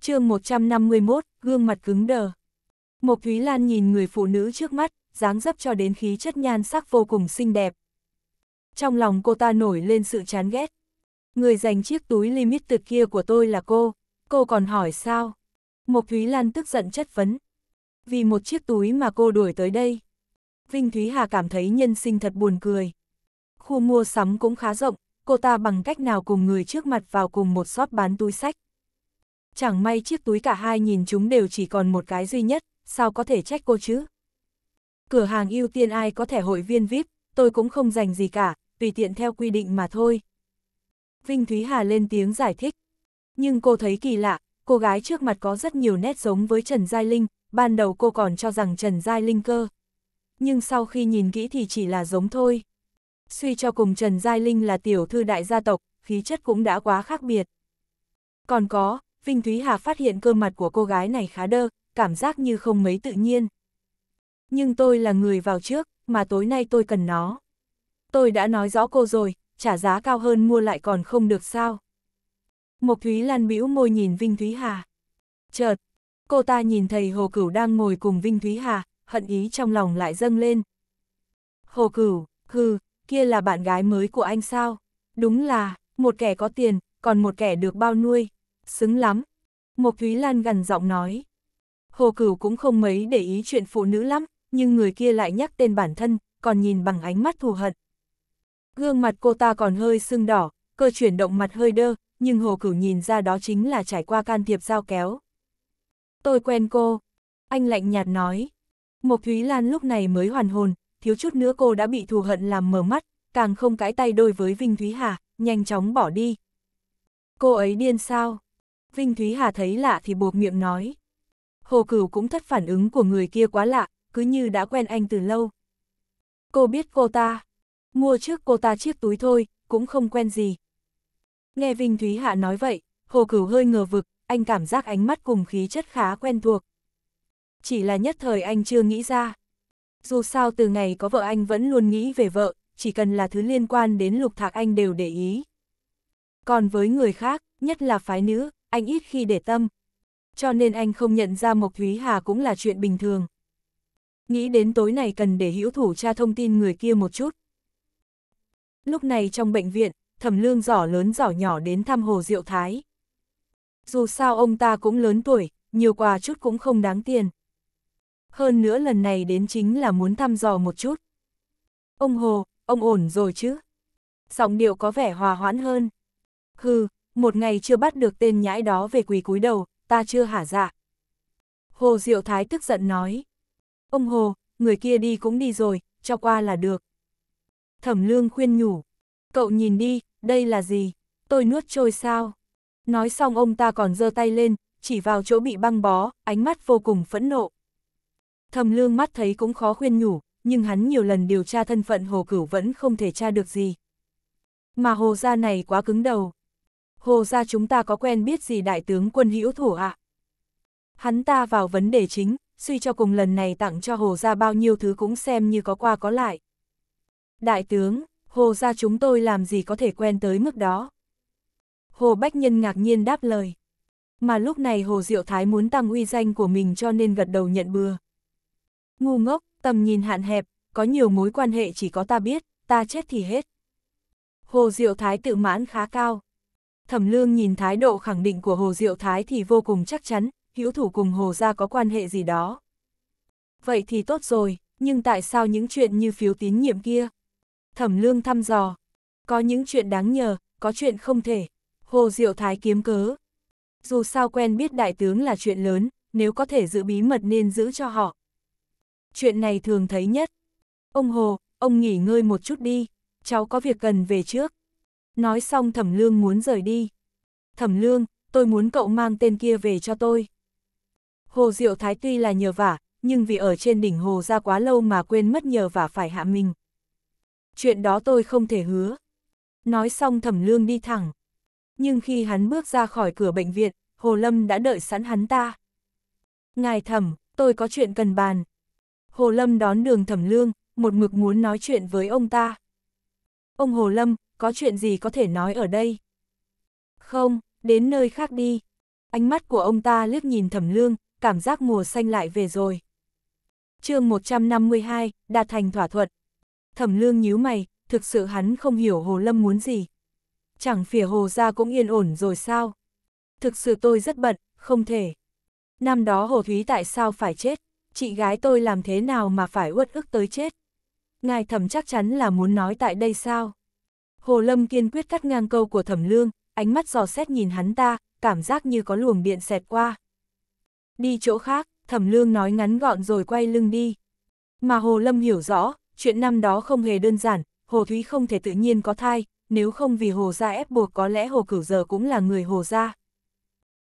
chương 151, gương mặt cứng đờ. Mộc Thúy Lan nhìn người phụ nữ trước mắt, dáng dấp cho đến khí chất nhan sắc vô cùng xinh đẹp. Trong lòng cô ta nổi lên sự chán ghét. Người dành chiếc túi limit limited kia của tôi là cô, cô còn hỏi sao? Mộc Thúy Lan tức giận chất vấn. Vì một chiếc túi mà cô đuổi tới đây. Vinh Thúy Hà cảm thấy nhân sinh thật buồn cười. Khu mua sắm cũng khá rộng, cô ta bằng cách nào cùng người trước mặt vào cùng một shop bán túi sách chẳng may chiếc túi cả hai nhìn chúng đều chỉ còn một cái duy nhất, sao có thể trách cô chứ? Cửa hàng ưu tiên ai có thẻ hội viên VIP, tôi cũng không dành gì cả, tùy tiện theo quy định mà thôi. Vinh Thúy Hà lên tiếng giải thích. Nhưng cô thấy kỳ lạ, cô gái trước mặt có rất nhiều nét giống với Trần Giai Linh, ban đầu cô còn cho rằng Trần Giai Linh cơ. Nhưng sau khi nhìn kỹ thì chỉ là giống thôi. Suy cho cùng Trần Giai Linh là tiểu thư đại gia tộc, khí chất cũng đã quá khác biệt. Còn có, Vinh Thúy Hà phát hiện cơ mặt của cô gái này khá đơ, cảm giác như không mấy tự nhiên. Nhưng tôi là người vào trước, mà tối nay tôi cần nó. Tôi đã nói rõ cô rồi, trả giá cao hơn mua lại còn không được sao. Mộc Thúy Lan bĩu môi nhìn Vinh Thúy Hà. Chợt, cô ta nhìn thầy Hồ Cửu đang ngồi cùng Vinh Thúy Hà, hận ý trong lòng lại dâng lên. Hồ Cửu, hừ, kia là bạn gái mới của anh sao? Đúng là, một kẻ có tiền, còn một kẻ được bao nuôi xứng lắm. Mộc Thúy Lan gần giọng nói. Hồ Cửu cũng không mấy để ý chuyện phụ nữ lắm, nhưng người kia lại nhắc tên bản thân, còn nhìn bằng ánh mắt thù hận. Gương mặt cô ta còn hơi sưng đỏ, cơ chuyển động mặt hơi đơ, nhưng Hồ Cửu nhìn ra đó chính là trải qua can thiệp giao kéo. Tôi quen cô. Anh lạnh nhạt nói. Mộc Thúy Lan lúc này mới hoàn hồn, thiếu chút nữa cô đã bị thù hận làm mờ mắt, càng không cãi tay đôi với Vinh Thúy Hà, nhanh chóng bỏ đi. Cô ấy điên sao? Vinh Thúy Hà thấy lạ thì buộc miệng nói. Hồ Cửu cũng thất phản ứng của người kia quá lạ, cứ như đã quen anh từ lâu. Cô biết cô ta, mua trước cô ta chiếc túi thôi, cũng không quen gì. Nghe Vinh Thúy Hạ nói vậy, Hồ Cửu hơi ngờ vực, anh cảm giác ánh mắt cùng khí chất khá quen thuộc. Chỉ là nhất thời anh chưa nghĩ ra. Dù sao từ ngày có vợ anh vẫn luôn nghĩ về vợ, chỉ cần là thứ liên quan đến lục thạc anh đều để ý. Còn với người khác, nhất là phái nữ, anh ít khi để tâm. Cho nên anh không nhận ra Mộc Thúy Hà cũng là chuyện bình thường. Nghĩ đến tối này cần để hữu thủ tra thông tin người kia một chút. Lúc này trong bệnh viện, thẩm lương giỏ lớn giỏ nhỏ đến thăm Hồ Diệu Thái. Dù sao ông ta cũng lớn tuổi, nhiều quà chút cũng không đáng tiền. Hơn nữa lần này đến chính là muốn thăm dò một chút. Ông Hồ, ông ổn rồi chứ? Giọng điệu có vẻ hòa hoãn hơn. Hừ, một ngày chưa bắt được tên nhãi đó về quỳ cúi đầu, ta chưa hả dạ. Hồ Diệu Thái tức giận nói. Ông Hồ, người kia đi cũng đi rồi, cho qua là được. Thẩm Lương khuyên nhủ. Cậu nhìn đi, đây là gì? Tôi nuốt trôi sao? Nói xong ông ta còn giơ tay lên, chỉ vào chỗ bị băng bó, ánh mắt vô cùng phẫn nộ. Thẩm Lương mắt thấy cũng khó khuyên nhủ, nhưng hắn nhiều lần điều tra thân phận Hồ Cửu vẫn không thể tra được gì. Mà Hồ gia này quá cứng đầu hồ ra chúng ta có quen biết gì đại tướng quân hữu thủ ạ? À? Hắn ta vào vấn đề chính, suy cho cùng lần này tặng cho hồ ra bao nhiêu thứ cũng xem như có qua có lại. Đại tướng, hồ ra chúng tôi làm gì có thể quen tới mức đó? Hồ Bách Nhân ngạc nhiên đáp lời. Mà lúc này Hồ Diệu Thái muốn tăng uy danh của mình cho nên gật đầu nhận bừa. Ngu ngốc, tầm nhìn hạn hẹp, có nhiều mối quan hệ chỉ có ta biết, ta chết thì hết. Hồ Diệu Thái tự mãn khá cao. Thẩm Lương nhìn thái độ khẳng định của Hồ Diệu Thái thì vô cùng chắc chắn, hữu thủ cùng Hồ gia có quan hệ gì đó. Vậy thì tốt rồi, nhưng tại sao những chuyện như phiếu tín nhiệm kia? Thẩm Lương thăm dò, có những chuyện đáng nhờ, có chuyện không thể. Hồ Diệu Thái kiếm cớ. Dù sao quen biết đại tướng là chuyện lớn, nếu có thể giữ bí mật nên giữ cho họ. Chuyện này thường thấy nhất. Ông Hồ, ông nghỉ ngơi một chút đi, cháu có việc cần về trước nói xong thẩm lương muốn rời đi. Thẩm lương, tôi muốn cậu mang tên kia về cho tôi. Hồ Diệu Thái tuy là nhờ vả, nhưng vì ở trên đỉnh hồ ra quá lâu mà quên mất nhờ vả phải hạ mình. Chuyện đó tôi không thể hứa. Nói xong thẩm lương đi thẳng. Nhưng khi hắn bước ra khỏi cửa bệnh viện, Hồ Lâm đã đợi sẵn hắn ta. Ngài thẩm, tôi có chuyện cần bàn. Hồ Lâm đón đường thẩm lương, một mực muốn nói chuyện với ông ta. Ông Hồ Lâm, có chuyện gì có thể nói ở đây? Không, đến nơi khác đi. Ánh mắt của ông ta liếc nhìn thẩm lương, cảm giác mùa xanh lại về rồi. chương 152, đạt thành thỏa thuận. Thẩm lương nhíu mày, thực sự hắn không hiểu Hồ Lâm muốn gì. Chẳng phỉa Hồ ra cũng yên ổn rồi sao? Thực sự tôi rất bận, không thể. Năm đó Hồ Thúy tại sao phải chết? Chị gái tôi làm thế nào mà phải uất ức tới chết? Ngài thẩm chắc chắn là muốn nói tại đây sao? Hồ Lâm kiên quyết cắt ngang câu của Thẩm Lương, ánh mắt dò xét nhìn hắn ta, cảm giác như có luồng điện xẹt qua. Đi chỗ khác, Thẩm Lương nói ngắn gọn rồi quay lưng đi. Mà Hồ Lâm hiểu rõ, chuyện năm đó không hề đơn giản, Hồ Thúy không thể tự nhiên có thai, nếu không vì Hồ Gia ép buộc có lẽ Hồ Cửu giờ cũng là người Hồ Gia.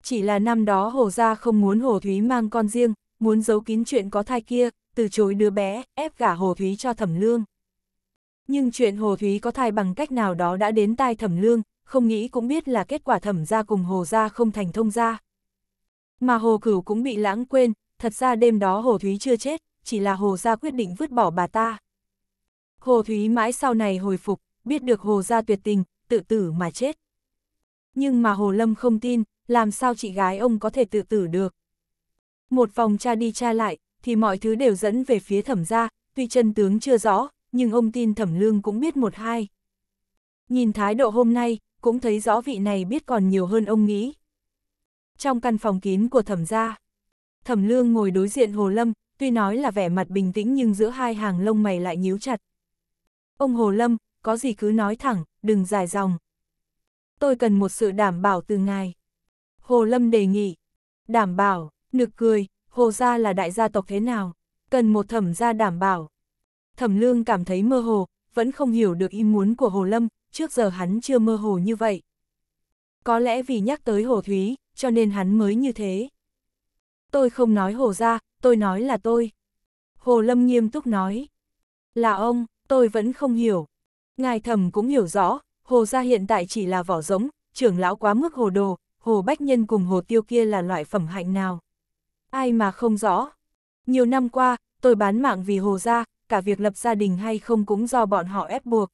Chỉ là năm đó Hồ Gia không muốn Hồ Thúy mang con riêng, muốn giấu kín chuyện có thai kia, từ chối đứa bé, ép gả Hồ Thúy cho Thẩm Lương. Nhưng chuyện Hồ Thúy có thai bằng cách nào đó đã đến tai thẩm lương, không nghĩ cũng biết là kết quả thẩm ra cùng Hồ ra không thành thông ra. Mà Hồ Cửu cũng bị lãng quên, thật ra đêm đó Hồ Thúy chưa chết, chỉ là Hồ ra quyết định vứt bỏ bà ta. Hồ Thúy mãi sau này hồi phục, biết được Hồ ra tuyệt tình, tự tử mà chết. Nhưng mà Hồ Lâm không tin, làm sao chị gái ông có thể tự tử được. Một vòng cha đi cha lại, thì mọi thứ đều dẫn về phía thẩm ra, tuy chân tướng chưa rõ, nhưng ông tin thẩm lương cũng biết một hai. Nhìn thái độ hôm nay, cũng thấy rõ vị này biết còn nhiều hơn ông nghĩ. Trong căn phòng kín của thẩm gia, thẩm lương ngồi đối diện Hồ Lâm, tuy nói là vẻ mặt bình tĩnh nhưng giữa hai hàng lông mày lại nhíu chặt. Ông Hồ Lâm, có gì cứ nói thẳng, đừng dài dòng. Tôi cần một sự đảm bảo từ ngài. Hồ Lâm đề nghị. Đảm bảo, nực cười, Hồ gia là đại gia tộc thế nào? Cần một thẩm gia đảm bảo. Thẩm Lương cảm thấy mơ hồ, vẫn không hiểu được ý muốn của Hồ Lâm, trước giờ hắn chưa mơ hồ như vậy. Có lẽ vì nhắc tới Hồ Thúy, cho nên hắn mới như thế. Tôi không nói Hồ ra, tôi nói là tôi. Hồ Lâm nghiêm túc nói. Là ông, tôi vẫn không hiểu. Ngài thẩm cũng hiểu rõ, Hồ gia hiện tại chỉ là vỏ giống, trưởng lão quá mức hồ đồ, Hồ Bách Nhân cùng Hồ Tiêu kia là loại phẩm hạnh nào. Ai mà không rõ. Nhiều năm qua, tôi bán mạng vì Hồ gia, cả việc lập gia đình hay không cũng do bọn họ ép buộc.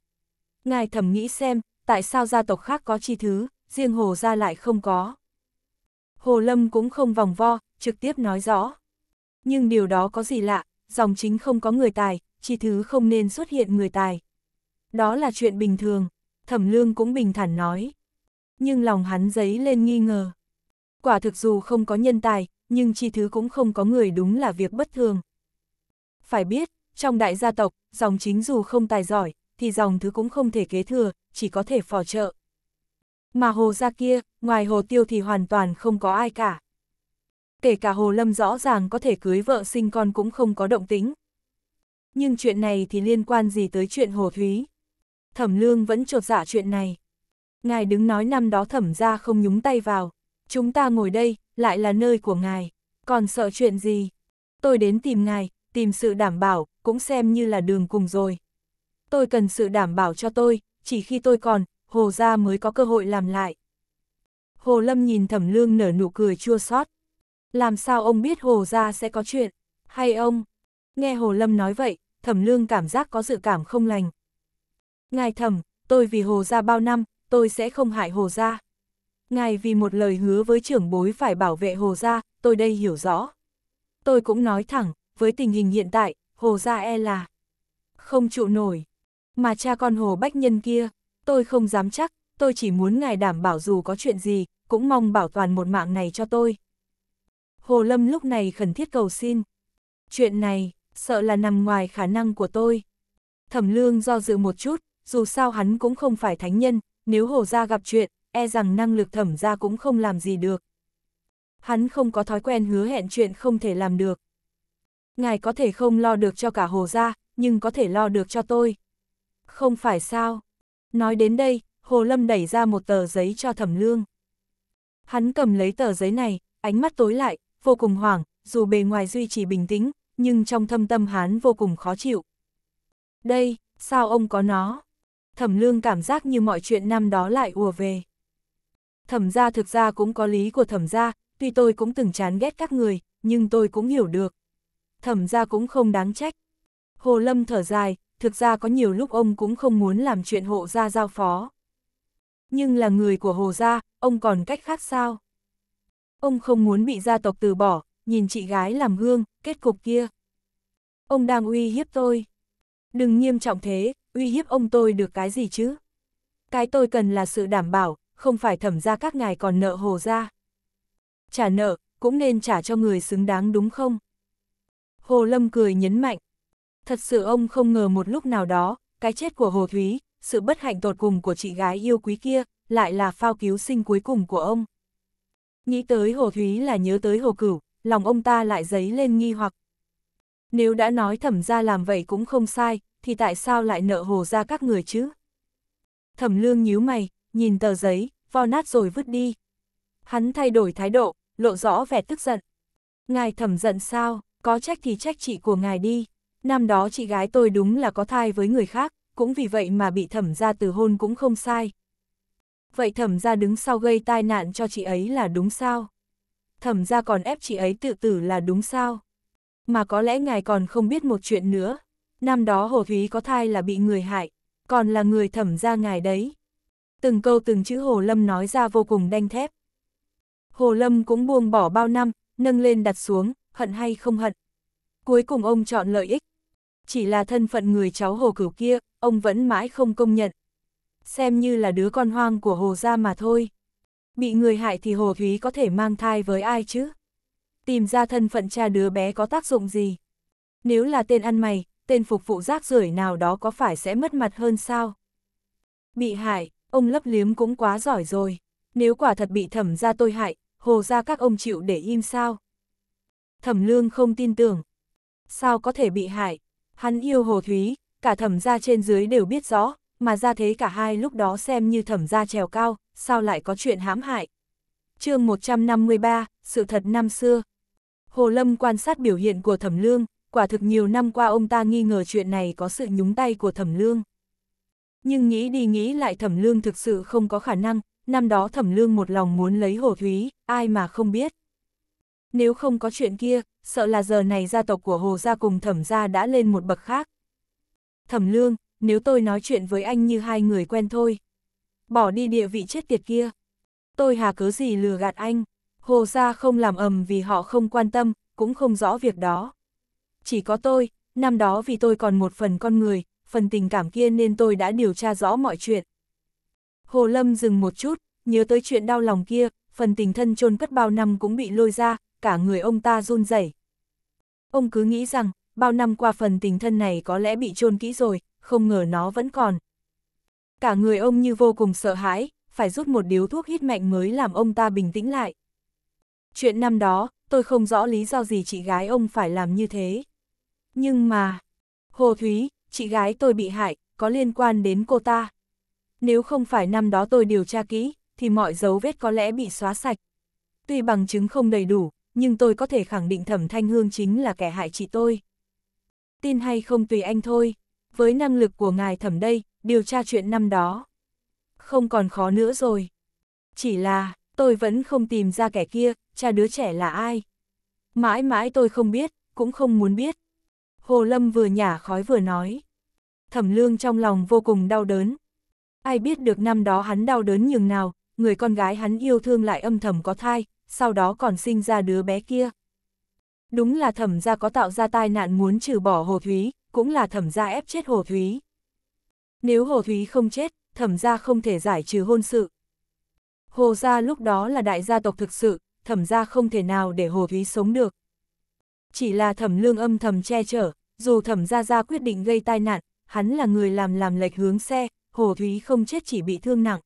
Ngài thầm nghĩ xem, tại sao gia tộc khác có chi thứ, riêng Hồ gia lại không có. Hồ Lâm cũng không vòng vo, trực tiếp nói rõ. Nhưng điều đó có gì lạ, dòng chính không có người tài, chi thứ không nên xuất hiện người tài. Đó là chuyện bình thường, Thẩm Lương cũng bình thản nói. Nhưng lòng hắn giấy lên nghi ngờ. Quả thực dù không có nhân tài, nhưng chi thứ cũng không có người đúng là việc bất thường. Phải biết, trong đại gia tộc, dòng chính dù không tài giỏi, thì dòng thứ cũng không thể kế thừa, chỉ có thể phò trợ. Mà hồ gia kia, ngoài hồ tiêu thì hoàn toàn không có ai cả. Kể cả hồ lâm rõ ràng có thể cưới vợ sinh con cũng không có động tính. Nhưng chuyện này thì liên quan gì tới chuyện hồ thúy. Thẩm lương vẫn trột dạ chuyện này. Ngài đứng nói năm đó thẩm ra không nhúng tay vào. Chúng ta ngồi đây, lại là nơi của ngài. Còn sợ chuyện gì? Tôi đến tìm ngài, tìm sự đảm bảo, cũng xem như là đường cùng rồi. Tôi cần sự đảm bảo cho tôi, chỉ khi tôi còn, Hồ Gia mới có cơ hội làm lại. Hồ Lâm nhìn Thẩm Lương nở nụ cười chua xót. Làm sao ông biết Hồ Gia sẽ có chuyện, hay ông? Nghe Hồ Lâm nói vậy, Thẩm Lương cảm giác có dự cảm không lành. Ngài Thẩm, tôi vì Hồ Gia bao năm, tôi sẽ không hại Hồ Gia. Ngài vì một lời hứa với trưởng bối phải bảo vệ Hồ Gia, tôi đây hiểu rõ. Tôi cũng nói thẳng, với tình hình hiện tại, hồ Gia e là không trụ nổi. Mà cha con hồ bách nhân kia, tôi không dám chắc, tôi chỉ muốn ngài đảm bảo dù có chuyện gì, cũng mong bảo toàn một mạng này cho tôi. Hồ Lâm lúc này khẩn thiết cầu xin. Chuyện này, sợ là nằm ngoài khả năng của tôi. Thẩm lương do dự một chút, dù sao hắn cũng không phải thánh nhân, nếu hồ gia gặp chuyện, e rằng năng lực thẩm gia cũng không làm gì được. Hắn không có thói quen hứa hẹn chuyện không thể làm được. Ngài có thể không lo được cho cả hồ gia, nhưng có thể lo được cho tôi. Không phải sao? Nói đến đây, Hồ Lâm đẩy ra một tờ giấy cho Thẩm Lương. Hắn cầm lấy tờ giấy này, ánh mắt tối lại, vô cùng hoảng, dù bề ngoài duy trì bình tĩnh, nhưng trong thâm tâm hắn vô cùng khó chịu. Đây, sao ông có nó? Thẩm Lương cảm giác như mọi chuyện năm đó lại ùa về. Thẩm gia thực ra cũng có lý của thẩm gia, tuy tôi cũng từng chán ghét các người, nhưng tôi cũng hiểu được, thẩm ra cũng không đáng trách. Hồ Lâm thở dài, thực ra có nhiều lúc ông cũng không muốn làm chuyện hộ gia giao phó. Nhưng là người của Hồ gia, ông còn cách khác sao? Ông không muốn bị gia tộc từ bỏ, nhìn chị gái làm gương, kết cục kia. Ông đang uy hiếp tôi. Đừng nghiêm trọng thế, uy hiếp ông tôi được cái gì chứ? Cái tôi cần là sự đảm bảo, không phải thẩm ra các ngài còn nợ hồ gia Trả nợ, cũng nên trả cho người xứng đáng đúng không? Hồ Lâm cười nhấn mạnh. Thật sự ông không ngờ một lúc nào đó, cái chết của Hồ Thúy, sự bất hạnh tột cùng của chị gái yêu quý kia, lại là phao cứu sinh cuối cùng của ông. Nghĩ tới Hồ Thúy là nhớ tới Hồ Cửu, lòng ông ta lại dấy lên nghi hoặc. Nếu đã nói thẩm ra làm vậy cũng không sai, thì tại sao lại nợ Hồ ra các người chứ? Thẩm lương nhíu mày, nhìn tờ giấy, vo nát rồi vứt đi. Hắn thay đổi thái độ, lộ rõ vẻ tức giận. Ngài thẩm giận sao? có trách thì trách chị của ngài đi. Năm đó chị gái tôi đúng là có thai với người khác, cũng vì vậy mà bị thẩm ra từ hôn cũng không sai. Vậy thẩm ra đứng sau gây tai nạn cho chị ấy là đúng sao? Thẩm ra còn ép chị ấy tự tử là đúng sao? Mà có lẽ ngài còn không biết một chuyện nữa. Năm đó Hồ Thúy có thai là bị người hại, còn là người thẩm ra ngài đấy. Từng câu từng chữ Hồ Lâm nói ra vô cùng đanh thép. Hồ Lâm cũng buông bỏ bao năm, nâng lên đặt xuống, hận hay không hận. Cuối cùng ông chọn lợi ích. Chỉ là thân phận người cháu hồ cửu kia, ông vẫn mãi không công nhận. Xem như là đứa con hoang của hồ gia mà thôi. Bị người hại thì hồ thúy có thể mang thai với ai chứ? Tìm ra thân phận cha đứa bé có tác dụng gì? Nếu là tên ăn mày, tên phục vụ rác rưởi nào đó có phải sẽ mất mặt hơn sao? Bị hại, ông lấp liếm cũng quá giỏi rồi. Nếu quả thật bị thẩm ra tôi hại, hồ ra các ông chịu để im sao? thẩm lương không tin tưởng. Sao có thể bị hại? Hắn yêu Hồ Thúy, cả thẩm gia trên dưới đều biết rõ, mà ra thế cả hai lúc đó xem như thẩm gia trèo cao, sao lại có chuyện hãm hại. chương 153, sự thật năm xưa. Hồ Lâm quan sát biểu hiện của thẩm lương, quả thực nhiều năm qua ông ta nghi ngờ chuyện này có sự nhúng tay của thẩm lương. Nhưng nghĩ đi nghĩ lại thẩm lương thực sự không có khả năng, năm đó thẩm lương một lòng muốn lấy Hồ Thúy, ai mà không biết. Nếu không có chuyện kia, sợ là giờ này gia tộc của Hồ Gia cùng Thẩm Gia đã lên một bậc khác. Thẩm Lương, nếu tôi nói chuyện với anh như hai người quen thôi. Bỏ đi địa vị chết tiệt kia. Tôi hà cớ gì lừa gạt anh. Hồ Gia không làm ầm vì họ không quan tâm, cũng không rõ việc đó. Chỉ có tôi, năm đó vì tôi còn một phần con người, phần tình cảm kia nên tôi đã điều tra rõ mọi chuyện. Hồ Lâm dừng một chút, nhớ tới chuyện đau lòng kia, phần tình thân chôn cất bao năm cũng bị lôi ra, cả người ông ta run rẩy. Ông cứ nghĩ rằng, bao năm qua phần tình thân này có lẽ bị chôn kỹ rồi, không ngờ nó vẫn còn. Cả người ông như vô cùng sợ hãi, phải rút một điếu thuốc hít mạnh mới làm ông ta bình tĩnh lại. Chuyện năm đó, tôi không rõ lý do gì chị gái ông phải làm như thế. Nhưng mà, Hồ Thúy, chị gái tôi bị hại, có liên quan đến cô ta. Nếu không phải năm đó tôi điều tra kỹ, thì mọi dấu vết có lẽ bị xóa sạch. Tuy bằng chứng không đầy đủ, nhưng tôi có thể khẳng định thẩm thanh hương chính là kẻ hại chị tôi. Tin hay không tùy anh thôi, với năng lực của ngài thẩm đây, điều tra chuyện năm đó. Không còn khó nữa rồi. Chỉ là, tôi vẫn không tìm ra kẻ kia, cha đứa trẻ là ai. Mãi mãi tôi không biết, cũng không muốn biết. Hồ Lâm vừa nhả khói vừa nói. Thẩm lương trong lòng vô cùng đau đớn. Ai biết được năm đó hắn đau đớn nhường nào, người con gái hắn yêu thương lại âm thầm có thai, sau đó còn sinh ra đứa bé kia. Đúng là thẩm gia có tạo ra tai nạn muốn trừ bỏ Hồ Thúy, cũng là thẩm gia ép chết Hồ Thúy. Nếu Hồ Thúy không chết, thẩm gia không thể giải trừ hôn sự. Hồ gia lúc đó là đại gia tộc thực sự, thẩm gia không thể nào để Hồ Thúy sống được. Chỉ là thẩm lương âm thầm che chở, dù thẩm gia gia quyết định gây tai nạn, hắn là người làm làm lệch hướng xe, Hồ Thúy không chết chỉ bị thương nặng.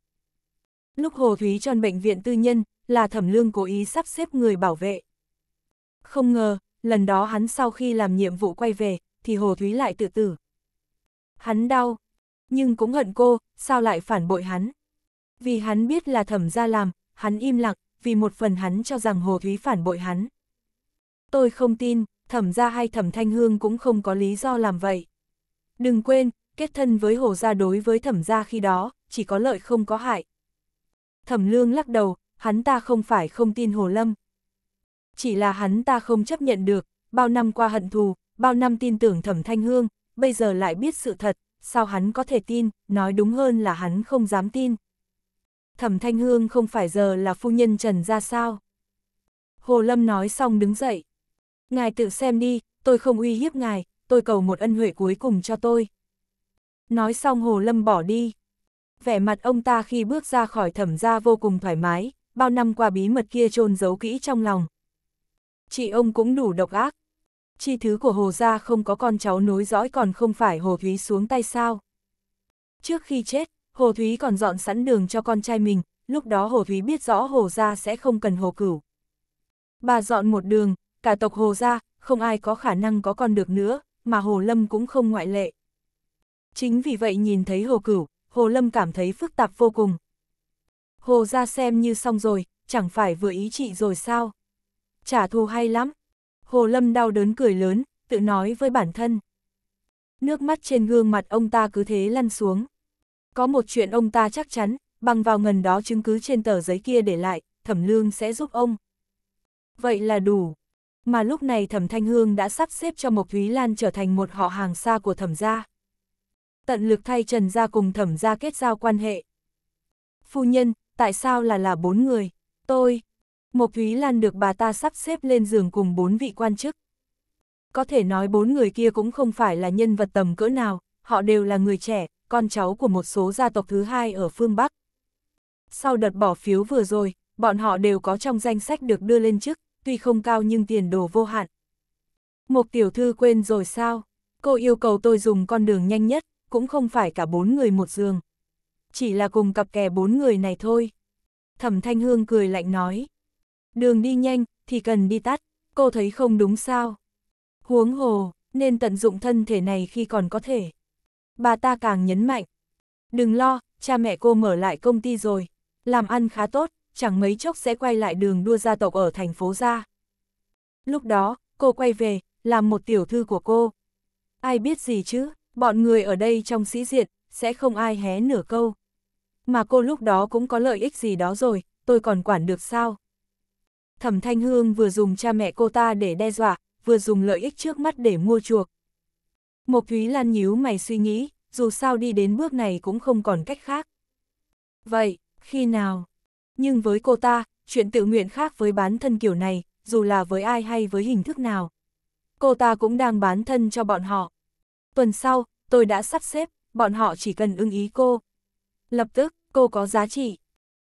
Lúc Hồ Thúy tròn bệnh viện tư nhân, là thẩm lương cố ý sắp xếp người bảo vệ. Không ngờ, lần đó hắn sau khi làm nhiệm vụ quay về, thì Hồ Thúy lại tự tử. Hắn đau, nhưng cũng hận cô, sao lại phản bội hắn. Vì hắn biết là thẩm ra làm, hắn im lặng, vì một phần hắn cho rằng Hồ Thúy phản bội hắn. Tôi không tin, thẩm ra hay thẩm thanh hương cũng không có lý do làm vậy. Đừng quên, kết thân với Hồ gia đối với thẩm gia khi đó, chỉ có lợi không có hại. Thẩm lương lắc đầu, hắn ta không phải không tin Hồ Lâm. Chỉ là hắn ta không chấp nhận được, bao năm qua hận thù, bao năm tin tưởng thẩm thanh hương, bây giờ lại biết sự thật, sao hắn có thể tin, nói đúng hơn là hắn không dám tin. Thẩm thanh hương không phải giờ là phu nhân trần ra sao? Hồ Lâm nói xong đứng dậy. Ngài tự xem đi, tôi không uy hiếp ngài, tôi cầu một ân huệ cuối cùng cho tôi. Nói xong Hồ Lâm bỏ đi. Vẻ mặt ông ta khi bước ra khỏi thẩm gia vô cùng thoải mái, bao năm qua bí mật kia chôn giấu kỹ trong lòng. Chị ông cũng đủ độc ác. Chi thứ của Hồ Gia không có con cháu nối dõi còn không phải Hồ Thúy xuống tay sao. Trước khi chết, Hồ Thúy còn dọn sẵn đường cho con trai mình, lúc đó Hồ Thúy biết rõ Hồ Gia sẽ không cần Hồ Cửu. Bà dọn một đường, cả tộc Hồ Gia, không ai có khả năng có con được nữa, mà Hồ Lâm cũng không ngoại lệ. Chính vì vậy nhìn thấy Hồ Cửu, Hồ Lâm cảm thấy phức tạp vô cùng. Hồ ra xem như xong rồi, chẳng phải vừa ý chị rồi sao? Trả thù hay lắm. Hồ Lâm đau đớn cười lớn, tự nói với bản thân. Nước mắt trên gương mặt ông ta cứ thế lăn xuống. Có một chuyện ông ta chắc chắn, bằng vào ngần đó chứng cứ trên tờ giấy kia để lại, thẩm lương sẽ giúp ông. Vậy là đủ. Mà lúc này thẩm Thanh Hương đã sắp xếp cho Mộc Thúy Lan trở thành một họ hàng xa của thẩm gia. Tận lực thay Trần gia cùng thẩm gia kết giao quan hệ. Phu nhân, tại sao là là bốn người? Tôi, Mộc Thúy Lan được bà ta sắp xếp lên giường cùng bốn vị quan chức. Có thể nói bốn người kia cũng không phải là nhân vật tầm cỡ nào, họ đều là người trẻ, con cháu của một số gia tộc thứ hai ở phương Bắc. Sau đợt bỏ phiếu vừa rồi, bọn họ đều có trong danh sách được đưa lên chức, tuy không cao nhưng tiền đồ vô hạn. Một tiểu thư quên rồi sao? Cô yêu cầu tôi dùng con đường nhanh nhất, cũng không phải cả bốn người một giường chỉ là cùng cặp kè bốn người này thôi. Thẩm Thanh Hương cười lạnh nói. Đường đi nhanh, thì cần đi tắt, cô thấy không đúng sao. Huống hồ, nên tận dụng thân thể này khi còn có thể. Bà ta càng nhấn mạnh. Đừng lo, cha mẹ cô mở lại công ty rồi. Làm ăn khá tốt, chẳng mấy chốc sẽ quay lại đường đua gia tộc ở thành phố ra. Lúc đó, cô quay về, làm một tiểu thư của cô. Ai biết gì chứ, bọn người ở đây trong sĩ diện, sẽ không ai hé nửa câu mà cô lúc đó cũng có lợi ích gì đó rồi, tôi còn quản được sao? Thẩm Thanh Hương vừa dùng cha mẹ cô ta để đe dọa, vừa dùng lợi ích trước mắt để mua chuộc. Mộc Thúy Lan nhíu mày suy nghĩ, dù sao đi đến bước này cũng không còn cách khác. Vậy, khi nào? Nhưng với cô ta, chuyện tự nguyện khác với bán thân kiểu này, dù là với ai hay với hình thức nào. Cô ta cũng đang bán thân cho bọn họ. Tuần sau, tôi đã sắp xếp, bọn họ chỉ cần ưng ý cô. Lập tức, cô có giá trị.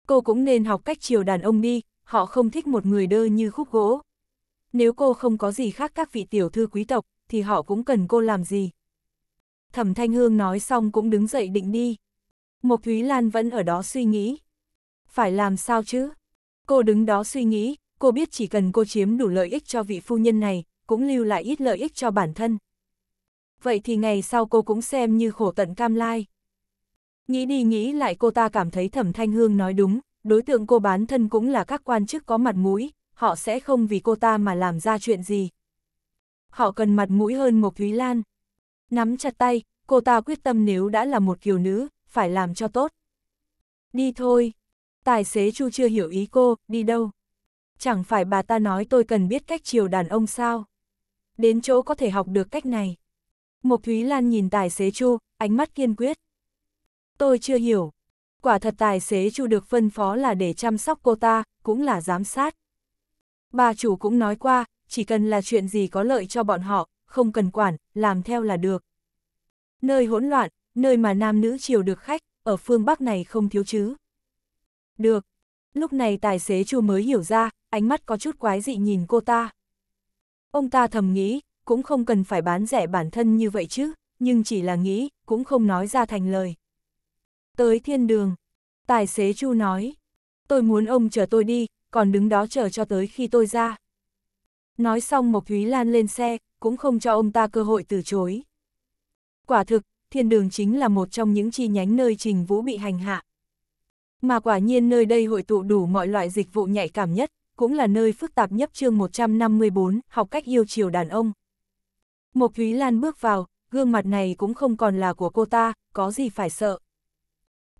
Cô cũng nên học cách chiều đàn ông đi, họ không thích một người đơ như khúc gỗ. Nếu cô không có gì khác các vị tiểu thư quý tộc, thì họ cũng cần cô làm gì. Thẩm Thanh Hương nói xong cũng đứng dậy định đi. Mộc Thúy Lan vẫn ở đó suy nghĩ. Phải làm sao chứ? Cô đứng đó suy nghĩ, cô biết chỉ cần cô chiếm đủ lợi ích cho vị phu nhân này, cũng lưu lại ít lợi ích cho bản thân. Vậy thì ngày sau cô cũng xem như khổ tận cam lai. Nghĩ đi nghĩ lại cô ta cảm thấy thẩm thanh hương nói đúng, đối tượng cô bán thân cũng là các quan chức có mặt mũi, họ sẽ không vì cô ta mà làm ra chuyện gì. Họ cần mặt mũi hơn một Thúy Lan. Nắm chặt tay, cô ta quyết tâm nếu đã là một kiều nữ, phải làm cho tốt. Đi thôi. Tài xế Chu chưa hiểu ý cô, đi đâu? Chẳng phải bà ta nói tôi cần biết cách chiều đàn ông sao? Đến chỗ có thể học được cách này. Mộc Thúy Lan nhìn tài xế Chu, ánh mắt kiên quyết. Tôi chưa hiểu. Quả thật tài xế Chu được phân phó là để chăm sóc cô ta, cũng là giám sát. Bà chủ cũng nói qua, chỉ cần là chuyện gì có lợi cho bọn họ, không cần quản, làm theo là được. Nơi hỗn loạn, nơi mà nam nữ chiều được khách, ở phương Bắc này không thiếu chứ. Được. Lúc này tài xế Chu mới hiểu ra, ánh mắt có chút quái dị nhìn cô ta. Ông ta thầm nghĩ, cũng không cần phải bán rẻ bản thân như vậy chứ, nhưng chỉ là nghĩ, cũng không nói ra thành lời. Tới thiên đường. Tài xế Chu nói. Tôi muốn ông chở tôi đi, còn đứng đó chờ cho tới khi tôi ra. Nói xong Mộc Thúy Lan lên xe, cũng không cho ông ta cơ hội từ chối. Quả thực, thiên đường chính là một trong những chi nhánh nơi Trình Vũ bị hành hạ. Mà quả nhiên nơi đây hội tụ đủ mọi loại dịch vụ nhạy cảm nhất, cũng là nơi phức tạp nhất chương 154, học cách yêu chiều đàn ông. Mộc Thúy Lan bước vào, gương mặt này cũng không còn là của cô ta, có gì phải sợ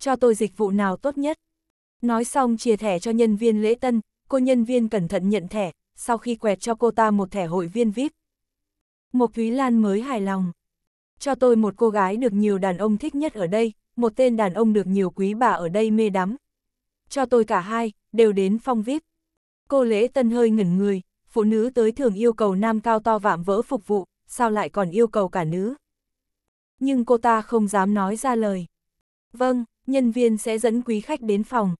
cho tôi dịch vụ nào tốt nhất. Nói xong chia thẻ cho nhân viên lễ tân, cô nhân viên cẩn thận nhận thẻ, sau khi quẹt cho cô ta một thẻ hội viên VIP. một Thúy Lan mới hài lòng. Cho tôi một cô gái được nhiều đàn ông thích nhất ở đây, một tên đàn ông được nhiều quý bà ở đây mê đắm. Cho tôi cả hai, đều đến phong VIP. Cô lễ tân hơi ngẩn người, phụ nữ tới thường yêu cầu nam cao to vạm vỡ phục vụ, sao lại còn yêu cầu cả nữ. Nhưng cô ta không dám nói ra lời. Vâng, nhân viên sẽ dẫn quý khách đến phòng.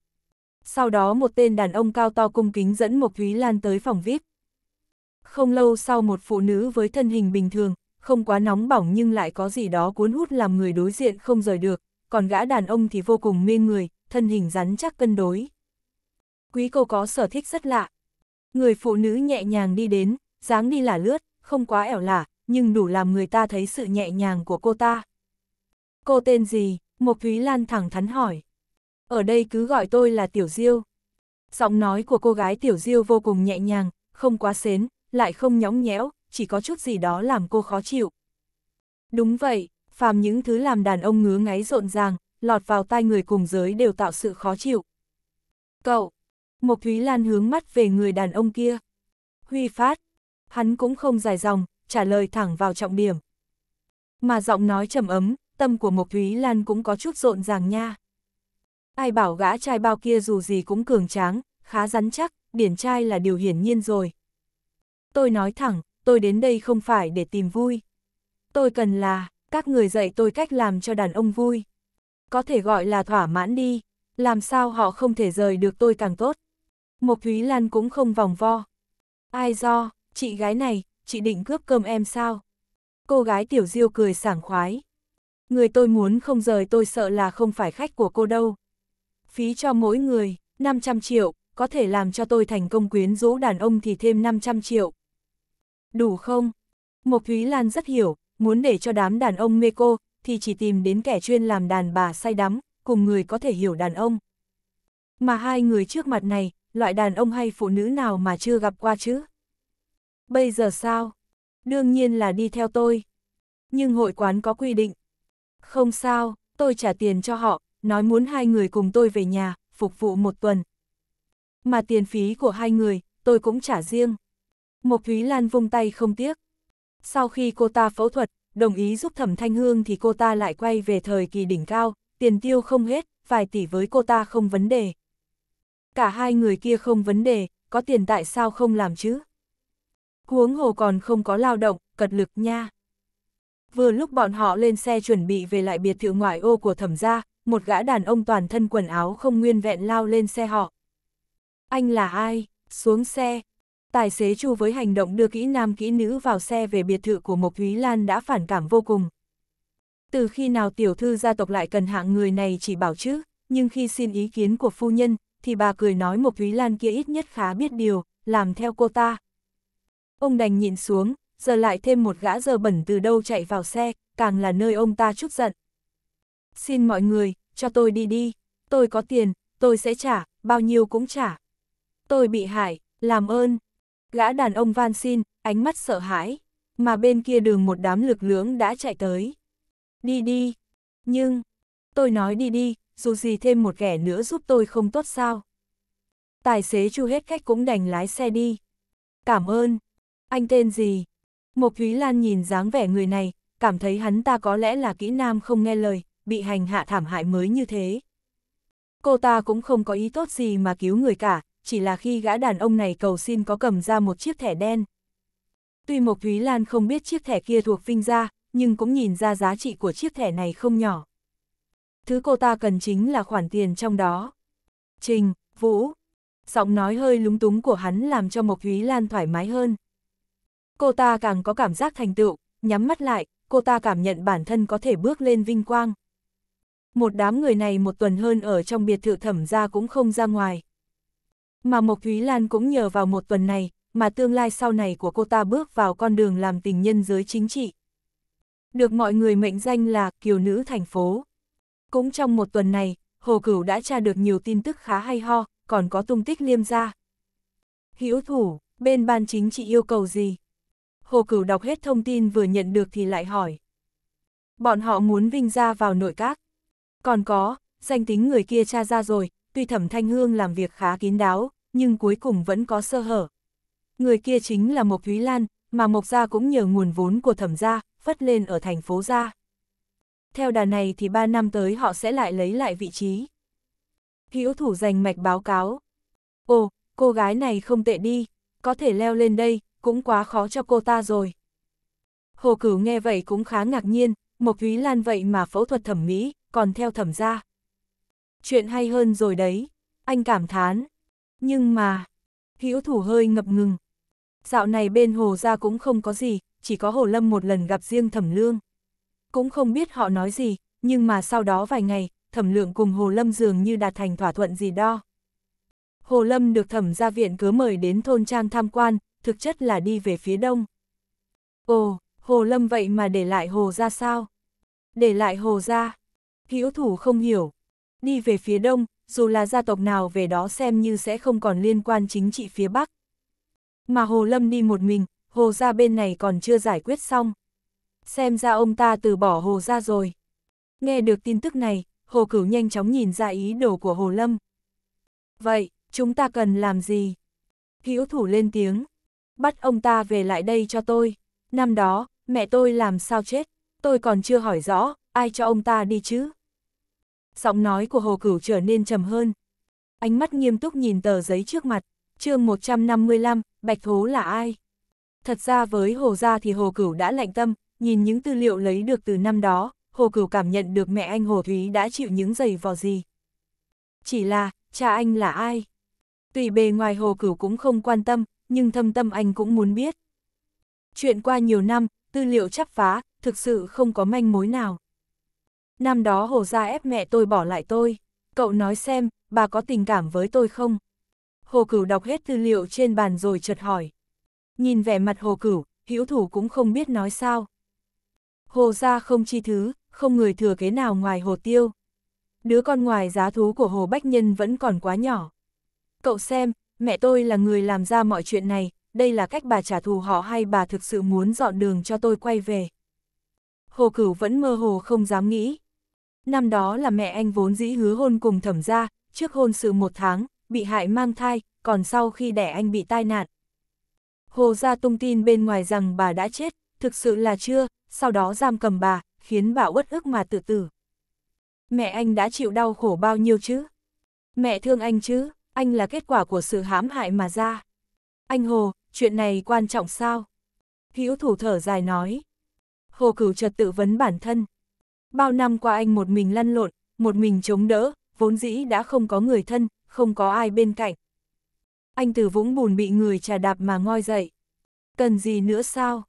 Sau đó một tên đàn ông cao to cung kính dẫn Mộc Thúy Lan tới phòng VIP. Không lâu sau một phụ nữ với thân hình bình thường, không quá nóng bỏng nhưng lại có gì đó cuốn hút làm người đối diện không rời được, còn gã đàn ông thì vô cùng mê người, thân hình rắn chắc cân đối. Quý cô có sở thích rất lạ. Người phụ nữ nhẹ nhàng đi đến, dáng đi là lướt, không quá ẻo lả, nhưng đủ làm người ta thấy sự nhẹ nhàng của cô ta. Cô tên gì? Mộc Thúy Lan thẳng thắn hỏi. Ở đây cứ gọi tôi là Tiểu Diêu. Giọng nói của cô gái Tiểu Diêu vô cùng nhẹ nhàng, không quá xến, lại không nhõng nhẽo, chỉ có chút gì đó làm cô khó chịu. Đúng vậy, phàm những thứ làm đàn ông ngứa ngáy rộn ràng, lọt vào tai người cùng giới đều tạo sự khó chịu. Cậu, Mộc Thúy Lan hướng mắt về người đàn ông kia. Huy phát, hắn cũng không dài dòng, trả lời thẳng vào trọng điểm. Mà giọng nói trầm ấm, tâm của Mộc Thúy Lan cũng có chút rộn ràng nha. Ai bảo gã trai bao kia dù gì cũng cường tráng, khá rắn chắc, điển trai là điều hiển nhiên rồi. Tôi nói thẳng, tôi đến đây không phải để tìm vui. Tôi cần là, các người dạy tôi cách làm cho đàn ông vui. Có thể gọi là thỏa mãn đi, làm sao họ không thể rời được tôi càng tốt. Mộc Thúy Lan cũng không vòng vo. Ai do, chị gái này, chị định cướp cơm em sao? Cô gái tiểu diêu cười sảng khoái người tôi muốn không rời tôi sợ là không phải khách của cô đâu. Phí cho mỗi người, 500 triệu, có thể làm cho tôi thành công quyến rũ đàn ông thì thêm 500 triệu. Đủ không? Mộc Thúy Lan rất hiểu, muốn để cho đám đàn ông mê cô, thì chỉ tìm đến kẻ chuyên làm đàn bà say đắm, cùng người có thể hiểu đàn ông. Mà hai người trước mặt này, loại đàn ông hay phụ nữ nào mà chưa gặp qua chứ? Bây giờ sao? Đương nhiên là đi theo tôi. Nhưng hội quán có quy định, không sao, tôi trả tiền cho họ, nói muốn hai người cùng tôi về nhà, phục vụ một tuần. Mà tiền phí của hai người, tôi cũng trả riêng. Mộc Thúy Lan vung tay không tiếc. Sau khi cô ta phẫu thuật, đồng ý giúp Thẩm Thanh Hương thì cô ta lại quay về thời kỳ đỉnh cao, tiền tiêu không hết, vài tỷ với cô ta không vấn đề. Cả hai người kia không vấn đề, có tiền tại sao không làm chứ? Huống hồ còn không có lao động, cật lực nha. Vừa lúc bọn họ lên xe chuẩn bị về lại biệt thự ngoại ô của thẩm gia, một gã đàn ông toàn thân quần áo không nguyên vẹn lao lên xe họ. Anh là ai? Xuống xe. Tài xế Chu với hành động đưa kỹ nam kỹ nữ vào xe về biệt thự của Mộc Thúy Lan đã phản cảm vô cùng. Từ khi nào tiểu thư gia tộc lại cần hạng người này chỉ bảo chứ, nhưng khi xin ý kiến của phu nhân, thì bà cười nói Mộc Thúy Lan kia ít nhất khá biết điều, làm theo cô ta. Ông đành nhịn xuống, giờ lại thêm một gã giờ bẩn từ đâu chạy vào xe, càng là nơi ông ta chút giận. Xin mọi người, cho tôi đi đi, tôi có tiền, tôi sẽ trả, bao nhiêu cũng trả. Tôi bị hại, làm ơn. Gã đàn ông van xin, ánh mắt sợ hãi, mà bên kia đường một đám lực lưỡng đã chạy tới. Đi đi, nhưng, tôi nói đi đi, dù gì thêm một kẻ nữa giúp tôi không tốt sao. Tài xế chu hết khách cũng đành lái xe đi. Cảm ơn, anh tên gì? Mộc Thúy Lan nhìn dáng vẻ người này, cảm thấy hắn ta có lẽ là kỹ nam không nghe lời, bị hành hạ thảm hại mới như thế. Cô ta cũng không có ý tốt gì mà cứu người cả, chỉ là khi gã đàn ông này cầu xin có cầm ra một chiếc thẻ đen. Tuy Mộc Thúy Lan không biết chiếc thẻ kia thuộc Vinh ra, nhưng cũng nhìn ra giá trị của chiếc thẻ này không nhỏ. Thứ cô ta cần chính là khoản tiền trong đó. Trình, Vũ. Giọng nói hơi lúng túng của hắn làm cho Mộc Thúy Lan thoải mái hơn. Cô ta càng có cảm giác thành tựu, nhắm mắt lại, cô ta cảm nhận bản thân có thể bước lên vinh quang. Một đám người này một tuần hơn ở trong biệt thự thẩm ra cũng không ra ngoài. Mà Mộc Thúy Lan cũng nhờ vào một tuần này, mà tương lai sau này của cô ta bước vào con đường làm tình nhân giới chính trị. Được mọi người mệnh danh là kiều nữ thành phố. Cũng trong một tuần này, Hồ Cửu đã tra được nhiều tin tức khá hay ho, còn có tung tích liêm gia. Hữu thủ, bên ban chính trị yêu cầu gì? Hồ Cửu đọc hết thông tin vừa nhận được thì lại hỏi. Bọn họ muốn Vinh ra vào nội các. Còn có, danh tính người kia tra ra rồi, tuy thẩm thanh hương làm việc khá kín đáo, nhưng cuối cùng vẫn có sơ hở. Người kia chính là Mộc Thúy Lan, mà Mộc Gia cũng nhờ nguồn vốn của thẩm gia, phất lên ở thành phố Gia. Theo đà này thì 3 năm tới họ sẽ lại lấy lại vị trí. Hữu thủ giành mạch báo cáo. Ồ, cô gái này không tệ đi, có thể leo lên đây, cũng quá khó cho cô ta rồi. Hồ Cửu nghe vậy cũng khá ngạc nhiên, Mộc Thúy Lan vậy mà phẫu thuật thẩm mỹ, còn theo thẩm gia. Chuyện hay hơn rồi đấy, anh cảm thán. Nhưng mà, hữu thủ hơi ngập ngừng. Dạo này bên hồ ra cũng không có gì, chỉ có hồ lâm một lần gặp riêng thẩm lương. Cũng không biết họ nói gì, nhưng mà sau đó vài ngày, thẩm lượng cùng hồ lâm dường như đạt thành thỏa thuận gì đó. Hồ lâm được thẩm gia viện cứ mời đến thôn trang tham quan, thực chất là đi về phía đông. Ồ, Hồ Lâm vậy mà để lại Hồ ra sao? Để lại Hồ ra? hiếu thủ không hiểu. Đi về phía đông, dù là gia tộc nào về đó xem như sẽ không còn liên quan chính trị phía Bắc. Mà Hồ Lâm đi một mình, Hồ ra bên này còn chưa giải quyết xong. Xem ra ông ta từ bỏ Hồ ra rồi. Nghe được tin tức này, Hồ Cửu nhanh chóng nhìn ra ý đồ của Hồ Lâm. Vậy, chúng ta cần làm gì? hiếu thủ lên tiếng bắt ông ta về lại đây cho tôi. Năm đó, mẹ tôi làm sao chết, tôi còn chưa hỏi rõ, ai cho ông ta đi chứ? Giọng nói của Hồ Cửu trở nên trầm hơn. Ánh mắt nghiêm túc nhìn tờ giấy trước mặt, chương 155, Bạch Thố là ai? Thật ra với Hồ Gia thì Hồ Cửu đã lạnh tâm, nhìn những tư liệu lấy được từ năm đó, Hồ Cửu cảm nhận được mẹ anh Hồ Thúy đã chịu những giày vò gì. Chỉ là, cha anh là ai? Tùy bề ngoài Hồ Cửu cũng không quan tâm, nhưng thâm tâm anh cũng muốn biết. Chuyện qua nhiều năm, tư liệu chắp phá, thực sự không có manh mối nào. Năm đó hồ gia ép mẹ tôi bỏ lại tôi, cậu nói xem, bà có tình cảm với tôi không? Hồ Cửu đọc hết tư liệu trên bàn rồi chợt hỏi. Nhìn vẻ mặt Hồ Cửu, hữu thủ cũng không biết nói sao. Hồ gia không chi thứ, không người thừa kế nào ngoài Hồ Tiêu. Đứa con ngoài giá thú của Hồ Bách Nhân vẫn còn quá nhỏ. Cậu xem, mẹ tôi là người làm ra mọi chuyện này, đây là cách bà trả thù họ hay bà thực sự muốn dọn đường cho tôi quay về. Hồ Cửu vẫn mơ hồ không dám nghĩ. Năm đó là mẹ anh vốn dĩ hứa hôn cùng thẩm gia, trước hôn sự một tháng, bị hại mang thai, còn sau khi đẻ anh bị tai nạn. Hồ ra tung tin bên ngoài rằng bà đã chết, thực sự là chưa, sau đó giam cầm bà, khiến bà uất ức mà tự tử. Mẹ anh đã chịu đau khổ bao nhiêu chứ? Mẹ thương anh chứ? anh là kết quả của sự hãm hại mà ra. Anh Hồ, chuyện này quan trọng sao? Hữu thủ thở dài nói. Hồ cửu chợt tự vấn bản thân. Bao năm qua anh một mình lăn lộn, một mình chống đỡ, vốn dĩ đã không có người thân, không có ai bên cạnh. Anh từ vũng bùn bị người trà đạp mà ngoi dậy. Cần gì nữa sao?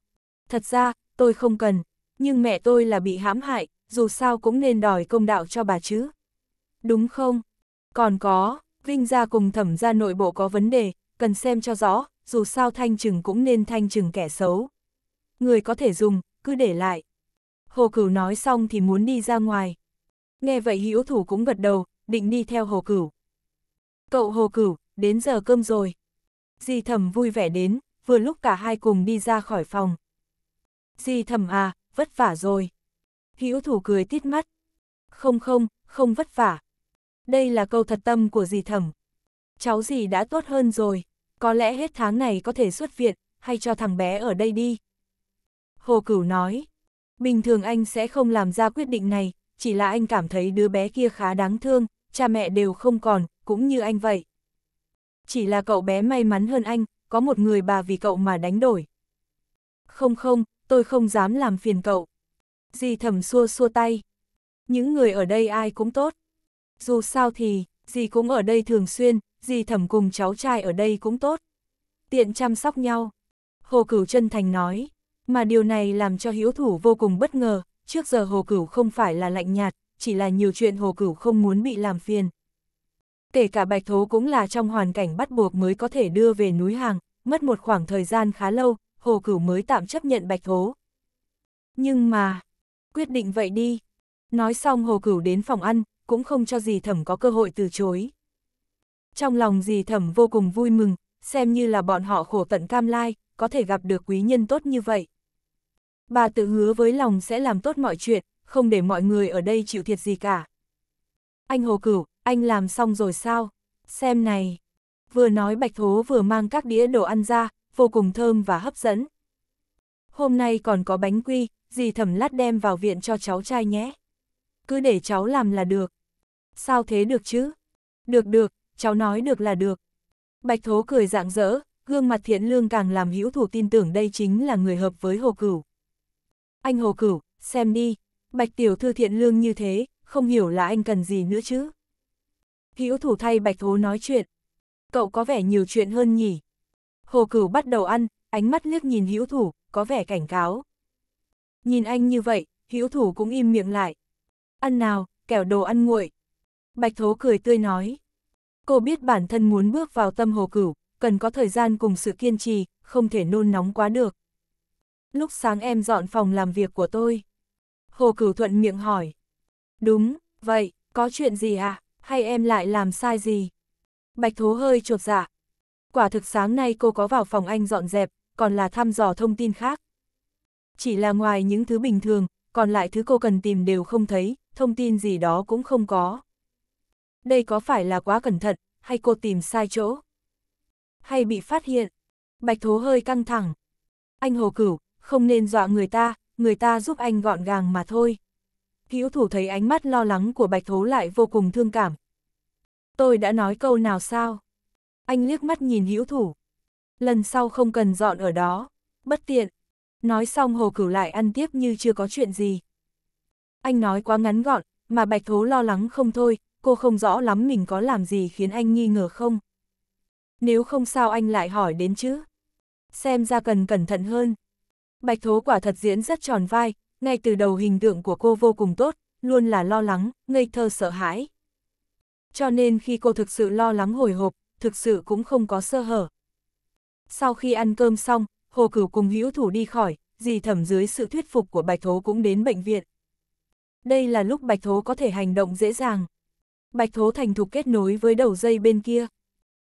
Thật ra, tôi không cần, nhưng mẹ tôi là bị hãm hại, dù sao cũng nên đòi công đạo cho bà chứ. Đúng không? Còn có, Vinh ra cùng thẩm ra nội bộ có vấn đề, cần xem cho rõ, dù sao thanh trừng cũng nên thanh trừng kẻ xấu. Người có thể dùng, cứ để lại. Hồ Cửu nói xong thì muốn đi ra ngoài. Nghe vậy hữu thủ cũng gật đầu, định đi theo Hồ Cửu. Cậu Hồ Cửu, đến giờ cơm rồi. Di thẩm vui vẻ đến, vừa lúc cả hai cùng đi ra khỏi phòng. Di thẩm à, vất vả rồi. Hữu thủ cười tít mắt. Không không, không vất vả, đây là câu thật tâm của dì thẩm. Cháu dì đã tốt hơn rồi, có lẽ hết tháng này có thể xuất viện, hay cho thằng bé ở đây đi. Hồ Cửu nói, bình thường anh sẽ không làm ra quyết định này, chỉ là anh cảm thấy đứa bé kia khá đáng thương, cha mẹ đều không còn, cũng như anh vậy. Chỉ là cậu bé may mắn hơn anh, có một người bà vì cậu mà đánh đổi. Không không, tôi không dám làm phiền cậu. Dì Thẩm xua xua tay. Những người ở đây ai cũng tốt, dù sao thì, dì cũng ở đây thường xuyên, dì thẩm cùng cháu trai ở đây cũng tốt. Tiện chăm sóc nhau. Hồ Cửu chân thành nói, mà điều này làm cho Hiếu Thủ vô cùng bất ngờ, trước giờ Hồ Cửu không phải là lạnh nhạt, chỉ là nhiều chuyện Hồ Cửu không muốn bị làm phiền. Kể cả Bạch Thố cũng là trong hoàn cảnh bắt buộc mới có thể đưa về núi hàng, mất một khoảng thời gian khá lâu, Hồ Cửu mới tạm chấp nhận Bạch Thố. Nhưng mà, quyết định vậy đi. Nói xong Hồ Cửu đến phòng ăn, cũng không cho dì thẩm có cơ hội từ chối. Trong lòng dì thẩm vô cùng vui mừng, xem như là bọn họ khổ tận cam lai, có thể gặp được quý nhân tốt như vậy. Bà tự hứa với lòng sẽ làm tốt mọi chuyện, không để mọi người ở đây chịu thiệt gì cả. Anh Hồ Cửu, anh làm xong rồi sao? Xem này. Vừa nói Bạch Thố vừa mang các đĩa đồ ăn ra, vô cùng thơm và hấp dẫn. Hôm nay còn có bánh quy, dì thẩm lát đem vào viện cho cháu trai nhé cứ để cháu làm là được. Sao thế được chứ? Được được, cháu nói được là được. Bạch Thố cười rạng rỡ, gương mặt thiện lương càng làm hữu thủ tin tưởng đây chính là người hợp với Hồ Cửu. Anh Hồ Cửu, xem đi, Bạch Tiểu Thư thiện lương như thế, không hiểu là anh cần gì nữa chứ. Hữu thủ thay Bạch Thố nói chuyện. Cậu có vẻ nhiều chuyện hơn nhỉ. Hồ Cửu bắt đầu ăn, ánh mắt liếc nhìn hữu thủ, có vẻ cảnh cáo. Nhìn anh như vậy, hữu thủ cũng im miệng lại, Ăn nào, kẻo đồ ăn nguội. Bạch Thố cười tươi nói. Cô biết bản thân muốn bước vào tâm hồ cửu, cần có thời gian cùng sự kiên trì, không thể nôn nóng quá được. Lúc sáng em dọn phòng làm việc của tôi. Hồ cửu thuận miệng hỏi. Đúng, vậy, có chuyện gì à? hay em lại làm sai gì? Bạch Thố hơi chột dạ. Quả thực sáng nay cô có vào phòng anh dọn dẹp, còn là thăm dò thông tin khác. Chỉ là ngoài những thứ bình thường, còn lại thứ cô cần tìm đều không thấy, thông tin gì đó cũng không có. Đây có phải là quá cẩn thận, hay cô tìm sai chỗ? Hay bị phát hiện? Bạch Thố hơi căng thẳng. Anh Hồ Cửu, không nên dọa người ta, người ta giúp anh gọn gàng mà thôi. Hữu thủ thấy ánh mắt lo lắng của Bạch Thố lại vô cùng thương cảm. Tôi đã nói câu nào sao? Anh liếc mắt nhìn hữu thủ. Lần sau không cần dọn ở đó, bất tiện. Nói xong Hồ Cửu lại ăn tiếp như chưa có chuyện gì. Anh nói quá ngắn gọn, mà Bạch Thố lo lắng không thôi, cô không rõ lắm mình có làm gì khiến anh nghi ngờ không. Nếu không sao anh lại hỏi đến chứ. Xem ra cần cẩn thận hơn. Bạch Thố quả thật diễn rất tròn vai, ngay từ đầu hình tượng của cô vô cùng tốt, luôn là lo lắng, ngây thơ sợ hãi. Cho nên khi cô thực sự lo lắng hồi hộp, thực sự cũng không có sơ hở. Sau khi ăn cơm xong, Hồ Cửu cùng hữu thủ đi khỏi, dì thẩm dưới sự thuyết phục của Bạch Thố cũng đến bệnh viện đây là lúc Bạch Thố có thể hành động dễ dàng. Bạch Thố thành thục kết nối với đầu dây bên kia.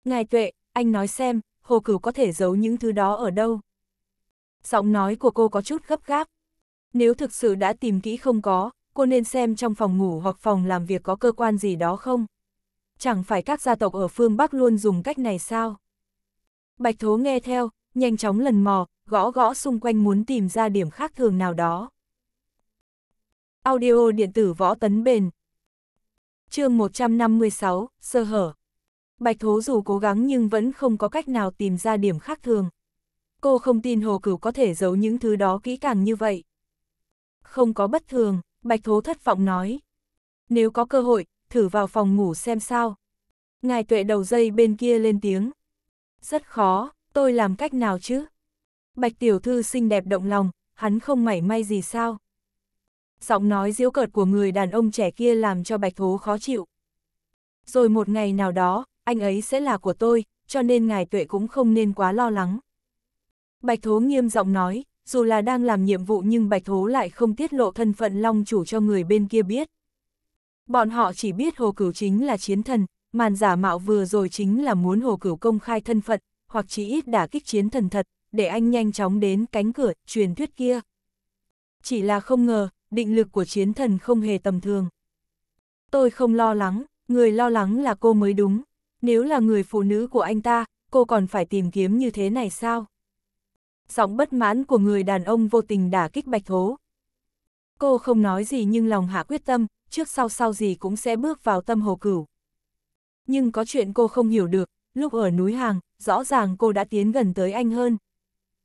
Ngài Tuệ, anh nói xem, Hồ Cửu có thể giấu những thứ đó ở đâu. Giọng nói của cô có chút gấp gáp. Nếu thực sự đã tìm kỹ không có, cô nên xem trong phòng ngủ hoặc phòng làm việc có cơ quan gì đó không. Chẳng phải các gia tộc ở phương Bắc luôn dùng cách này sao? Bạch Thố nghe theo, nhanh chóng lần mò, gõ gõ xung quanh muốn tìm ra điểm khác thường nào đó. Audio điện tử võ tấn bền. chương 156, sơ hở. Bạch Thố dù cố gắng nhưng vẫn không có cách nào tìm ra điểm khác thường. Cô không tin Hồ Cửu có thể giấu những thứ đó kỹ càng như vậy. Không có bất thường, Bạch Thố thất vọng nói. Nếu có cơ hội, thử vào phòng ngủ xem sao. Ngài tuệ đầu dây bên kia lên tiếng. Rất khó, tôi làm cách nào chứ? Bạch tiểu thư xinh đẹp động lòng, hắn không mảy may gì sao? Giọng nói diễu cợt của người đàn ông trẻ kia làm cho bạch thố khó chịu. Rồi một ngày nào đó, anh ấy sẽ là của tôi, cho nên ngài tuệ cũng không nên quá lo lắng. Bạch thố nghiêm giọng nói, dù là đang làm nhiệm vụ nhưng bạch thố lại không tiết lộ thân phận long chủ cho người bên kia biết. Bọn họ chỉ biết hồ cửu chính là chiến thần, màn giả mạo vừa rồi chính là muốn hồ cửu công khai thân phận, hoặc chỉ ít đả kích chiến thần thật, để anh nhanh chóng đến cánh cửa truyền thuyết kia. Chỉ là không ngờ, định lực của chiến thần không hề tầm thường. Tôi không lo lắng, người lo lắng là cô mới đúng. Nếu là người phụ nữ của anh ta, cô còn phải tìm kiếm như thế này sao? Giọng bất mãn của người đàn ông vô tình đả kích bạch thố. Cô không nói gì nhưng lòng hạ quyết tâm, trước sau sau gì cũng sẽ bước vào tâm hồ cửu. Nhưng có chuyện cô không hiểu được, lúc ở núi hàng, rõ ràng cô đã tiến gần tới anh hơn.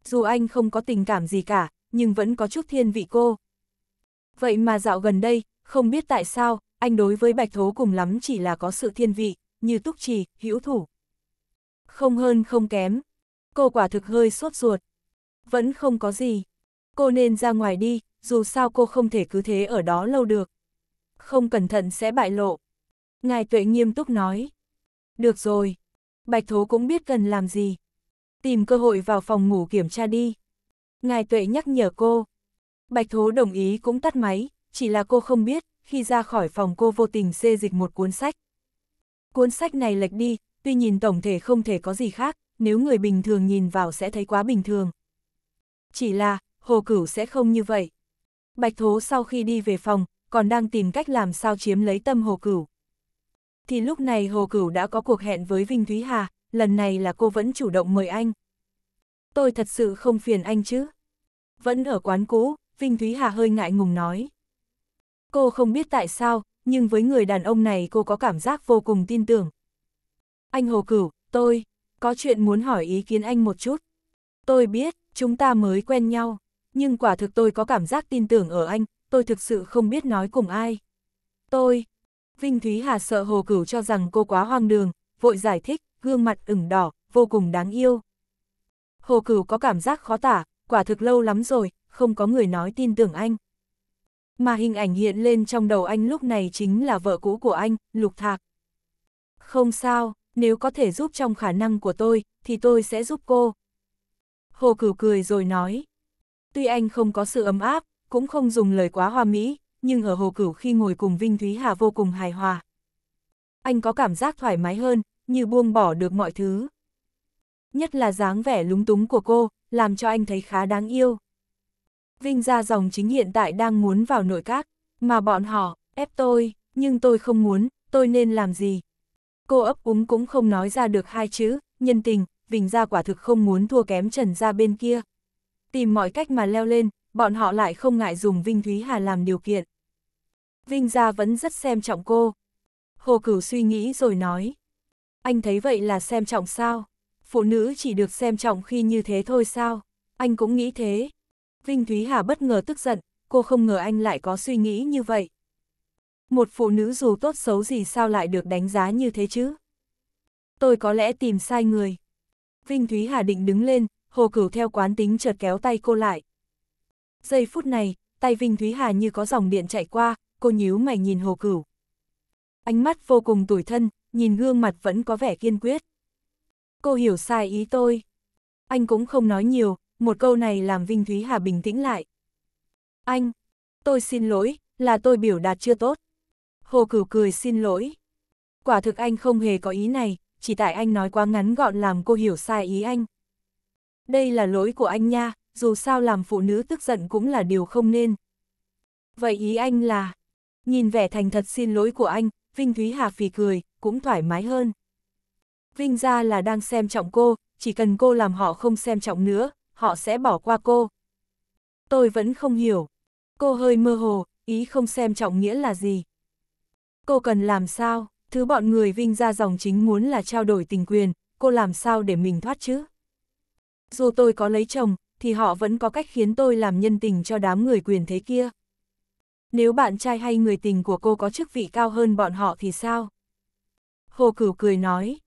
Dù anh không có tình cảm gì cả, nhưng vẫn có chút thiên vị cô, Vậy mà dạo gần đây, không biết tại sao, anh đối với Bạch Thố cùng lắm chỉ là có sự thiên vị, như túc trì, hữu thủ. Không hơn không kém. Cô quả thực hơi sốt ruột. Vẫn không có gì. Cô nên ra ngoài đi, dù sao cô không thể cứ thế ở đó lâu được. Không cẩn thận sẽ bại lộ. Ngài tuệ nghiêm túc nói. Được rồi. Bạch Thố cũng biết cần làm gì. Tìm cơ hội vào phòng ngủ kiểm tra đi. Ngài tuệ nhắc nhở cô. Bạch Thố đồng ý cũng tắt máy, chỉ là cô không biết, khi ra khỏi phòng cô vô tình xê dịch một cuốn sách. Cuốn sách này lệch đi, tuy nhìn tổng thể không thể có gì khác, nếu người bình thường nhìn vào sẽ thấy quá bình thường. Chỉ là, Hồ Cửu sẽ không như vậy. Bạch Thố sau khi đi về phòng, còn đang tìm cách làm sao chiếm lấy tâm Hồ Cửu. Thì lúc này Hồ Cửu đã có cuộc hẹn với Vinh Thúy Hà, lần này là cô vẫn chủ động mời anh. Tôi thật sự không phiền anh chứ. Vẫn ở quán cũ, Vinh Thúy Hà hơi ngại ngùng nói. Cô không biết tại sao, nhưng với người đàn ông này cô có cảm giác vô cùng tin tưởng. Anh Hồ Cửu, tôi, có chuyện muốn hỏi ý kiến anh một chút. Tôi biết, chúng ta mới quen nhau, nhưng quả thực tôi có cảm giác tin tưởng ở anh, tôi thực sự không biết nói cùng ai. Tôi, Vinh Thúy Hà sợ Hồ Cửu cho rằng cô quá hoang đường, vội giải thích, gương mặt ửng đỏ, vô cùng đáng yêu. Hồ Cửu có cảm giác khó tả, quả thực lâu lắm rồi, không có người nói tin tưởng anh. Mà hình ảnh hiện lên trong đầu anh lúc này chính là vợ cũ của anh, Lục Thạc. Không sao, nếu có thể giúp trong khả năng của tôi, thì tôi sẽ giúp cô. Hồ Cửu cười rồi nói. Tuy anh không có sự ấm áp, cũng không dùng lời quá hoa mỹ, nhưng ở Hồ Cửu khi ngồi cùng Vinh Thúy Hà vô cùng hài hòa. Anh có cảm giác thoải mái hơn, như buông bỏ được mọi thứ. Nhất là dáng vẻ lúng túng của cô, làm cho anh thấy khá đáng yêu. Vinh gia dòng chính hiện tại đang muốn vào nội các, mà bọn họ, ép tôi, nhưng tôi không muốn, tôi nên làm gì? Cô ấp úng cũng không nói ra được hai chữ, nhân tình, Vinh gia quả thực không muốn thua kém trần ra bên kia. Tìm mọi cách mà leo lên, bọn họ lại không ngại dùng Vinh Thúy Hà làm điều kiện. Vinh gia vẫn rất xem trọng cô. Hồ Cửu suy nghĩ rồi nói. Anh thấy vậy là xem trọng sao? Phụ nữ chỉ được xem trọng khi như thế thôi sao? Anh cũng nghĩ thế, Vinh Thúy Hà bất ngờ tức giận, cô không ngờ anh lại có suy nghĩ như vậy. Một phụ nữ dù tốt xấu gì sao lại được đánh giá như thế chứ? Tôi có lẽ tìm sai người. Vinh Thúy Hà định đứng lên, Hồ Cửu theo quán tính chợt kéo tay cô lại. Giây phút này, tay Vinh Thúy Hà như có dòng điện chạy qua, cô nhíu mày nhìn Hồ Cửu. Ánh mắt vô cùng tủi thân, nhìn gương mặt vẫn có vẻ kiên quyết. Cô hiểu sai ý tôi. Anh cũng không nói nhiều, một câu này làm Vinh Thúy Hà bình tĩnh lại. Anh, tôi xin lỗi, là tôi biểu đạt chưa tốt. Hồ Cửu cười xin lỗi. Quả thực anh không hề có ý này, chỉ tại anh nói quá ngắn gọn làm cô hiểu sai ý anh. Đây là lỗi của anh nha, dù sao làm phụ nữ tức giận cũng là điều không nên. Vậy ý anh là, nhìn vẻ thành thật xin lỗi của anh, Vinh Thúy Hà phì cười, cũng thoải mái hơn. Vinh ra là đang xem trọng cô, chỉ cần cô làm họ không xem trọng nữa, họ sẽ bỏ qua cô. Tôi vẫn không hiểu. Cô hơi mơ hồ, ý không xem trọng nghĩa là gì. Cô cần làm sao, thứ bọn người vinh ra dòng chính muốn là trao đổi tình quyền, cô làm sao để mình thoát chứ? Dù tôi có lấy chồng, thì họ vẫn có cách khiến tôi làm nhân tình cho đám người quyền thế kia. Nếu bạn trai hay người tình của cô có chức vị cao hơn bọn họ thì sao? Hồ Cửu cười nói,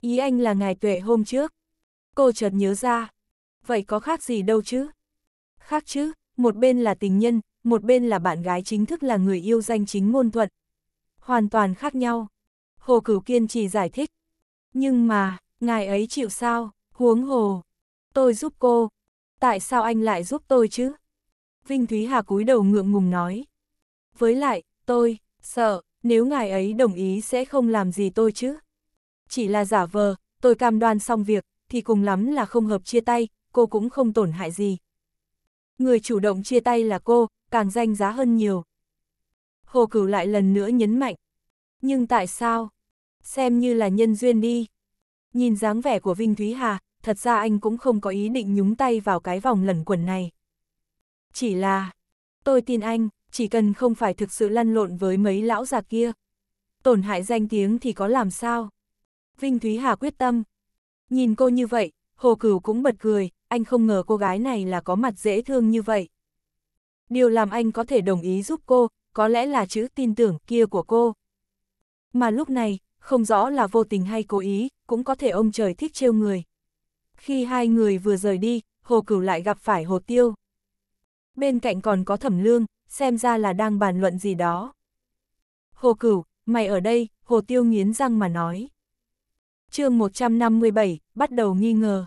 ý anh là ngài tuệ hôm trước. Cô chợt nhớ ra, vậy có khác gì đâu chứ? Khác chứ, một bên là tình nhân, một bên là bạn gái chính thức là người yêu danh chính ngôn thuận. Hoàn toàn khác nhau. Hồ Cửu Kiên chỉ giải thích. Nhưng mà, ngài ấy chịu sao, huống hồ. Tôi giúp cô. Tại sao anh lại giúp tôi chứ? Vinh Thúy Hà cúi đầu ngượng ngùng nói. Với lại, tôi, sợ, nếu ngài ấy đồng ý sẽ không làm gì tôi chứ. Chỉ là giả vờ, tôi cam đoan xong việc, thì cùng lắm là không hợp chia tay, cô cũng không tổn hại gì. Người chủ động chia tay là cô, càng danh giá hơn nhiều. Hồ Cửu lại lần nữa nhấn mạnh. Nhưng tại sao? Xem như là nhân duyên đi. Nhìn dáng vẻ của Vinh Thúy Hà, thật ra anh cũng không có ý định nhúng tay vào cái vòng lẩn quẩn này. Chỉ là, tôi tin anh, chỉ cần không phải thực sự lăn lộn với mấy lão già kia. Tổn hại danh tiếng thì có làm sao? Vinh Thúy Hà quyết tâm. Nhìn cô như vậy, Hồ Cửu cũng bật cười, anh không ngờ cô gái này là có mặt dễ thương như vậy. Điều làm anh có thể đồng ý giúp cô, có lẽ là chữ tin tưởng kia của cô. Mà lúc này, không rõ là vô tình hay cố ý, cũng có thể ông trời thích trêu người. Khi hai người vừa rời đi, Hồ Cửu lại gặp phải Hồ Tiêu. Bên cạnh còn có Thẩm Lương, xem ra là đang bàn luận gì đó. Hồ Cửu, mày ở đây, Hồ Tiêu nghiến răng mà nói. chương 157, bắt đầu nghi ngờ.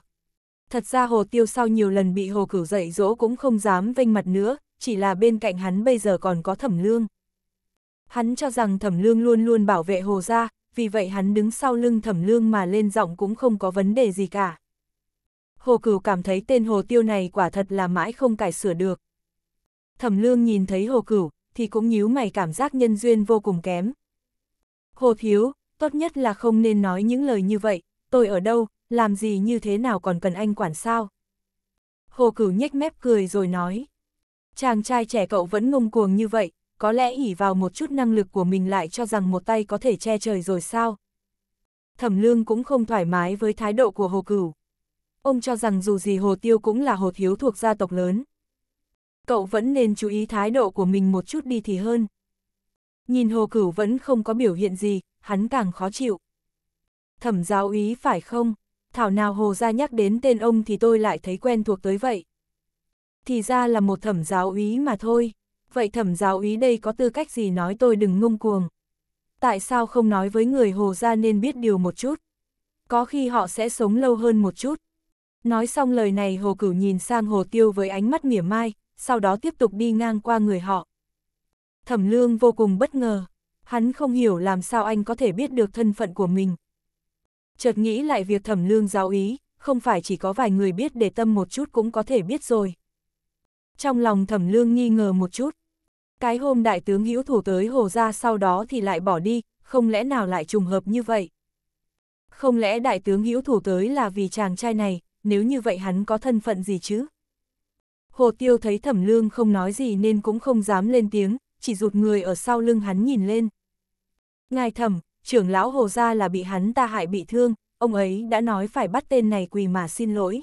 Thật ra Hồ Tiêu sau nhiều lần bị Hồ Cửu dạy dỗ cũng không dám vênh mặt nữa, chỉ là bên cạnh hắn bây giờ còn có Thẩm Lương. Hắn cho rằng Thẩm Lương luôn luôn bảo vệ Hồ gia, vì vậy hắn đứng sau lưng Thẩm Lương mà lên giọng cũng không có vấn đề gì cả. Hồ Cửu cảm thấy tên Hồ Tiêu này quả thật là mãi không cải sửa được. Thẩm Lương nhìn thấy Hồ Cửu thì cũng nhíu mày cảm giác nhân duyên vô cùng kém. Hồ Thiếu, tốt nhất là không nên nói những lời như vậy, tôi ở đâu, làm gì như thế nào còn cần anh quản sao? Hồ Cửu nhếch mép cười rồi nói. Chàng trai trẻ cậu vẫn ngông cuồng như vậy, có lẽ ỉ vào một chút năng lực của mình lại cho rằng một tay có thể che trời rồi sao? Thẩm Lương cũng không thoải mái với thái độ của Hồ Cửu. Ông cho rằng dù gì Hồ Tiêu cũng là Hồ Thiếu thuộc gia tộc lớn. Cậu vẫn nên chú ý thái độ của mình một chút đi thì hơn. Nhìn Hồ Cửu vẫn không có biểu hiện gì, hắn càng khó chịu. Thẩm giáo ý phải không? thảo nào Hồ Gia nhắc đến tên ông thì tôi lại thấy quen thuộc tới vậy. Thì ra là một thẩm giáo úy mà thôi, vậy thẩm giáo úy đây có tư cách gì nói tôi đừng ngông cuồng. Tại sao không nói với người Hồ Gia nên biết điều một chút? Có khi họ sẽ sống lâu hơn một chút. Nói xong lời này Hồ Cửu nhìn sang Hồ Tiêu với ánh mắt mỉa mai, sau đó tiếp tục đi ngang qua người họ. Thẩm Lương vô cùng bất ngờ, hắn không hiểu làm sao anh có thể biết được thân phận của mình chợt nghĩ lại việc thẩm lương giáo ý, không phải chỉ có vài người biết để tâm một chút cũng có thể biết rồi. Trong lòng thẩm lương nghi ngờ một chút. Cái hôm đại tướng hữu thủ tới hồ ra sau đó thì lại bỏ đi, không lẽ nào lại trùng hợp như vậy? Không lẽ đại tướng hữu thủ tới là vì chàng trai này, nếu như vậy hắn có thân phận gì chứ? Hồ tiêu thấy thẩm lương không nói gì nên cũng không dám lên tiếng, chỉ rụt người ở sau lưng hắn nhìn lên. Ngài thẩm, trưởng lão Hồ Gia là bị hắn ta hại bị thương, ông ấy đã nói phải bắt tên này quỳ mà xin lỗi.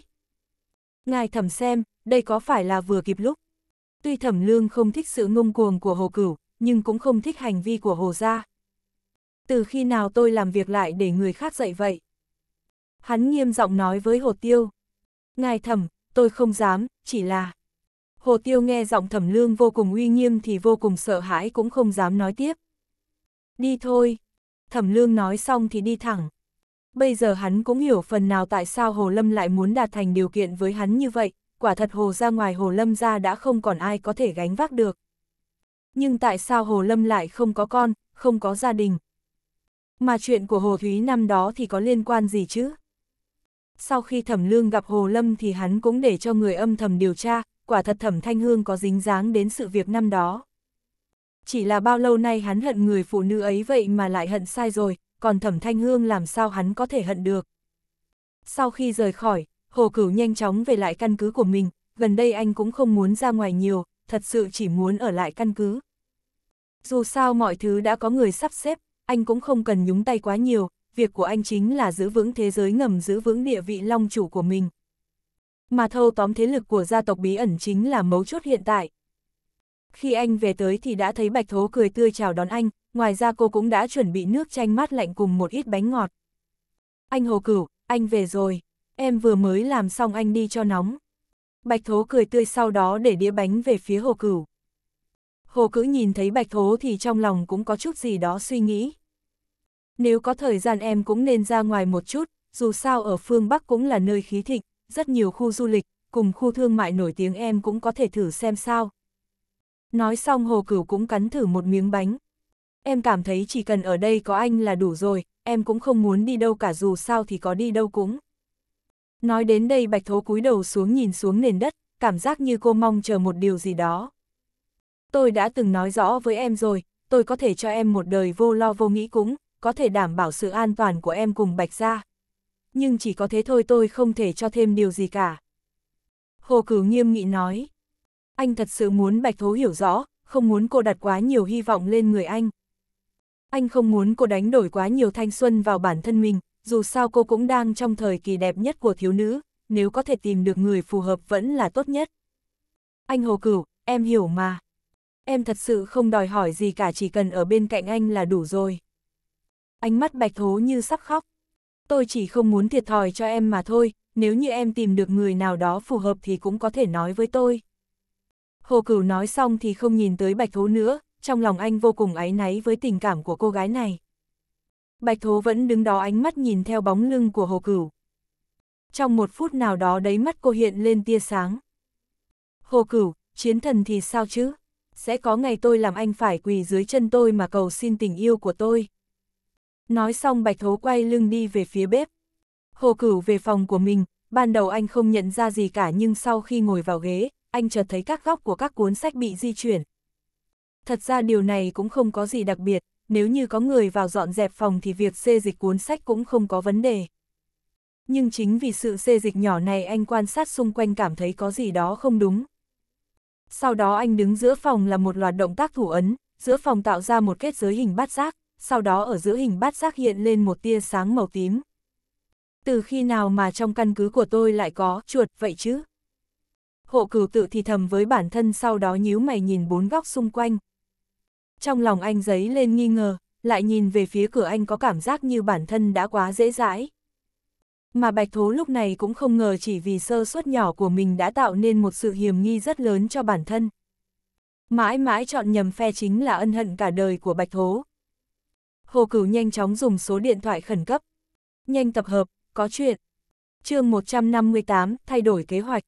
Ngài thẩm xem, đây có phải là vừa kịp lúc. Tuy thẩm lương không thích sự ngông cuồng của Hồ Cửu, nhưng cũng không thích hành vi của Hồ Gia. Từ khi nào tôi làm việc lại để người khác dạy vậy? Hắn nghiêm giọng nói với Hồ Tiêu. Ngài thẩm, tôi không dám, chỉ là... Hồ Tiêu nghe giọng thẩm lương vô cùng uy nghiêm thì vô cùng sợ hãi cũng không dám nói tiếp. Đi thôi, thẩm lương nói xong thì đi thẳng. Bây giờ hắn cũng hiểu phần nào tại sao Hồ Lâm lại muốn đạt thành điều kiện với hắn như vậy, quả thật Hồ ra ngoài Hồ Lâm ra đã không còn ai có thể gánh vác được. Nhưng tại sao Hồ Lâm lại không có con, không có gia đình? Mà chuyện của Hồ Thúy năm đó thì có liên quan gì chứ? Sau khi thẩm lương gặp Hồ Lâm thì hắn cũng để cho người âm thầm điều tra, quả thật thẩm Thanh Hương có dính dáng đến sự việc năm đó. Chỉ là bao lâu nay hắn hận người phụ nữ ấy vậy mà lại hận sai rồi, còn thẩm thanh hương làm sao hắn có thể hận được. Sau khi rời khỏi, Hồ Cửu nhanh chóng về lại căn cứ của mình, gần đây anh cũng không muốn ra ngoài nhiều, thật sự chỉ muốn ở lại căn cứ. Dù sao mọi thứ đã có người sắp xếp, anh cũng không cần nhúng tay quá nhiều, việc của anh chính là giữ vững thế giới ngầm giữ vững địa vị long chủ của mình. Mà thâu tóm thế lực của gia tộc bí ẩn chính là mấu chốt hiện tại, khi anh về tới thì đã thấy Bạch Thố cười tươi chào đón anh, ngoài ra cô cũng đã chuẩn bị nước chanh mát lạnh cùng một ít bánh ngọt. Anh Hồ Cửu, anh về rồi, em vừa mới làm xong anh đi cho nóng. Bạch Thố cười tươi sau đó để đĩa bánh về phía Hồ Cửu. Hồ Cửu nhìn thấy Bạch Thố thì trong lòng cũng có chút gì đó suy nghĩ. Nếu có thời gian em cũng nên ra ngoài một chút, dù sao ở phương Bắc cũng là nơi khí thịnh, rất nhiều khu du lịch, cùng khu thương mại nổi tiếng em cũng có thể thử xem sao. Nói xong hồ cửu cũng cắn thử một miếng bánh. Em cảm thấy chỉ cần ở đây có anh là đủ rồi, em cũng không muốn đi đâu cả dù sao thì có đi đâu cũng. Nói đến đây bạch thố cúi đầu xuống nhìn xuống nền đất, cảm giác như cô mong chờ một điều gì đó. Tôi đã từng nói rõ với em rồi, tôi có thể cho em một đời vô lo vô nghĩ cũng, có thể đảm bảo sự an toàn của em cùng bạch gia. Nhưng chỉ có thế thôi tôi không thể cho thêm điều gì cả. Hồ cửu nghiêm nghị nói, anh thật sự muốn Bạch Thố hiểu rõ, không muốn cô đặt quá nhiều hy vọng lên người anh. Anh không muốn cô đánh đổi quá nhiều thanh xuân vào bản thân mình, dù sao cô cũng đang trong thời kỳ đẹp nhất của thiếu nữ, nếu có thể tìm được người phù hợp vẫn là tốt nhất. Anh Hồ Cửu, em hiểu mà. Em thật sự không đòi hỏi gì cả chỉ cần ở bên cạnh anh là đủ rồi. Ánh mắt bạch thố như sắp khóc. Tôi chỉ không muốn thiệt thòi cho em mà thôi, nếu như em tìm được người nào đó phù hợp thì cũng có thể nói với tôi. Hồ Cửu nói xong thì không nhìn tới Bạch Thố nữa, trong lòng anh vô cùng áy náy với tình cảm của cô gái này. Bạch Thố vẫn đứng đó ánh mắt nhìn theo bóng lưng của Hồ Cửu. Trong một phút nào đó đấy mắt cô hiện lên tia sáng. Hồ Cửu, chiến thần thì sao chứ? Sẽ có ngày tôi làm anh phải quỳ dưới chân tôi mà cầu xin tình yêu của tôi. Nói xong Bạch Thố quay lưng đi về phía bếp. Hồ Cửu về phòng của mình, ban đầu anh không nhận ra gì cả nhưng sau khi ngồi vào ghế, anh chợt thấy các góc của các cuốn sách bị di chuyển. Thật ra điều này cũng không có gì đặc biệt, nếu như có người vào dọn dẹp phòng thì việc xê dịch cuốn sách cũng không có vấn đề. Nhưng chính vì sự xê dịch nhỏ này anh quan sát xung quanh cảm thấy có gì đó không đúng. Sau đó anh đứng giữa phòng là một loạt động tác thủ ấn, giữa phòng tạo ra một kết giới hình bát giác, sau đó ở giữa hình bát giác hiện lên một tia sáng màu tím. Từ khi nào mà trong căn cứ của tôi lại có chuột vậy chứ? hộ cửu tự thì thầm với bản thân sau đó nhíu mày nhìn bốn góc xung quanh. Trong lòng anh giấy lên nghi ngờ, lại nhìn về phía cửa anh có cảm giác như bản thân đã quá dễ dãi. Mà Bạch Thố lúc này cũng không ngờ chỉ vì sơ suất nhỏ của mình đã tạo nên một sự hiểm nghi rất lớn cho bản thân. Mãi mãi chọn nhầm phe chính là ân hận cả đời của Bạch Thố. Hồ Cửu nhanh chóng dùng số điện thoại khẩn cấp. Nhanh tập hợp, có chuyện. chương 158, thay đổi kế hoạch.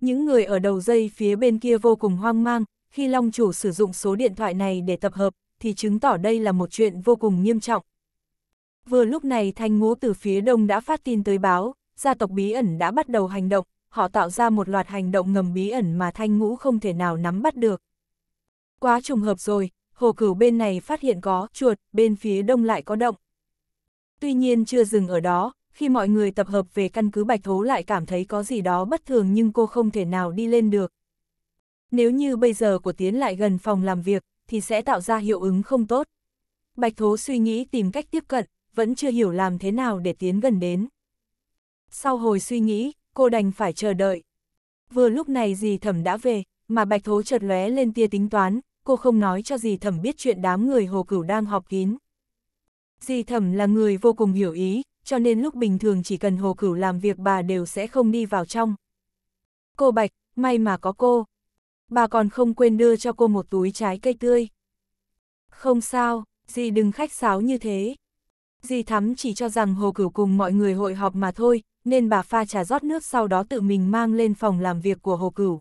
Những người ở đầu dây phía bên kia vô cùng hoang mang, khi Long Chủ sử dụng số điện thoại này để tập hợp, thì chứng tỏ đây là một chuyện vô cùng nghiêm trọng. Vừa lúc này Thanh Ngũ từ phía đông đã phát tin tới báo, gia tộc bí ẩn đã bắt đầu hành động, họ tạo ra một loạt hành động ngầm bí ẩn mà Thanh Ngũ không thể nào nắm bắt được. Quá trùng hợp rồi, hồ cửu bên này phát hiện có chuột, bên phía đông lại có động. Tuy nhiên chưa dừng ở đó, khi mọi người tập hợp về căn cứ Bạch Thố lại cảm thấy có gì đó bất thường nhưng cô không thể nào đi lên được. Nếu như bây giờ của Tiến lại gần phòng làm việc, thì sẽ tạo ra hiệu ứng không tốt. Bạch Thố suy nghĩ tìm cách tiếp cận, vẫn chưa hiểu làm thế nào để Tiến gần đến. Sau hồi suy nghĩ, cô đành phải chờ đợi. Vừa lúc này dì thẩm đã về, mà Bạch Thố chợt lóe lên tia tính toán, cô không nói cho dì thẩm biết chuyện đám người hồ cửu đang họp kín. Dì thẩm là người vô cùng hiểu ý, cho nên lúc bình thường chỉ cần Hồ Cửu làm việc bà đều sẽ không đi vào trong. Cô Bạch, may mà có cô. Bà còn không quên đưa cho cô một túi trái cây tươi. Không sao, dì đừng khách sáo như thế. Dì thắm chỉ cho rằng Hồ Cửu cùng mọi người hội họp mà thôi, nên bà pha trà rót nước sau đó tự mình mang lên phòng làm việc của Hồ Cửu.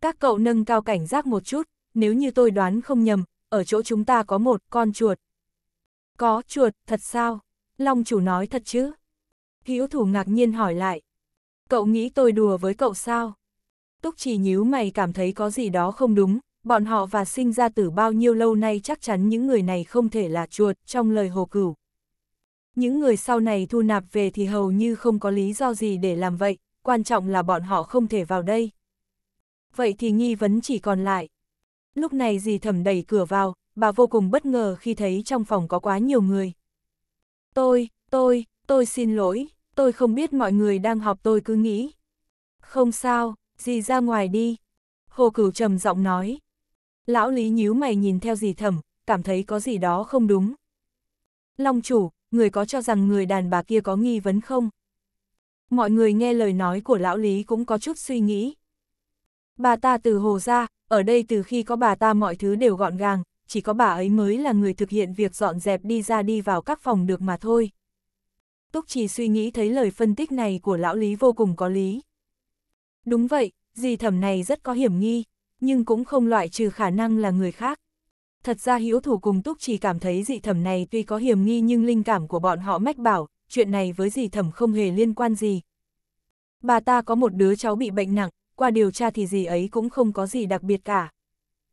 Các cậu nâng cao cảnh giác một chút, nếu như tôi đoán không nhầm, ở chỗ chúng ta có một con chuột. Có chuột, thật sao? Long chủ nói thật chứ? Hữu thủ ngạc nhiên hỏi lại. Cậu nghĩ tôi đùa với cậu sao? Túc chỉ nhíu mày cảm thấy có gì đó không đúng, bọn họ và sinh ra từ bao nhiêu lâu nay chắc chắn những người này không thể là chuột trong lời hồ cửu. Những người sau này thu nạp về thì hầu như không có lý do gì để làm vậy, quan trọng là bọn họ không thể vào đây. Vậy thì nghi vấn chỉ còn lại. Lúc này dì thẩm đẩy cửa vào, bà vô cùng bất ngờ khi thấy trong phòng có quá nhiều người. Tôi, tôi, tôi xin lỗi, tôi không biết mọi người đang học tôi cứ nghĩ. Không sao, dì ra ngoài đi. Hồ Cửu trầm giọng nói. Lão Lý nhíu mày nhìn theo dì thẩm, cảm thấy có gì đó không đúng. Long chủ, người có cho rằng người đàn bà kia có nghi vấn không? Mọi người nghe lời nói của lão Lý cũng có chút suy nghĩ. Bà ta từ hồ ra, ở đây từ khi có bà ta mọi thứ đều gọn gàng, chỉ có bà ấy mới là người thực hiện việc dọn dẹp đi ra đi vào các phòng được mà thôi. Túc chỉ suy nghĩ thấy lời phân tích này của lão Lý vô cùng có lý. Đúng vậy, dì thẩm này rất có hiểm nghi, nhưng cũng không loại trừ khả năng là người khác. Thật ra hiếu thủ cùng Túc chỉ cảm thấy dị thẩm này tuy có hiểm nghi nhưng linh cảm của bọn họ mách bảo, chuyện này với dì thẩm không hề liên quan gì. Bà ta có một đứa cháu bị bệnh nặng, qua điều tra thì dì ấy cũng không có gì đặc biệt cả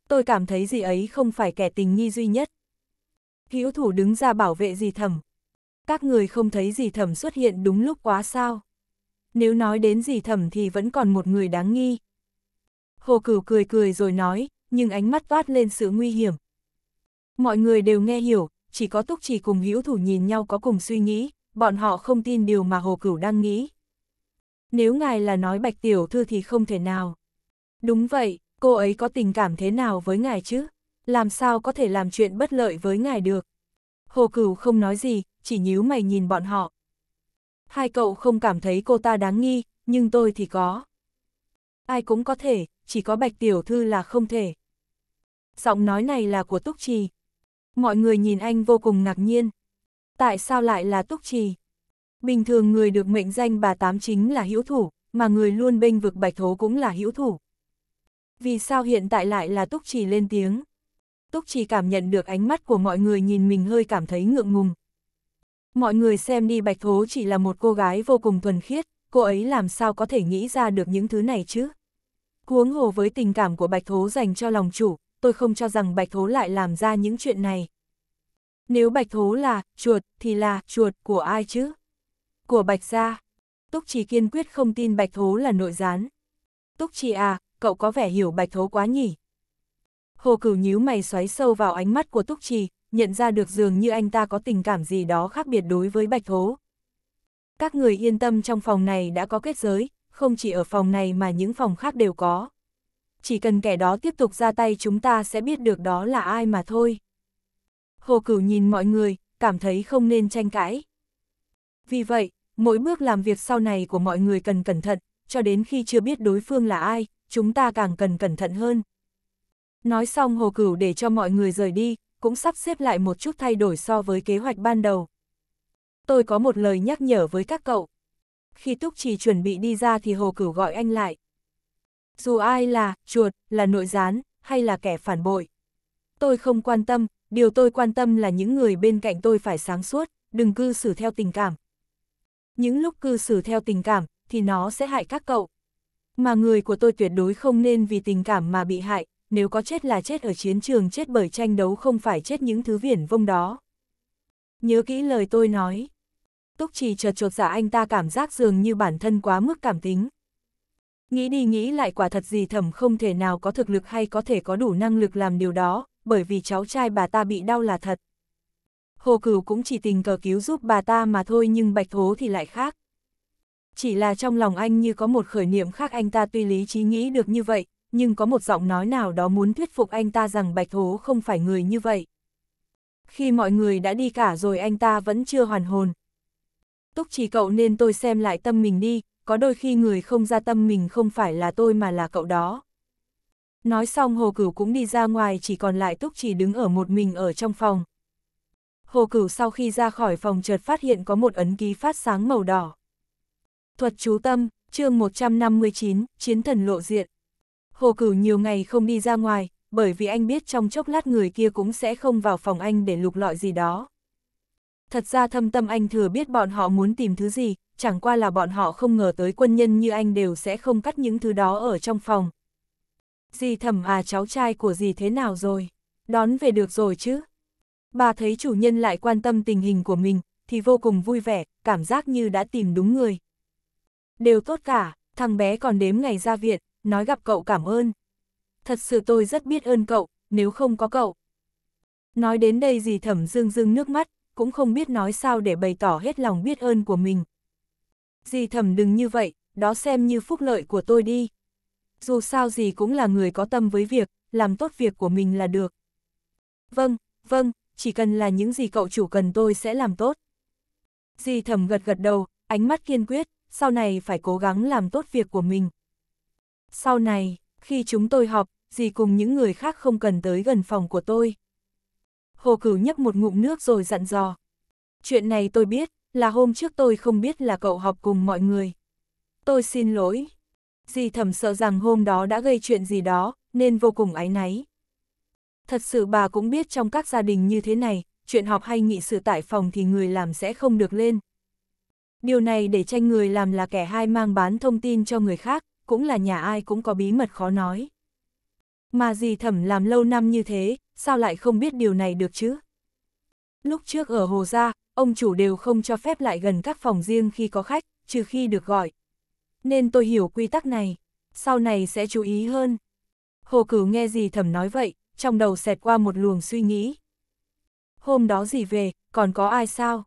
tôi cảm thấy gì ấy không phải kẻ tình nghi duy nhất. Hữu thủ đứng ra bảo vệ dì thẩm. Các người không thấy dì thẩm xuất hiện đúng lúc quá sao. Nếu nói đến dì thẩm thì vẫn còn một người đáng nghi. Hồ cửu cười cười rồi nói, nhưng ánh mắt toát lên sự nguy hiểm. Mọi người đều nghe hiểu, chỉ có túc chỉ cùng hữu thủ nhìn nhau có cùng suy nghĩ, bọn họ không tin điều mà hồ cửu đang nghĩ. Nếu ngài là nói bạch tiểu thư thì không thể nào. Đúng vậy, cô ấy có tình cảm thế nào với ngài chứ? Làm sao có thể làm chuyện bất lợi với ngài được? Hồ Cửu không nói gì, chỉ nhíu mày nhìn bọn họ. Hai cậu không cảm thấy cô ta đáng nghi, nhưng tôi thì có. Ai cũng có thể, chỉ có Bạch Tiểu Thư là không thể. Giọng nói này là của Túc Trì. Mọi người nhìn anh vô cùng ngạc nhiên. Tại sao lại là Túc Trì? Bình thường người được mệnh danh bà Tám chính là hữu thủ, mà người luôn bênh vực Bạch Thố cũng là hữu thủ. Vì sao hiện tại lại là Túc Trì lên tiếng? Túc Trì cảm nhận được ánh mắt của mọi người nhìn mình hơi cảm thấy ngượng ngùng. Mọi người xem đi Bạch Thố chỉ là một cô gái vô cùng thuần khiết, cô ấy làm sao có thể nghĩ ra được những thứ này chứ? Huống hồ với tình cảm của Bạch Thố dành cho lòng chủ, tôi không cho rằng Bạch Thố lại làm ra những chuyện này. Nếu Bạch Thố là chuột thì là chuột của ai chứ? Của Bạch Gia. Túc Trì kiên quyết không tin Bạch Thố là nội gián. Túc Trì à, cậu có vẻ hiểu bạch thố quá nhỉ. Hồ cửu nhíu mày xoáy sâu vào ánh mắt của Túc Trì, nhận ra được dường như anh ta có tình cảm gì đó khác biệt đối với bạch thố. Các người yên tâm trong phòng này đã có kết giới, không chỉ ở phòng này mà những phòng khác đều có. Chỉ cần kẻ đó tiếp tục ra tay chúng ta sẽ biết được đó là ai mà thôi. Hồ Cửu nhìn mọi người, cảm thấy không nên tranh cãi. Vì vậy, mỗi bước làm việc sau này của mọi người cần cẩn thận, cho đến khi chưa biết đối phương là ai, chúng ta càng cần cẩn thận hơn. Nói xong Hồ Cửu để cho mọi người rời đi, cũng sắp xếp lại một chút thay đổi so với kế hoạch ban đầu. Tôi có một lời nhắc nhở với các cậu. Khi Túc Trì chuẩn bị đi ra thì Hồ Cửu gọi anh lại. Dù ai là chuột, là nội gián, hay là kẻ phản bội. Tôi không quan tâm, điều tôi quan tâm là những người bên cạnh tôi phải sáng suốt, đừng cư xử theo tình cảm. Những lúc cư xử theo tình cảm, thì nó sẽ hại các cậu. Mà người của tôi tuyệt đối không nên vì tình cảm mà bị hại, nếu có chết là chết ở chiến trường chết bởi tranh đấu không phải chết những thứ viển vông đó. Nhớ kỹ lời tôi nói. Túc trì chợt chột dạ anh ta cảm giác dường như bản thân quá mức cảm tính. Nghĩ đi nghĩ lại quả thật gì thẩm không thể nào có thực lực hay có thể có đủ năng lực làm điều đó, bởi vì cháu trai bà ta bị đau là thật. Hồ Cửu cũng chỉ tình cờ cứu giúp bà ta mà thôi nhưng Bạch thố thì lại khác chỉ là trong lòng anh như có một khởi niệm khác anh ta tuy lý trí nghĩ được như vậy, nhưng có một giọng nói nào đó muốn thuyết phục anh ta rằng Bạch Hố không phải người như vậy. Khi mọi người đã đi cả rồi anh ta vẫn chưa hoàn hồn. Túc chỉ cậu nên tôi xem lại tâm mình đi, có đôi khi người không ra tâm mình không phải là tôi mà là cậu đó. Nói xong Hồ Cửu cũng đi ra ngoài chỉ còn lại Túc chỉ đứng ở một mình ở trong phòng. Hồ Cửu sau khi ra khỏi phòng chợt phát hiện có một ấn ký phát sáng màu đỏ. Thuật chú tâm, chương 159, chiến thần lộ diện. Hồ cửu nhiều ngày không đi ra ngoài, bởi vì anh biết trong chốc lát người kia cũng sẽ không vào phòng anh để lục lọi gì đó. Thật ra thâm tâm anh thừa biết bọn họ muốn tìm thứ gì, chẳng qua là bọn họ không ngờ tới quân nhân như anh đều sẽ không cắt những thứ đó ở trong phòng. Dì thẩm à cháu trai của dì thế nào rồi? Đón về được rồi chứ? Bà thấy chủ nhân lại quan tâm tình hình của mình, thì vô cùng vui vẻ, cảm giác như đã tìm đúng người, Đều tốt cả, thằng bé còn đếm ngày ra viện, nói gặp cậu cảm ơn. Thật sự tôi rất biết ơn cậu, nếu không có cậu. Nói đến đây gì thẩm dương dương nước mắt, cũng không biết nói sao để bày tỏ hết lòng biết ơn của mình. Dì thẩm đừng như vậy, đó xem như phúc lợi của tôi đi. Dù sao gì cũng là người có tâm với việc, làm tốt việc của mình là được. Vâng, vâng, chỉ cần là những gì cậu chủ cần tôi sẽ làm tốt. Dì thẩm gật gật đầu, ánh mắt kiên quyết, sau này phải cố gắng làm tốt việc của mình. Sau này, khi chúng tôi họp, dì cùng những người khác không cần tới gần phòng của tôi. Hồ Cửu nhấp một ngụm nước rồi dặn dò. Chuyện này tôi biết, là hôm trước tôi không biết là cậu họp cùng mọi người. Tôi xin lỗi. Dì thẩm sợ rằng hôm đó đã gây chuyện gì đó, nên vô cùng áy náy. Thật sự bà cũng biết trong các gia đình như thế này, chuyện họp hay nghị sự tại phòng thì người làm sẽ không được lên, Điều này để tranh người làm là kẻ hai mang bán thông tin cho người khác, cũng là nhà ai cũng có bí mật khó nói. Mà dì thẩm làm lâu năm như thế, sao lại không biết điều này được chứ? Lúc trước ở Hồ Gia, ông chủ đều không cho phép lại gần các phòng riêng khi có khách, trừ khi được gọi. Nên tôi hiểu quy tắc này, sau này sẽ chú ý hơn. Hồ cửu nghe dì thẩm nói vậy, trong đầu xẹt qua một luồng suy nghĩ. Hôm đó dì về, còn có ai sao?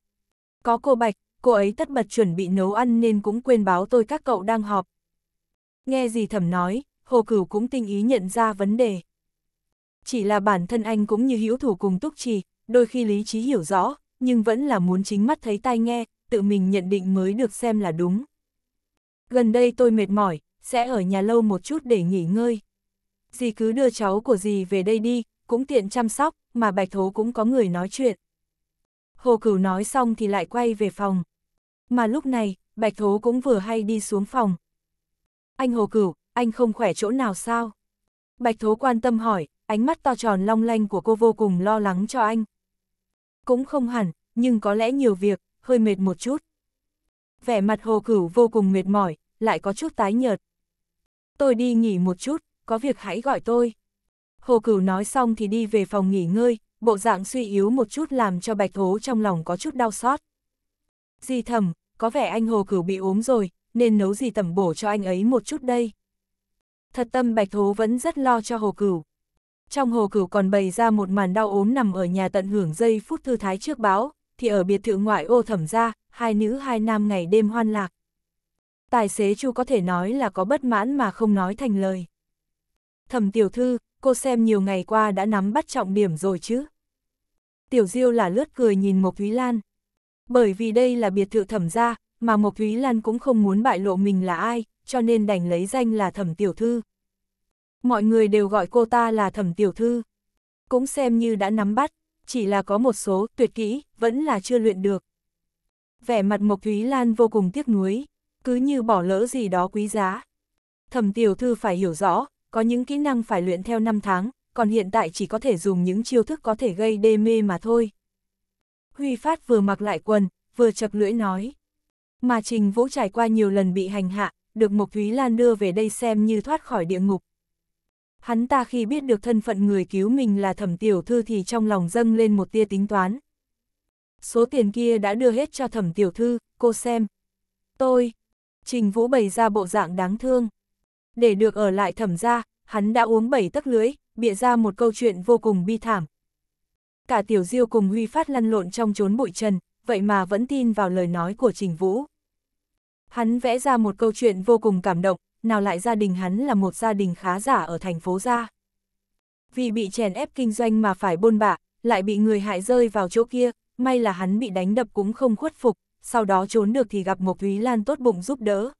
Có cô Bạch, cô ấy tất bật chuẩn bị nấu ăn nên cũng quên báo tôi các cậu đang họp. Nghe gì thẩm nói, Hồ Cửu cũng tinh ý nhận ra vấn đề. Chỉ là bản thân anh cũng như hữu thủ cùng túc trì, đôi khi lý trí hiểu rõ, nhưng vẫn là muốn chính mắt thấy tai nghe, tự mình nhận định mới được xem là đúng. Gần đây tôi mệt mỏi, sẽ ở nhà lâu một chút để nghỉ ngơi. Dì cứ đưa cháu của dì về đây đi, cũng tiện chăm sóc, mà bạch thố cũng có người nói chuyện. Hồ Cửu nói xong thì lại quay về phòng. Mà lúc này, Bạch Thố cũng vừa hay đi xuống phòng. Anh Hồ Cửu, anh không khỏe chỗ nào sao? Bạch Thố quan tâm hỏi, ánh mắt to tròn long lanh của cô vô cùng lo lắng cho anh. Cũng không hẳn, nhưng có lẽ nhiều việc, hơi mệt một chút. Vẻ mặt Hồ Cửu vô cùng mệt mỏi, lại có chút tái nhợt. Tôi đi nghỉ một chút, có việc hãy gọi tôi. Hồ Cửu nói xong thì đi về phòng nghỉ ngơi, bộ dạng suy yếu một chút làm cho bạch hố trong lòng có chút đau xót. Di thầm, có vẻ anh hồ cửu bị ốm rồi, nên nấu gì tẩm bổ cho anh ấy một chút đây. Thật tâm bạch hố vẫn rất lo cho hồ cửu. Trong hồ cửu còn bày ra một màn đau ốm nằm ở nhà tận hưởng giây phút thư thái trước báo, thì ở biệt thự ngoại ô thẩm ra, hai nữ hai nam ngày đêm hoan lạc. Tài xế Chu có thể nói là có bất mãn mà không nói thành lời. Thẩm tiểu thư, cô xem nhiều ngày qua đã nắm bắt trọng điểm rồi chứ. Tiểu Diêu là lướt cười nhìn Mộc quý Lan. Bởi vì đây là biệt thự thẩm gia, mà Mộc quý Lan cũng không muốn bại lộ mình là ai, cho nên đành lấy danh là thẩm tiểu thư. Mọi người đều gọi cô ta là thẩm tiểu thư. Cũng xem như đã nắm bắt, chỉ là có một số tuyệt kỹ, vẫn là chưa luyện được. Vẻ mặt Mộc quý Lan vô cùng tiếc nuối, cứ như bỏ lỡ gì đó quý giá. Thẩm tiểu thư phải hiểu rõ, có những kỹ năng phải luyện theo năm tháng, còn hiện tại chỉ có thể dùng những chiêu thức có thể gây đê mê mà thôi. Huy Phát vừa mặc lại quần, vừa chập lưỡi nói. Mà Trình Vũ trải qua nhiều lần bị hành hạ, được Mộc Thúy Lan đưa về đây xem như thoát khỏi địa ngục. Hắn ta khi biết được thân phận người cứu mình là thẩm tiểu thư thì trong lòng dâng lên một tia tính toán. Số tiền kia đã đưa hết cho thẩm tiểu thư, cô xem. Tôi, Trình Vũ bày ra bộ dạng đáng thương để được ở lại thẩm gia, hắn đã uống bảy tấc lưới, bịa ra một câu chuyện vô cùng bi thảm. Cả Tiểu Diêu cùng Huy Phát lăn lộn trong chốn bụi trần, vậy mà vẫn tin vào lời nói của Trình Vũ. Hắn vẽ ra một câu chuyện vô cùng cảm động, nào lại gia đình hắn là một gia đình khá giả ở thành phố gia. Vì bị chèn ép kinh doanh mà phải bôn bạ, lại bị người hại rơi vào chỗ kia, may là hắn bị đánh đập cũng không khuất phục, sau đó trốn được thì gặp một quý Lan tốt bụng giúp đỡ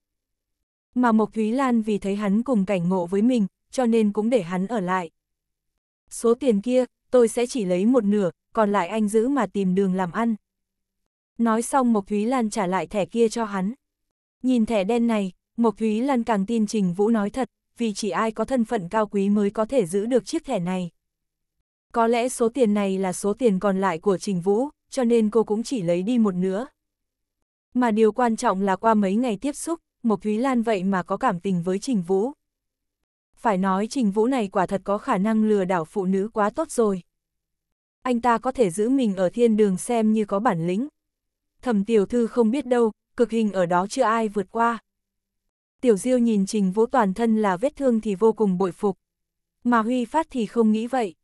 mà Mộc Thúy Lan vì thấy hắn cùng cảnh ngộ với mình, cho nên cũng để hắn ở lại. Số tiền kia, tôi sẽ chỉ lấy một nửa, còn lại anh giữ mà tìm đường làm ăn. Nói xong Mộc Thúy Lan trả lại thẻ kia cho hắn. Nhìn thẻ đen này, Mộc Thúy Lan càng tin Trình Vũ nói thật, vì chỉ ai có thân phận cao quý mới có thể giữ được chiếc thẻ này. Có lẽ số tiền này là số tiền còn lại của Trình Vũ, cho nên cô cũng chỉ lấy đi một nửa. Mà điều quan trọng là qua mấy ngày tiếp xúc, Mộc Thúy Lan vậy mà có cảm tình với Trình Vũ. Phải nói Trình Vũ này quả thật có khả năng lừa đảo phụ nữ quá tốt rồi. Anh ta có thể giữ mình ở thiên đường xem như có bản lĩnh. Thẩm tiểu thư không biết đâu, cực hình ở đó chưa ai vượt qua. Tiểu Diêu nhìn Trình Vũ toàn thân là vết thương thì vô cùng bội phục. Mà Huy Phát thì không nghĩ vậy.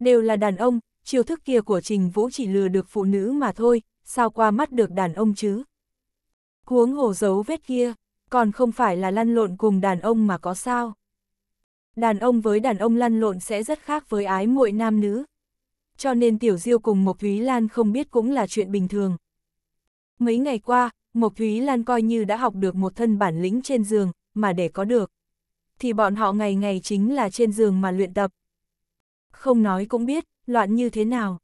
Đều là đàn ông, chiêu thức kia của Trình Vũ chỉ lừa được phụ nữ mà thôi, sao qua mắt được đàn ông chứ. Huống hồ giấu vết kia, còn không phải là lăn lộn cùng đàn ông mà có sao. Đàn ông với đàn ông lăn lộn sẽ rất khác với ái muội nam nữ. Cho nên Tiểu Diêu cùng Mộc Thúy Lan không biết cũng là chuyện bình thường. Mấy ngày qua, Mộc Thúy Lan coi như đã học được một thân bản lĩnh trên giường, mà để có được. Thì bọn họ ngày ngày chính là trên giường mà luyện tập. Không nói cũng biết, loạn như thế nào.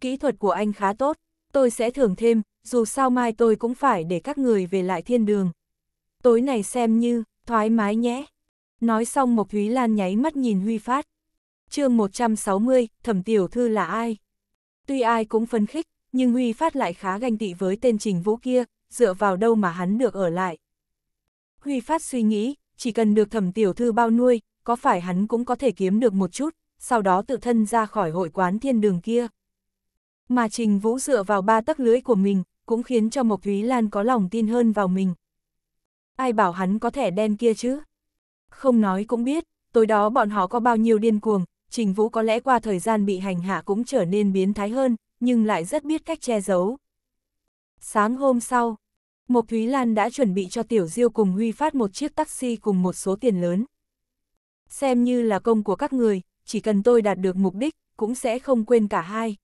Kỹ thuật của anh khá tốt, tôi sẽ thưởng thêm, dù sao mai tôi cũng phải để các người về lại thiên đường tối này xem như, thoải mái nhé. Nói xong Mộc Thúy Lan nháy mắt nhìn Huy Phát. chương 160, thẩm tiểu thư là ai? Tuy ai cũng phấn khích, nhưng Huy Phát lại khá ganh tị với tên trình vũ kia, dựa vào đâu mà hắn được ở lại. Huy Phát suy nghĩ, chỉ cần được thẩm tiểu thư bao nuôi, có phải hắn cũng có thể kiếm được một chút, sau đó tự thân ra khỏi hội quán thiên đường kia. Mà Trình Vũ dựa vào ba tấc lưới của mình, cũng khiến cho Mộc Thúy Lan có lòng tin hơn vào mình. Ai bảo hắn có thẻ đen kia chứ? Không nói cũng biết, tối đó bọn họ có bao nhiêu điên cuồng, Trình Vũ có lẽ qua thời gian bị hành hạ cũng trở nên biến thái hơn, nhưng lại rất biết cách che giấu. Sáng hôm sau, Mộc Thúy Lan đã chuẩn bị cho Tiểu Diêu cùng Huy phát một chiếc taxi cùng một số tiền lớn. Xem như là công của các người, chỉ cần tôi đạt được mục đích, cũng sẽ không quên cả hai.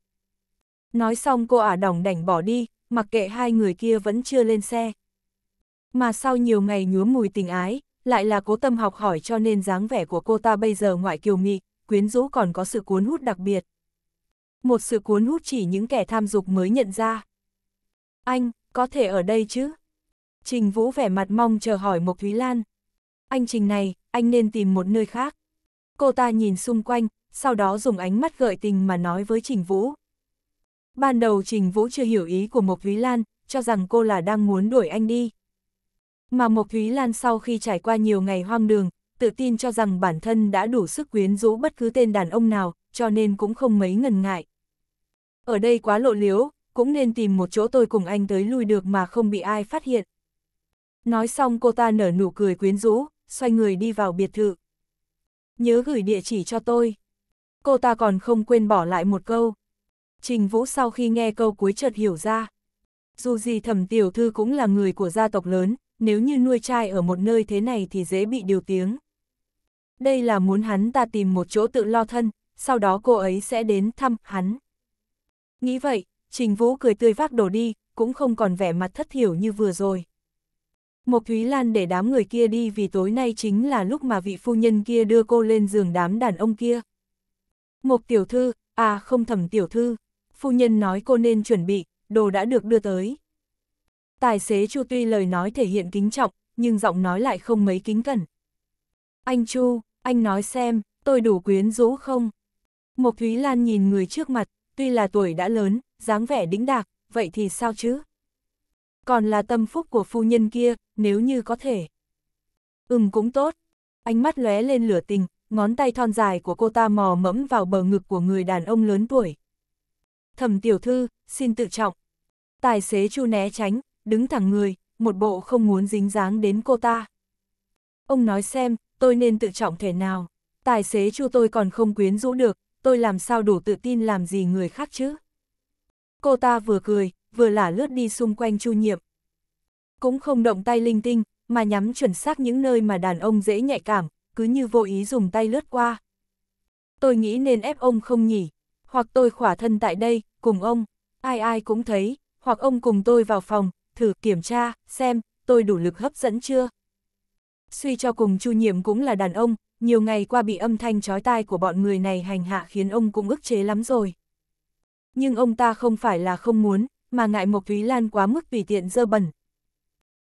Nói xong cô ả à đỏng đảnh bỏ đi, mặc kệ hai người kia vẫn chưa lên xe, mà sau nhiều ngày nhuốm mùi tình ái, lại là cố tâm học hỏi cho nên dáng vẻ của cô ta bây giờ ngoại kiều mị, quyến rũ còn có sự cuốn hút đặc biệt. Một sự cuốn hút chỉ những kẻ tham dục mới nhận ra. Anh, có thể ở đây chứ? Trình Vũ vẻ mặt mong chờ hỏi Mộc Thúy Lan. Anh Trình này, anh nên tìm một nơi khác. Cô ta nhìn xung quanh, sau đó dùng ánh mắt gợi tình mà nói với Trình Vũ. Ban đầu Trình Vũ chưa hiểu ý của Mộc Thúy Lan, cho rằng cô là đang muốn đuổi anh đi. Mà Mộc Thúy Lan sau khi trải qua nhiều ngày hoang đường, tự tin cho rằng bản thân đã đủ sức quyến rũ bất cứ tên đàn ông nào, cho nên cũng không mấy ngần ngại. Ở đây quá lộ liễu, cũng nên tìm một chỗ tôi cùng anh tới lui được mà không bị ai phát hiện. Nói xong cô ta nở nụ cười quyến rũ, xoay người đi vào biệt thự. Nhớ gửi địa chỉ cho tôi. Cô ta còn không quên bỏ lại một câu. Trình Vũ sau khi nghe câu cuối chợt hiểu ra. Dù gì thẩm tiểu thư cũng là người của gia tộc lớn, nếu như nuôi trai ở một nơi thế này thì dễ bị điều tiếng. Đây là muốn hắn ta tìm một chỗ tự lo thân, sau đó cô ấy sẽ đến thăm hắn. Nghĩ vậy, Trình Vũ cười tươi vác đồ đi, cũng không còn vẻ mặt thất hiểu như vừa rồi. Mộc Thúy Lan để đám người kia đi vì tối nay chính là lúc mà vị phu nhân kia đưa cô lên giường đám đàn ông kia. Mộc tiểu thư, à không thầm tiểu thư, phu nhân nói cô nên chuẩn bị, đồ đã được đưa tới. Tài xế Chu tuy lời nói thể hiện kính trọng, nhưng giọng nói lại không mấy kính cẩn. Anh Chu, anh nói xem, tôi đủ quyến rũ không? Mộc Thúy Lan nhìn người trước mặt, tuy là tuổi đã lớn, dáng vẻ đĩnh đạc, vậy thì sao chứ? Còn là tâm phúc của phu nhân kia, nếu như có thể. Ừm cũng tốt. Ánh mắt lóe lên lửa tình, ngón tay thon dài của cô ta mò mẫm vào bờ ngực của người đàn ông lớn tuổi. Thẩm tiểu thư, xin tự trọng. Tài xế chu né tránh, đứng thẳng người, một bộ không muốn dính dáng đến cô ta. Ông nói xem, tôi nên tự trọng thể nào, tài xế chu tôi còn không quyến rũ được, tôi làm sao đủ tự tin làm gì người khác chứ. Cô ta vừa cười, vừa lả lướt đi xung quanh chu nhiệm. Cũng không động tay linh tinh, mà nhắm chuẩn xác những nơi mà đàn ông dễ nhạy cảm, cứ như vô ý dùng tay lướt qua. Tôi nghĩ nên ép ông không nhỉ, hoặc tôi khỏa thân tại đây, cùng ông, ai ai cũng thấy, hoặc ông cùng tôi vào phòng, thử kiểm tra, xem, tôi đủ lực hấp dẫn chưa. Suy cho cùng Chu Nhiệm cũng là đàn ông, nhiều ngày qua bị âm thanh chói tai của bọn người này hành hạ khiến ông cũng ức chế lắm rồi. Nhưng ông ta không phải là không muốn, mà ngại Mộc Thúy Lan quá mức vì tiện dơ bẩn.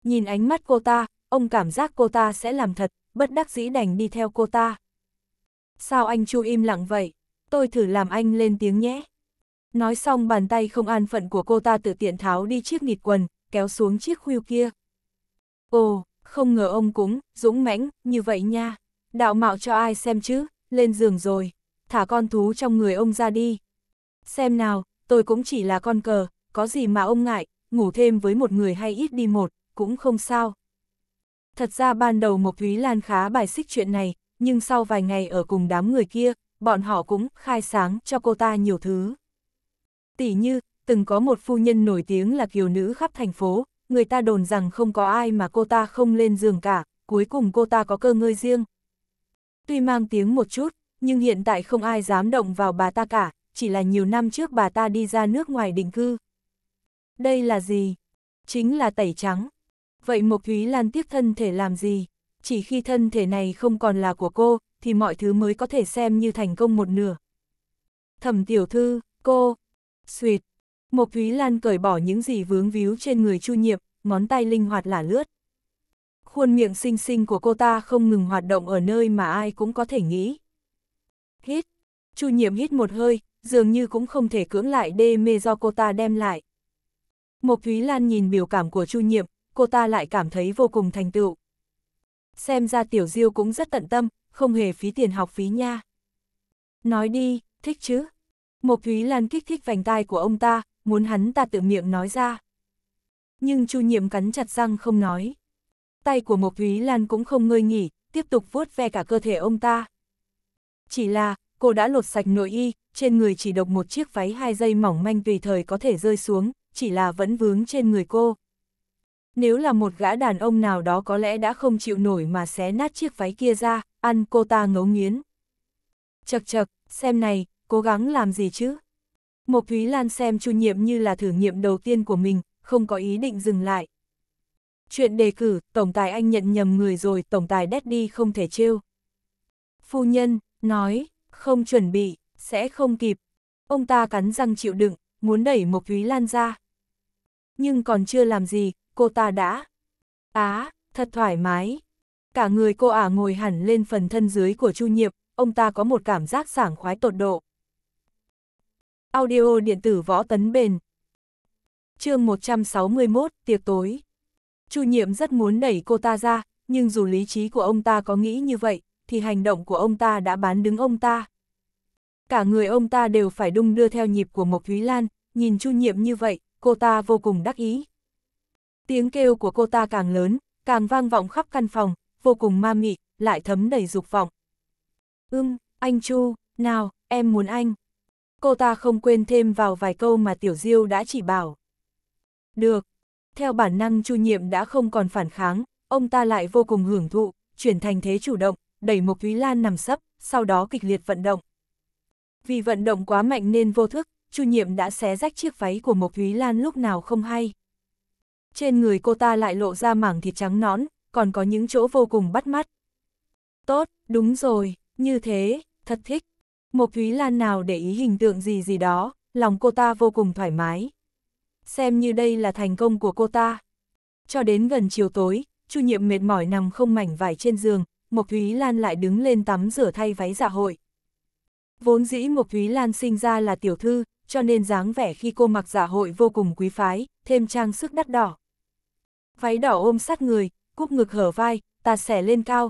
Nhìn ánh mắt cô ta, ông cảm giác cô ta sẽ làm thật, bất đắc dĩ đành đi theo cô ta. Sao anh Chu im lặng vậy? Tôi thử làm anh lên tiếng nhé. Nói xong bàn tay không an phận của cô ta tự tiện tháo đi chiếc nịt quần, kéo xuống chiếc khuỷu kia. Ồ, không ngờ ông cũng, dũng mãnh như vậy nha. Đạo mạo cho ai xem chứ, lên giường rồi. Thả con thú trong người ông ra đi. Xem nào, tôi cũng chỉ là con cờ, có gì mà ông ngại, ngủ thêm với một người hay ít đi một, cũng không sao. Thật ra ban đầu Mộc Thúy Lan khá bài xích chuyện này, nhưng sau vài ngày ở cùng đám người kia, bọn họ cũng khai sáng cho cô ta nhiều thứ. Tỷ như, từng có một phu nhân nổi tiếng là kiều nữ khắp thành phố, người ta đồn rằng không có ai mà cô ta không lên giường cả, cuối cùng cô ta có cơ ngơi riêng. Tuy mang tiếng một chút, nhưng hiện tại không ai dám động vào bà ta cả, chỉ là nhiều năm trước bà ta đi ra nước ngoài định cư. Đây là gì? Chính là tẩy trắng. Vậy Mộc Thúy Lan tiếp thân thể làm gì? Chỉ khi thân thể này không còn là của cô, thì mọi thứ mới có thể xem như thành công một nửa. Thẩm tiểu thư, cô, suyệt, Mộc Thúy Lan cởi bỏ những gì vướng víu trên người Chu Nhiệm, ngón tay linh hoạt lả lướt. Khuôn miệng xinh xinh của cô ta không ngừng hoạt động ở nơi mà ai cũng có thể nghĩ. Hít. Chu Nhiệm hít một hơi, dường như cũng không thể cưỡng lại đê mê do cô ta đem lại. Mộc Thúy Lan nhìn biểu cảm của Chu Nhiệm, cô ta lại cảm thấy vô cùng thành tựu. Xem ra Tiểu Diêu cũng rất tận tâm, không hề phí tiền học phí nha. Nói đi, thích chứ? Mộc Thúy Lan kích thích vành tai của ông ta, muốn hắn ta tự miệng nói ra. Nhưng Chu Nhiệm cắn chặt răng không nói. Tay của Mộc Thúy Lan cũng không ngơi nghỉ, tiếp tục vuốt ve cả cơ thể ông ta. Chỉ là, cô đã lột sạch nội y, trên người chỉ độc một chiếc váy hai dây mỏng manh tùy thời có thể rơi xuống, chỉ là vẫn vướng trên người cô. Nếu là một gã đàn ông nào đó có lẽ đã không chịu nổi mà xé nát chiếc váy kia ra, ăn cô ta ngấu nghiến. Chật chật, xem này, cố gắng làm gì chứ? Mộc Thúy Lan xem Chu Nhiệm như là thử nghiệm đầu tiên của mình, không có ý định dừng lại. Chuyện đề cử, tổng tài anh nhận nhầm người rồi, tổng tài đét đi không thể trêu. Phu nhân, nói, không chuẩn bị, sẽ không kịp. Ông ta cắn răng chịu đựng, muốn đẩy Mộc Thúy Lan ra. Nhưng còn chưa làm gì, cô ta đã. Á, à, thật thoải mái. Cả người cô ả ngồi hẳn lên phần thân dưới của Chu Nhiệm, ông ta có một cảm giác sảng khoái tột độ. Audio điện tử võ tấn bền. chương 161, tiệc tối. Chu nhiệm rất muốn đẩy cô ta ra, nhưng dù lý trí của ông ta có nghĩ như vậy, thì hành động của ông ta đã bán đứng ông ta. Cả người ông ta đều phải đung đưa theo nhịp của Mộc Thúy Lan, nhìn Chu nhiệm như vậy, cô ta vô cùng đắc ý. Tiếng kêu của cô ta càng lớn, càng vang vọng khắp căn phòng, vô cùng ma mị, lại thấm đầy dục vọng. Ưm, ừ, anh Chu, nào, em muốn anh cô ta không quên thêm vào vài câu mà Tiểu Diêu đã chỉ bảo. Được. Theo bản năng Chu Nhiệm đã không còn phản kháng, ông ta lại vô cùng hưởng thụ, chuyển thành thế chủ động, đẩy Mộc Thúy Lan nằm sấp, sau đó kịch liệt vận động. Vì vận động quá mạnh nên vô thức, Chu Nhiệm đã xé rách chiếc váy của Mộc Thúy Lan lúc nào không hay. Trên người cô ta lại lộ ra mảng thịt trắng nõn, còn có những chỗ vô cùng bắt mắt. Tốt, đúng rồi, như thế, thật thích. Một Thúy Lan nào để ý hình tượng gì gì đó, lòng cô ta vô cùng thoải mái. Xem như đây là thành công của cô ta. Cho đến gần chiều tối, Chu Nhiệm mệt mỏi nằm không mảnh vải trên giường, Mộc Thúy Lan lại đứng lên tắm rửa thay váy dạ hội. Vốn dĩ Mộc Thúy Lan sinh ra là tiểu thư, cho nên dáng vẻ khi cô mặc dạ hội vô cùng quý phái, thêm trang sức đắt đỏ. Váy đỏ ôm sát người, cúp ngực hở vai, tà xẻ lên cao,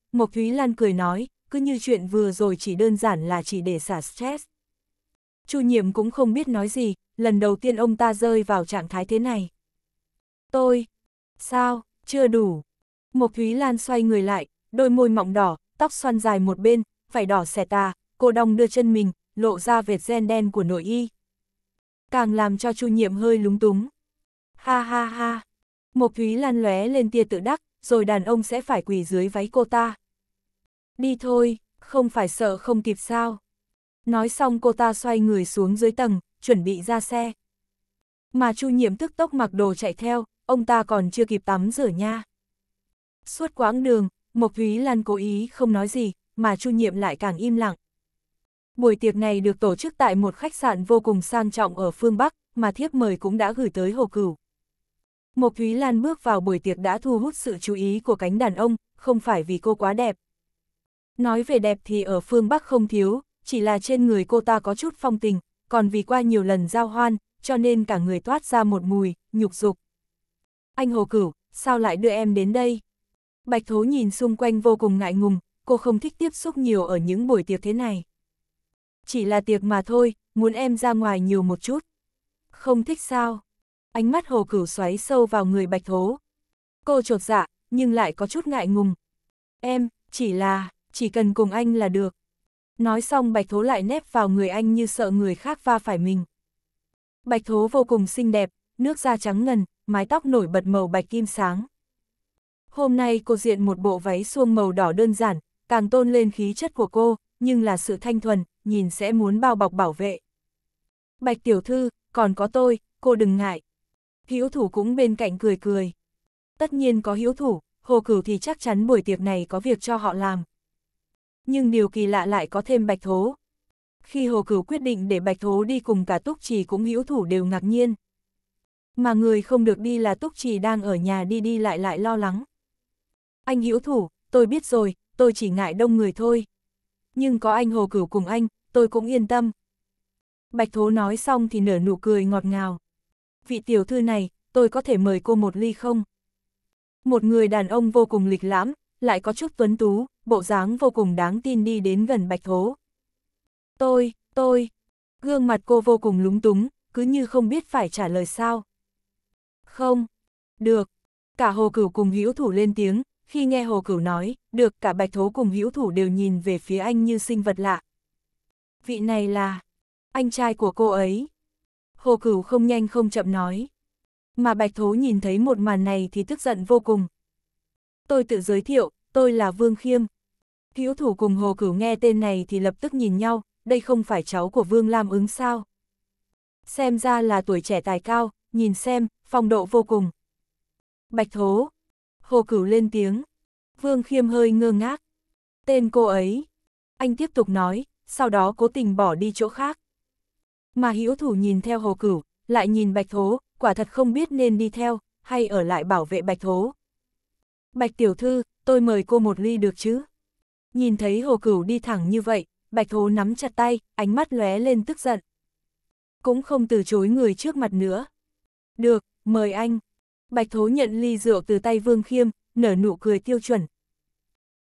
Mộc Thúy Lan cười nói, cứ như chuyện vừa rồi chỉ đơn giản là chỉ để xả stress. Chu nhiệm cũng không biết nói gì, lần đầu tiên ông ta rơi vào trạng thái thế này. Tôi, sao, chưa đủ. Mộc Thúy Lan xoay người lại, đôi môi mọng đỏ, tóc xoăn dài một bên, phải đỏ xẻ ta. cô đong đưa chân mình, lộ ra vệt gen đen của nội y. Càng làm cho Chu nhiệm hơi lúng túng. Ha ha ha, Mộc Thúy Lan lóe lên tia tự đắc, rồi đàn ông sẽ phải quỳ dưới váy cô ta. Đi thôi, không phải sợ không kịp sao. Nói xong cô ta xoay người xuống dưới tầng, chuẩn bị ra xe. Mà Chu Nhiệm tức tốc mặc đồ chạy theo, ông ta còn chưa kịp tắm rửa nha. Suốt quãng đường, Mộc Thúy Lan cố ý không nói gì, mà Chu Nhiệm lại càng im lặng. Buổi tiệc này được tổ chức tại một khách sạn vô cùng sang trọng ở phương Bắc, mà thiếp mời cũng đã gửi tới Hồ Cửu. Mộc Thúy Lan bước vào buổi tiệc đã thu hút sự chú ý của cánh đàn ông, không phải vì cô quá đẹp. Nói về đẹp thì ở phương Bắc không thiếu, chỉ là trên người cô ta có chút phong tình, còn vì qua nhiều lần giao hoan, cho nên cả người toát ra một mùi, nhục dục. Anh Hồ Cửu, sao lại đưa em đến đây? Bạch Thố nhìn xung quanh vô cùng ngại ngùng, cô không thích tiếp xúc nhiều ở những buổi tiệc thế này. Chỉ là tiệc mà thôi, muốn em ra ngoài nhiều một chút. Không thích sao? ánh mắt hồ cửu xoáy sâu vào người bạch thố. Cô trột dạ, nhưng lại có chút ngại ngùng. Em, chỉ là, chỉ cần cùng anh là được. Nói xong bạch thố lại nép vào người anh như sợ người khác va phải mình. Bạch thố vô cùng xinh đẹp, nước da trắng ngần, mái tóc nổi bật màu bạch kim sáng. Hôm nay cô diện một bộ váy suông màu đỏ đơn giản, càng tôn lên khí chất của cô, nhưng là sự thanh thuần, nhìn sẽ muốn bao bọc bảo vệ. Bạch tiểu thư, còn có tôi, cô đừng ngại, Hiếu thủ cũng bên cạnh cười cười. Tất nhiên có hiếu thủ, hồ cửu thì chắc chắn buổi tiệc này có việc cho họ làm. Nhưng điều kỳ lạ lại có thêm bạch thố. Khi hồ cửu quyết định để bạch thố đi cùng cả túc trì cũng hiếu thủ đều ngạc nhiên. Mà người không được đi là túc trì đang ở nhà đi đi lại lại lo lắng. Anh hiếu thủ, tôi biết rồi, tôi chỉ ngại đông người thôi. Nhưng có anh hồ cửu cùng anh, tôi cũng yên tâm. Bạch thố nói xong thì nở nụ cười ngọt ngào vị tiểu thư này, tôi có thể mời cô một ly không? Một người đàn ông vô cùng lịch lãm, lại có chút tuấn tú, bộ dáng vô cùng đáng tin đi đến gần bạch thố. Tôi, tôi, gương mặt cô vô cùng lúng túng, cứ như không biết phải trả lời sao. Không, được, cả hồ cửu cùng hữu thủ lên tiếng, khi nghe hồ cửu nói, được cả bạch thố cùng hữu thủ đều nhìn về phía anh như sinh vật lạ. Vị này là anh trai của cô ấy. Hồ Cửu không nhanh không chậm nói. Mà Bạch Thố nhìn thấy một màn này thì tức giận vô cùng. Tôi tự giới thiệu, tôi là Vương Khiêm. Hữu thủ cùng Hồ Cửu nghe tên này thì lập tức nhìn nhau, đây không phải cháu của Vương Lam ứng sao. Xem ra là tuổi trẻ tài cao, nhìn xem, phong độ vô cùng. Bạch Thố. Hồ Cửu lên tiếng. Vương Khiêm hơi ngơ ngác. Tên cô ấy. Anh tiếp tục nói, sau đó cố tình bỏ đi chỗ khác. Mà Hữu thủ nhìn theo hồ cửu, lại nhìn bạch thố, quả thật không biết nên đi theo, hay ở lại bảo vệ bạch thố. Bạch tiểu thư, tôi mời cô một ly được chứ? Nhìn thấy hồ cửu đi thẳng như vậy, bạch thố nắm chặt tay, ánh mắt lóe lên tức giận. Cũng không từ chối người trước mặt nữa. Được, mời anh. Bạch thố nhận ly rượu từ tay vương khiêm, nở nụ cười tiêu chuẩn.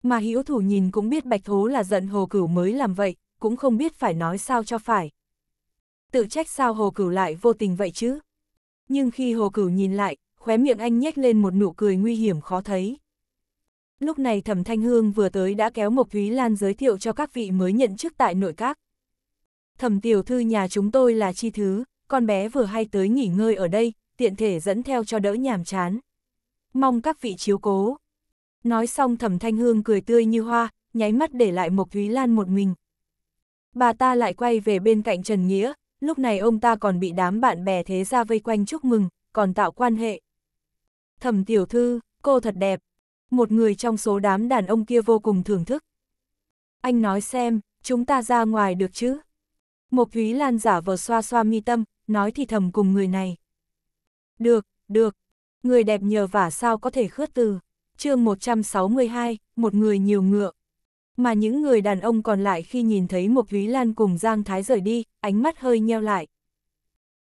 Mà Hữu thủ nhìn cũng biết bạch thố là giận hồ cửu mới làm vậy, cũng không biết phải nói sao cho phải. Tự trách sao Hồ Cửu lại vô tình vậy chứ? Nhưng khi Hồ Cửu nhìn lại, khóe miệng anh nhếch lên một nụ cười nguy hiểm khó thấy. Lúc này Thẩm Thanh Hương vừa tới đã kéo Mộc Thúy Lan giới thiệu cho các vị mới nhận chức tại nội các. Thẩm tiểu thư nhà chúng tôi là Chi Thứ, con bé vừa hay tới nghỉ ngơi ở đây, tiện thể dẫn theo cho đỡ nhàm chán. Mong các vị chiếu cố. Nói xong Thẩm Thanh Hương cười tươi như hoa, nháy mắt để lại Mộc Thúy Lan một mình. Bà ta lại quay về bên cạnh Trần Nghĩa, lúc này ông ta còn bị đám bạn bè thế ra vây quanh chúc mừng, còn tạo quan hệ. Thẩm tiểu thư, cô thật đẹp. Một người trong số đám đàn ông kia vô cùng thưởng thức. Anh nói xem, chúng ta ra ngoài được chứ? Một quý Lan giả vờ xoa xoa mi tâm, nói thì thầm cùng người này. Được, được. Người đẹp nhờ vả sao có thể khước từ. chương 162, một người nhiều ngựa mà những người đàn ông còn lại khi nhìn thấy Mộc Thúy Lan cùng Giang Thái rời đi, ánh mắt hơi nheo lại.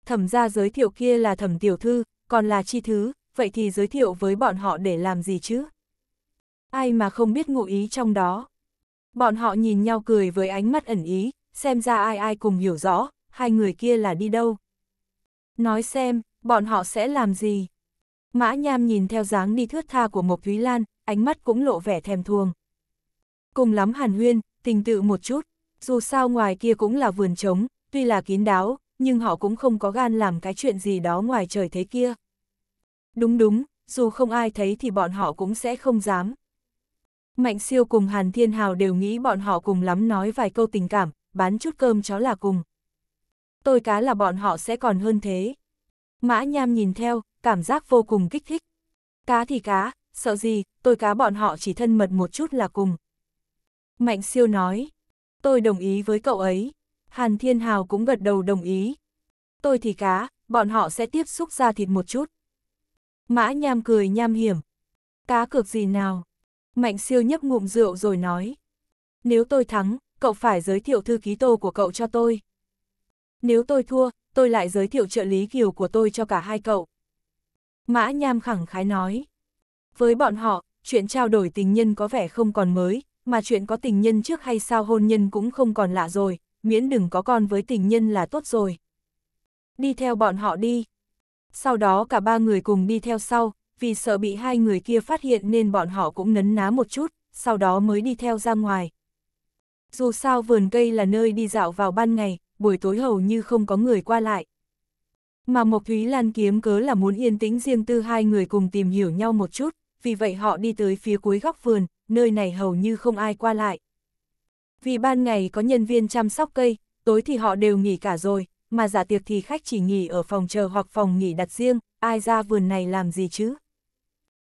Thẩm gia giới thiệu kia là thẩm tiểu thư, còn là chi thứ, vậy thì giới thiệu với bọn họ để làm gì chứ? Ai mà không biết ngụ ý trong đó. Bọn họ nhìn nhau cười với ánh mắt ẩn ý, xem ra ai ai cùng hiểu rõ, hai người kia là đi đâu. Nói xem, bọn họ sẽ làm gì? Mã Nham nhìn theo dáng đi thướt tha của Mộc Thúy Lan, ánh mắt cũng lộ vẻ thèm thuồng cùng lắm hàn huyên, tình tự một chút, dù sao ngoài kia cũng là vườn trống, tuy là kín đáo, nhưng họ cũng không có gan làm cái chuyện gì đó ngoài trời thế kia. Đúng đúng, dù không ai thấy thì bọn họ cũng sẽ không dám. Mạnh siêu cùng Hàn Thiên Hào đều nghĩ bọn họ cùng lắm nói vài câu tình cảm, bán chút cơm chó là cùng. Tôi cá là bọn họ sẽ còn hơn thế. Mã Nham nhìn theo, cảm giác vô cùng kích thích. Cá thì cá, sợ gì, tôi cá bọn họ chỉ thân mật một chút là cùng. Mạnh siêu nói, tôi đồng ý với cậu ấy. Hàn Thiên Hào cũng gật đầu đồng ý. Tôi thì cá, bọn họ sẽ tiếp xúc ra thịt một chút. Mã nham cười nham hiểm. Cá cược gì nào? Mạnh siêu nhấp ngụm rượu rồi nói. Nếu tôi thắng, cậu phải giới thiệu thư ký tô của cậu cho tôi. Nếu tôi thua, tôi lại giới thiệu trợ lý kiều của tôi cho cả hai cậu. Mã nham khẳng khái nói. Với bọn họ, chuyện trao đổi tình nhân có vẻ không còn mới, mà chuyện có tình nhân trước hay sau hôn nhân cũng không còn lạ rồi, miễn đừng có con với tình nhân là tốt rồi. Đi theo bọn họ đi. Sau đó cả ba người cùng đi theo sau, vì sợ bị hai người kia phát hiện nên bọn họ cũng nấn ná một chút, sau đó mới đi theo ra ngoài. Dù sao vườn cây là nơi đi dạo vào ban ngày, buổi tối hầu như không có người qua lại. Mà Mộc Thúy Lan kiếm cớ là muốn yên tĩnh riêng tư hai người cùng tìm hiểu nhau một chút, vì vậy họ đi tới phía cuối góc vườn, nơi này hầu như không ai qua lại. Vì ban ngày có nhân viên chăm sóc cây, tối thì họ đều nghỉ cả rồi, mà giả tiệc thì khách chỉ nghỉ ở phòng chờ hoặc phòng nghỉ đặt riêng, ai ra vườn này làm gì chứ?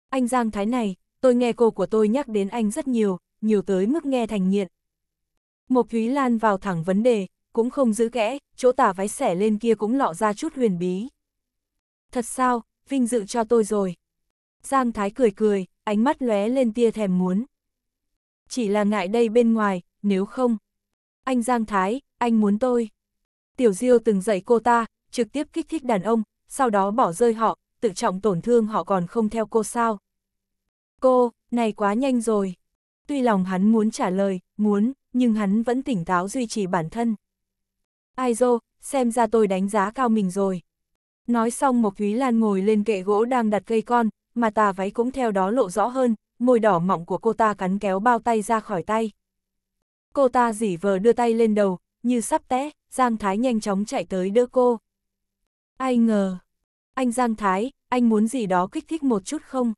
Anh Giang Thái này, tôi nghe cô của tôi nhắc đến anh rất nhiều, nhiều tới mức nghe thành nghiện. Một Thúy Lan vào thẳng vấn đề, cũng không giữ kẽ, chỗ tả váy xẻ lên kia cũng lọ ra chút huyền bí. Thật sao, vinh dự cho tôi rồi. Giang Thái cười cười, ánh mắt lóe lên tia thèm muốn. Chỉ là ngại đây bên ngoài, nếu không. Anh Giang Thái, anh muốn tôi. Tiểu Diêu từng dạy cô ta, trực tiếp kích thích đàn ông, sau đó bỏ rơi họ, tự trọng tổn thương họ còn không theo cô sao. Cô, này quá nhanh rồi. Tuy lòng hắn muốn trả lời, muốn, nhưng hắn vẫn tỉnh táo duy trì bản thân. Ai dô, xem ra tôi đánh giá cao mình rồi. Nói xong Mộc Thúy Lan ngồi lên kệ gỗ đang đặt cây con, mà tà váy cũng theo đó lộ rõ hơn, môi đỏ mọng của cô ta cắn kéo bao tay ra khỏi tay. Cô ta dỉ vờ đưa tay lên đầu, như sắp té, Giang Thái nhanh chóng chạy tới đỡ cô. Ai ngờ, anh Giang Thái, anh muốn gì đó kích thích một chút không?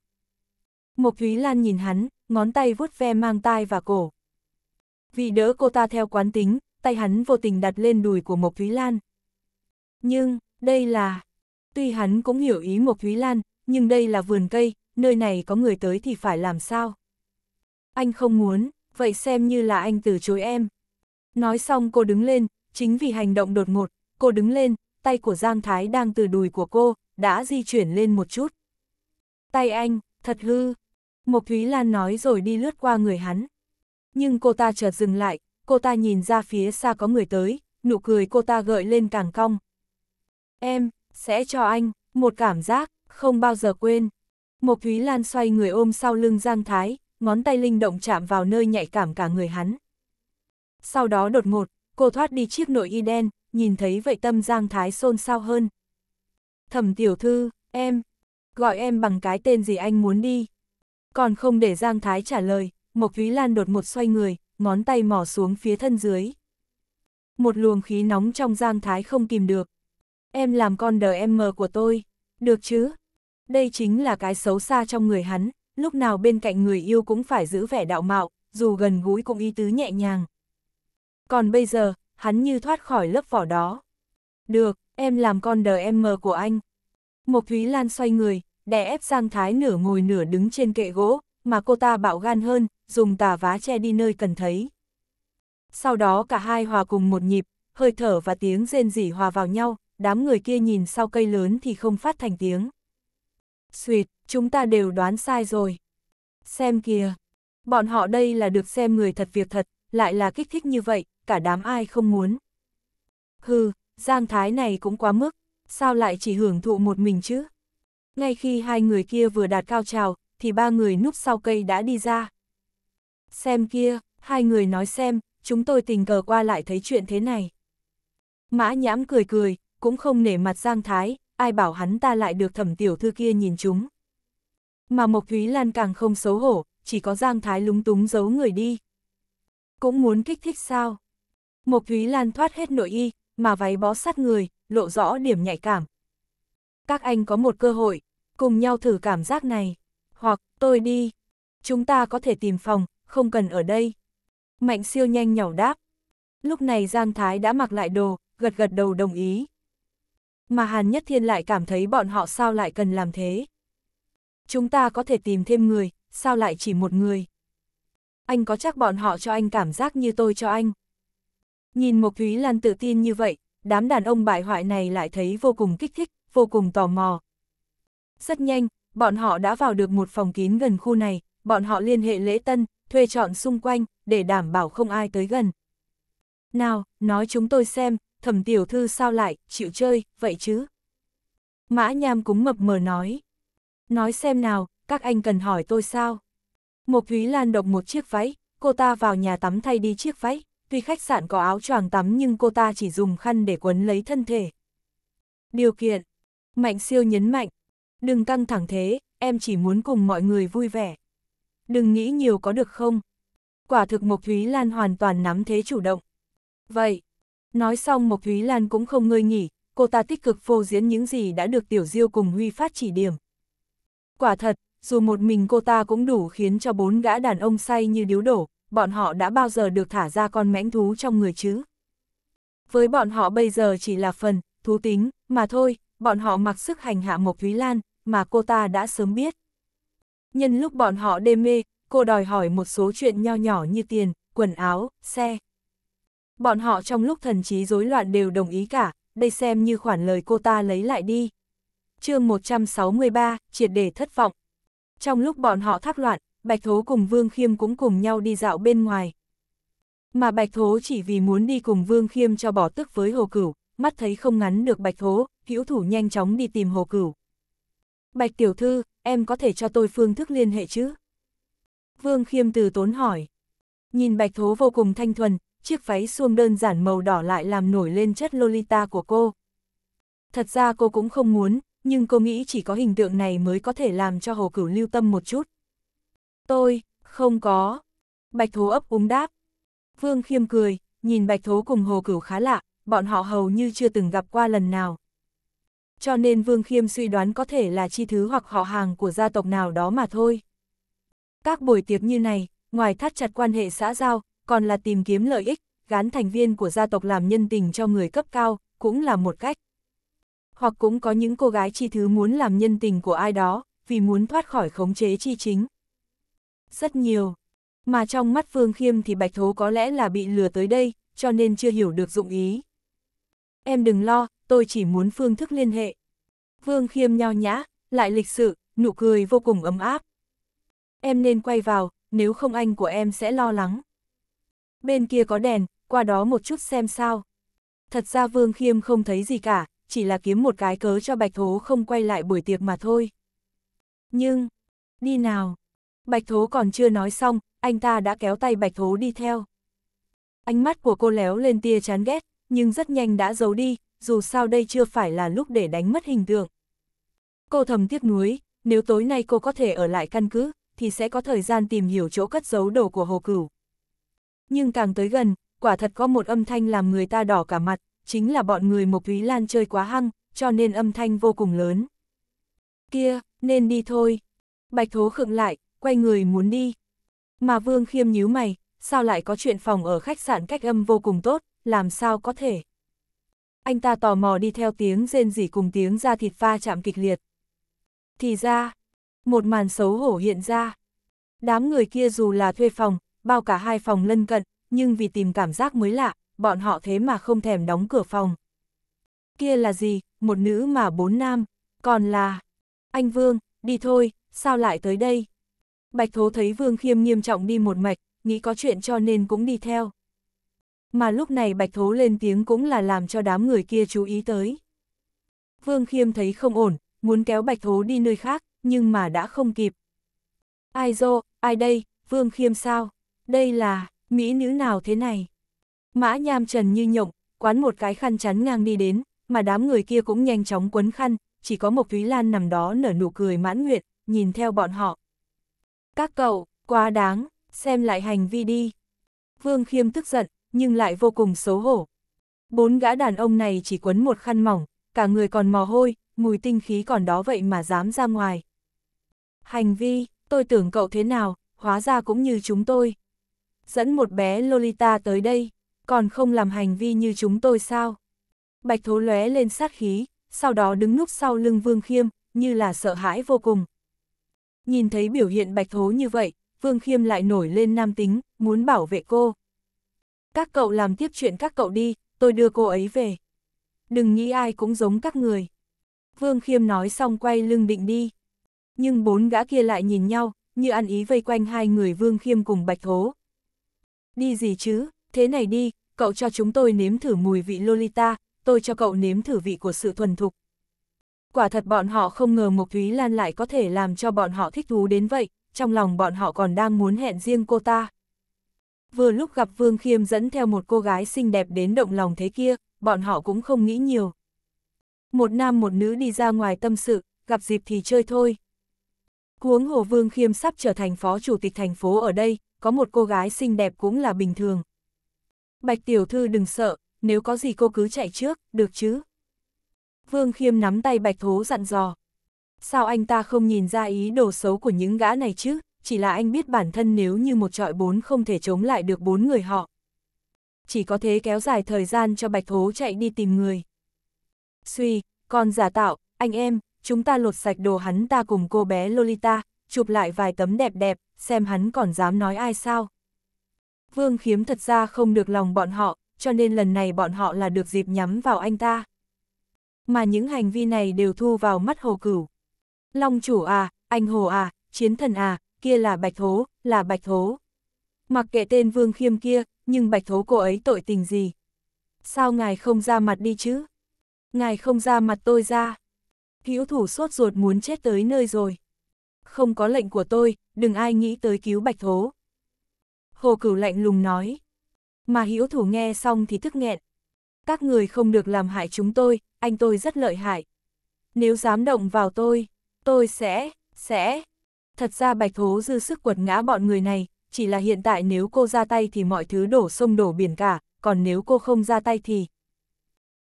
Mộc Thúy Lan nhìn hắn, ngón tay vuốt ve mang tai và cổ. Vì đỡ cô ta theo quán tính, tay hắn vô tình đặt lên đùi của Mộc Thúy Lan. Nhưng, đây là... Tuy hắn cũng hiểu ý Mộc Thúy Lan, nhưng đây là vườn cây, nơi này có người tới thì phải làm sao? Anh không muốn, vậy xem như là anh từ chối em. Nói xong cô đứng lên, chính vì hành động đột ngột, cô đứng lên, tay của Giang Thái đang từ đùi của cô, đã di chuyển lên một chút. Tay anh, thật hư. Mộc Thúy Lan nói rồi đi lướt qua người hắn. Nhưng cô ta chợt dừng lại, cô ta nhìn ra phía xa có người tới, nụ cười cô ta gợi lên càng cong. Em, sẽ cho anh, một cảm giác, không bao giờ quên. Mộc Thúy Lan xoay người ôm sau lưng Giang Thái, ngón tay linh động chạm vào nơi nhạy cảm cả người hắn. Sau đó đột ngột, cô thoát đi chiếc nội y đen, nhìn thấy vậy tâm Giang Thái xôn xao hơn. Thẩm tiểu thư, em, gọi em bằng cái tên gì anh muốn đi. Còn không để Giang Thái trả lời, Mộc Thúy Lan đột ngột xoay người, ngón tay mỏ xuống phía thân dưới. Một luồng khí nóng trong Giang Thái không kìm được. Em làm con đời em mờ của tôi, được chứ? Đây chính là cái xấu xa trong người hắn, lúc nào bên cạnh người yêu cũng phải giữ vẻ đạo mạo, dù gần gũi cũng y tứ nhẹ nhàng. Còn bây giờ, hắn như thoát khỏi lớp vỏ đó. Được, em làm con đờ em mờ của anh. Mộc Thúy Lan xoay người, đè ép Giang Thái nửa ngồi nửa đứng trên kệ gỗ, mà cô ta bạo gan hơn, dùng tà vá che đi nơi cần thấy. Sau đó cả hai hòa cùng một nhịp, hơi thở và tiếng rên rỉ hòa vào nhau, đám người kia nhìn sau cây lớn thì không phát thành tiếng. Xuyệt, chúng ta đều đoán sai rồi. Xem kìa, bọn họ đây là được xem người thật việc thật, lại là kích thích như vậy, cả đám ai không muốn. Hừ, Giang Thái này cũng quá mức, sao lại chỉ hưởng thụ một mình chứ? Ngay khi hai người kia vừa đạt cao trào, thì ba người núp sau cây đã đi ra. Xem kia, hai người nói xem, chúng tôi tình cờ qua lại thấy chuyện thế này. Mã nhãm cười cười, cũng không nể mặt Giang Thái, ai bảo hắn ta lại được thẩm tiểu thư kia nhìn chúng. Mà Mộc Thúy Lan càng không xấu hổ, chỉ có Giang Thái lúng túng giấu người đi. Cũng muốn kích thích sao? Mộc Thúy Lan thoát hết nội y, mà váy bó sát người, lộ rõ điểm nhạy cảm. Các anh có một cơ hội, cùng nhau thử cảm giác này, hoặc tôi đi. Chúng ta có thể tìm phòng, không cần ở đây. Mạnh siêu nhanh nhỏ đáp. Lúc này Giang Thái đã mặc lại đồ, gật gật đầu đồng ý mà Hàn Nhất Thiên lại cảm thấy bọn họ sao lại cần làm thế. Chúng ta có thể tìm thêm người, sao lại chỉ một người. Anh có chắc bọn họ cho anh cảm giác như tôi cho anh. Nhìn Mộc Thúy Lan tự tin như vậy, đám đàn ông bại hoại này lại thấy vô cùng kích thích, vô cùng tò mò. Rất nhanh, bọn họ đã vào được một phòng kín gần khu này, bọn họ liên hệ lễ tân, thuê trọn xung quanh, để đảm bảo không ai tới gần. Nào, nói chúng tôi xem, thẩm tiểu thư sao lại, chịu chơi, vậy chứ? Mã nham cúng mập mờ nói. Nói xem nào, các anh cần hỏi tôi sao? Một Thúy Lan độc một chiếc váy, cô ta vào nhà tắm thay đi chiếc váy, tuy khách sạn có áo choàng tắm nhưng cô ta chỉ dùng khăn để quấn lấy thân thể. Điều kiện. Mạnh siêu nhấn mạnh. Đừng căng thẳng thế, em chỉ muốn cùng mọi người vui vẻ. Đừng nghĩ nhiều có được không? Quả thực Mộc Thúy Lan hoàn toàn nắm thế chủ động. Vậy, Nói xong Mộc Thúy Lan cũng không ngơi nghỉ, cô ta tích cực phô diễn những gì đã được Tiểu Diêu cùng Huy Phát chỉ điểm. Quả thật, dù một mình cô ta cũng đủ khiến cho bốn gã đàn ông say như điếu đổ, bọn họ đã bao giờ được thả ra con mãnh thú trong người chứ. Với bọn họ bây giờ chỉ là phần, thú tính, mà thôi, bọn họ mặc sức hành hạ Mộc Thúy Lan, mà cô ta đã sớm biết. Nhân lúc bọn họ đê mê, cô đòi hỏi một số chuyện nho nhỏ như tiền, quần áo, xe. Bọn họ trong lúc thần trí rối loạn đều đồng ý cả, đây xem như khoản lời cô ta lấy lại đi. chương 163, triệt để thất vọng. Trong lúc bọn họ thác loạn, Bạch Thố cùng Vương Khiêm cũng cùng nhau đi dạo bên ngoài. Mà Bạch Thố chỉ vì muốn đi cùng Vương Khiêm cho bỏ tức với Hồ Cửu, mắt thấy không ngắn được Bạch Thố, hữu thủ nhanh chóng đi tìm Hồ Cửu. Bạch Tiểu Thư, em có thể cho tôi phương thức liên hệ chứ? Vương Khiêm từ tốn hỏi. Nhìn Bạch Thố vô cùng thanh thuần, chiếc váy suông đơn giản màu đỏ lại làm nổi lên chất Lolita của cô. Thật ra cô cũng không muốn, nhưng cô nghĩ chỉ có hình tượng này mới có thể làm cho Hồ Cửu lưu tâm một chút. Tôi, không có. Bạch Thố ấp úng đáp. Vương Khiêm cười, nhìn Bạch Thố cùng Hồ Cửu khá lạ, bọn họ hầu như chưa từng gặp qua lần nào. Cho nên Vương Khiêm suy đoán có thể là chi thứ hoặc họ hàng của gia tộc nào đó mà thôi. Các buổi tiệc như này, ngoài thắt chặt quan hệ xã giao, còn là tìm kiếm lợi ích, gán thành viên của gia tộc làm nhân tình cho người cấp cao, cũng là một cách. Hoặc cũng có những cô gái chi thứ muốn làm nhân tình của ai đó, vì muốn thoát khỏi khống chế chi chính. Rất nhiều. Mà trong mắt Phương Khiêm thì Bạch Thố có lẽ là bị lừa tới đây, cho nên chưa hiểu được dụng ý. Em đừng lo, tôi chỉ muốn phương thức liên hệ. Vương Khiêm nho nhã, lại lịch sự, nụ cười vô cùng ấm áp. Em nên quay vào, nếu không anh của em sẽ lo lắng bên kia có đèn, qua đó một chút xem sao. Thật ra Vương Khiêm không thấy gì cả, chỉ là kiếm một cái cớ cho Bạch Thố không quay lại buổi tiệc mà thôi. Nhưng, đi nào. Bạch Thố còn chưa nói xong, anh ta đã kéo tay Bạch Thố đi theo. Ánh mắt của cô léo lên tia chán ghét, nhưng rất nhanh đã giấu đi, dù sao đây chưa phải là lúc để đánh mất hình tượng. Cô thầm tiếc nuối, nếu tối nay cô có thể ở lại căn cứ, thì sẽ có thời gian tìm hiểu chỗ cất giấu đồ của Hồ Cửu. Nhưng càng tới gần, quả thật có một âm thanh làm người ta đỏ cả mặt, chính là bọn người Mộc Thúy Lan chơi quá hăng, cho nên âm thanh vô cùng lớn. Kia, nên đi thôi. Bạch Thố khựng lại, quay người muốn đi. Mà Vương Khiêm nhíu mày, sao lại có chuyện phòng ở khách sạn cách âm vô cùng tốt, làm sao có thể. Anh ta tò mò đi theo tiếng rên rỉ cùng tiếng da thịt pha chạm kịch liệt. Thì ra, một màn xấu hổ hiện ra. Đám người kia dù là thuê phòng, bao cả hai phòng lân cận, nhưng vì tìm cảm giác mới lạ, bọn họ thế mà không thèm đóng cửa phòng. Kia là gì, một nữ mà bốn nam, còn là... Anh Vương, đi thôi, sao lại tới đây? Bạch Thố thấy Vương Khiêm nghiêm trọng đi một mạch, nghĩ có chuyện cho nên cũng đi theo. Mà lúc này Bạch Thố lên tiếng cũng là làm cho đám người kia chú ý tới. Vương Khiêm thấy không ổn, muốn kéo Bạch Thố đi nơi khác, nhưng mà đã không kịp. Ai dô, ai đây, Vương Khiêm sao? đây là, mỹ nữ nào thế này? Mã nham trần như nhộng, quán một cái khăn chắn ngang đi đến, mà đám người kia cũng nhanh chóng quấn khăn, chỉ có một Thúy Lan nằm đó nở nụ cười mãn nguyện, nhìn theo bọn họ. Các cậu, quá đáng, xem lại hành vi đi. Vương Khiêm tức giận, nhưng lại vô cùng xấu hổ. Bốn gã đàn ông này chỉ quấn một khăn mỏng, cả người còn mò hôi, mùi tinh khí còn đó vậy mà dám ra ngoài. Hành vi, tôi tưởng cậu thế nào, hóa ra cũng như chúng tôi dẫn một bé Lolita tới đây, còn không làm hành vi như chúng tôi sao? Bạch thố lóe lên sát khí, sau đó đứng núp sau lưng Vương Khiêm, như là sợ hãi vô cùng. Nhìn thấy biểu hiện bạch thố như vậy, Vương Khiêm lại nổi lên nam tính, muốn bảo vệ cô. Các cậu làm tiếp chuyện các cậu đi, tôi đưa cô ấy về. Đừng nghĩ ai cũng giống các người. Vương Khiêm nói xong quay lưng định đi. Nhưng bốn gã kia lại nhìn nhau, như ăn ý vây quanh hai người Vương Khiêm cùng Bạch Thố, Đi gì chứ, thế này đi, cậu cho chúng tôi nếm thử mùi vị Lolita, tôi cho cậu nếm thử vị của sự thuần thục. Quả thật bọn họ không ngờ Mộc Thúy Lan lại có thể làm cho bọn họ thích thú đến vậy, trong lòng bọn họ còn đang muốn hẹn riêng cô ta. Vừa lúc gặp Vương Khiêm dẫn theo một cô gái xinh đẹp đến động lòng thế kia, bọn họ cũng không nghĩ nhiều. Một nam một nữ đi ra ngoài tâm sự, gặp dịp thì chơi thôi. Cuống hồ Vương Khiêm sắp trở thành phó chủ tịch thành phố ở đây, có một cô gái xinh đẹp cũng là bình thường. Bạch tiểu thư đừng sợ, nếu có gì cô cứ chạy trước, được chứ? Vương Khiêm nắm tay Bạch Thố dặn dò. Sao anh ta không nhìn ra ý đồ xấu của những gã này chứ, chỉ là anh biết bản thân nếu như một trọi bốn không thể chống lại được bốn người họ. Chỉ có thế kéo dài thời gian cho Bạch Thố chạy đi tìm người. Suy, con giả tạo, anh em, chúng ta lột sạch đồ hắn ta cùng cô bé Lolita, chụp lại vài tấm đẹp đẹp, xem hắn còn dám nói ai sao. Vương khiếm thật ra không được lòng bọn họ, cho nên lần này bọn họ là được dịp nhắm vào anh ta. Mà những hành vi này đều thu vào mắt hồ cửu. Long chủ à, anh hồ à, chiến thần à, kia là bạch thố, là bạch thố. Mặc kệ tên vương khiêm kia, nhưng bạch thố cô ấy tội tình gì? Sao ngài không ra mặt đi chứ? Ngài không ra mặt tôi ra. Hữu thủ sốt ruột muốn chết tới nơi rồi không có lệnh của tôi, đừng ai nghĩ tới cứu bạch thố. Hồ cửu lạnh lùng nói. Mà Hữu thủ nghe xong thì thức nghẹn. Các người không được làm hại chúng tôi, anh tôi rất lợi hại. Nếu dám động vào tôi, tôi sẽ, sẽ. Thật ra bạch thố dư sức quật ngã bọn người này, chỉ là hiện tại nếu cô ra tay thì mọi thứ đổ sông đổ biển cả, còn nếu cô không ra tay thì...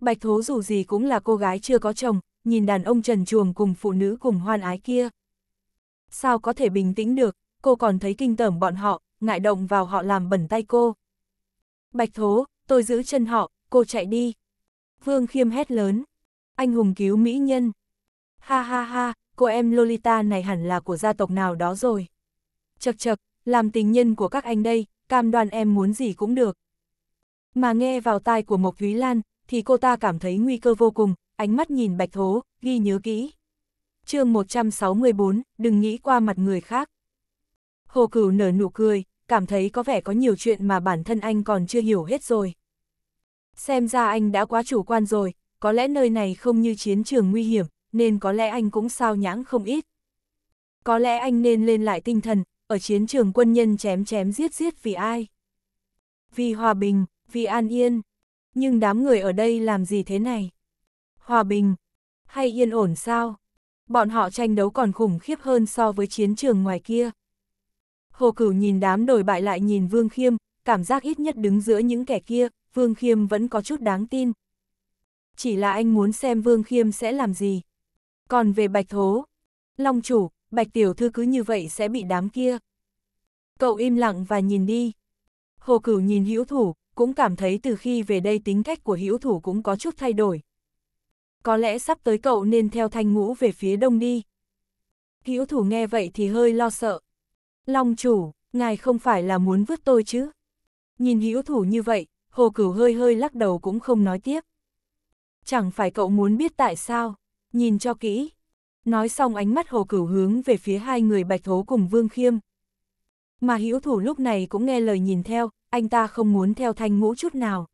Bạch thố dù gì cũng là cô gái chưa có chồng, nhìn đàn ông trần chuồng cùng phụ nữ cùng hoan ái kia, sao có thể bình tĩnh được, cô còn thấy kinh tởm bọn họ, ngại động vào họ làm bẩn tay cô. Bạch thố, tôi giữ chân họ, cô chạy đi. Vương khiêm hét lớn. Anh hùng cứu mỹ nhân. Ha ha ha, cô em Lolita này hẳn là của gia tộc nào đó rồi. Chật chật, làm tình nhân của các anh đây, cam đoan em muốn gì cũng được. Mà nghe vào tai của Mộc Thúy Lan, thì cô ta cảm thấy nguy cơ vô cùng, ánh mắt nhìn Bạch Thố, ghi nhớ kỹ chương 164, đừng nghĩ qua mặt người khác. Hồ Cửu nở nụ cười, cảm thấy có vẻ có nhiều chuyện mà bản thân anh còn chưa hiểu hết rồi. Xem ra anh đã quá chủ quan rồi, có lẽ nơi này không như chiến trường nguy hiểm, nên có lẽ anh cũng sao nhãng không ít. Có lẽ anh nên lên lại tinh thần, ở chiến trường quân nhân chém chém giết giết vì ai? Vì hòa bình, vì an yên. Nhưng đám người ở đây làm gì thế này? Hòa bình, hay yên ổn sao? bọn họ tranh đấu còn khủng khiếp hơn so với chiến trường ngoài kia. Hồ Cửu nhìn đám đổi bại lại nhìn Vương Khiêm, cảm giác ít nhất đứng giữa những kẻ kia, Vương Khiêm vẫn có chút đáng tin. Chỉ là anh muốn xem Vương Khiêm sẽ làm gì. Còn về Bạch Thố, Long Chủ, Bạch Tiểu Thư cứ như vậy sẽ bị đám kia. Cậu im lặng và nhìn đi. Hồ Cửu nhìn hữu thủ, cũng cảm thấy từ khi về đây tính cách của hữu thủ cũng có chút thay đổi, có lẽ sắp tới cậu nên theo thanh ngũ về phía đông đi. Hữu thủ nghe vậy thì hơi lo sợ. Long chủ, ngài không phải là muốn vứt tôi chứ? Nhìn hữu thủ như vậy, hồ cửu hơi hơi lắc đầu cũng không nói tiếp. Chẳng phải cậu muốn biết tại sao, nhìn cho kỹ. Nói xong ánh mắt hồ cửu hướng về phía hai người bạch thố cùng vương khiêm. Mà hữu thủ lúc này cũng nghe lời nhìn theo, anh ta không muốn theo thanh ngũ chút nào.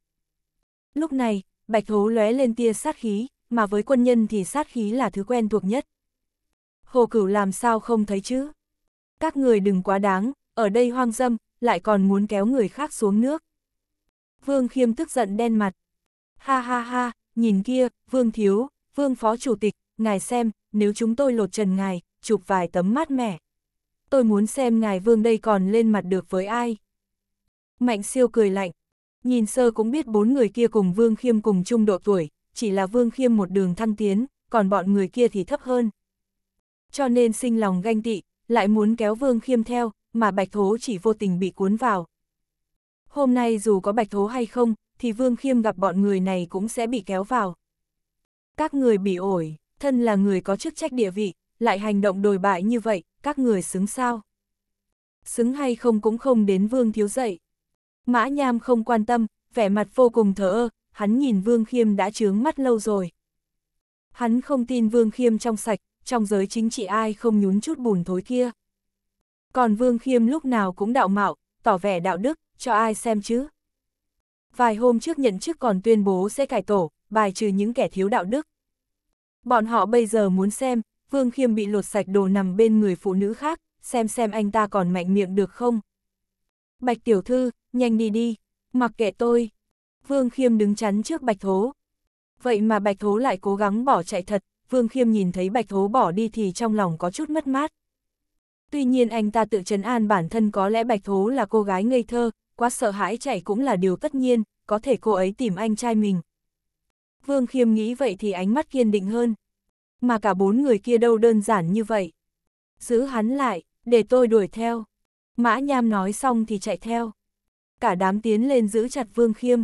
Lúc này, bạch thố lóe lên tia sát khí, mà với quân nhân thì sát khí là thứ quen thuộc nhất. Hồ Cửu làm sao không thấy chứ? Các người đừng quá đáng, ở đây hoang dâm, lại còn muốn kéo người khác xuống nước. Vương Khiêm tức giận đen mặt. Ha ha ha, nhìn kia, Vương Thiếu, Vương Phó Chủ tịch, ngài xem, nếu chúng tôi lột trần ngài, chụp vài tấm mát mẻ. Tôi muốn xem ngài Vương đây còn lên mặt được với ai. Mạnh siêu cười lạnh. Nhìn sơ cũng biết bốn người kia cùng Vương Khiêm cùng chung độ tuổi, chỉ là Vương Khiêm một đường thăng tiến, còn bọn người kia thì thấp hơn. Cho nên sinh lòng ganh tị, lại muốn kéo Vương Khiêm theo, mà Bạch Thố chỉ vô tình bị cuốn vào. Hôm nay dù có Bạch Thố hay không, thì Vương Khiêm gặp bọn người này cũng sẽ bị kéo vào. Các người bị ổi, thân là người có chức trách địa vị, lại hành động đồi bại như vậy, các người xứng sao? Xứng hay không cũng không đến Vương Thiếu dậy. Mã Nham không quan tâm, vẻ mặt vô cùng thờ ơ, hắn nhìn Vương Khiêm đã chướng mắt lâu rồi. Hắn không tin Vương Khiêm trong sạch, trong giới chính trị ai không nhún chút bùn thối kia. Còn Vương Khiêm lúc nào cũng đạo mạo, tỏ vẻ đạo đức, cho ai xem chứ. Vài hôm trước nhận chức còn tuyên bố sẽ cải tổ, bài trừ những kẻ thiếu đạo đức. Bọn họ bây giờ muốn xem, Vương Khiêm bị lột sạch đồ nằm bên người phụ nữ khác, xem xem anh ta còn mạnh miệng được không. Bạch tiểu thư, nhanh đi đi, mặc kệ tôi. Vương Khiêm đứng chắn trước Bạch Thố. Vậy mà Bạch Thố lại cố gắng bỏ chạy thật, Vương Khiêm nhìn thấy Bạch Thố bỏ đi thì trong lòng có chút mất mát. Tuy nhiên anh ta tự trấn an bản thân có lẽ Bạch Thố là cô gái ngây thơ, quá sợ hãi chạy cũng là điều tất nhiên, có thể cô ấy tìm anh trai mình. Vương Khiêm nghĩ vậy thì ánh mắt kiên định hơn. Mà cả bốn người kia đâu đơn giản như vậy. Giữ hắn lại, để tôi đuổi theo. Mã Nham nói xong thì chạy theo. Cả đám tiến lên giữ chặt Vương Khiêm.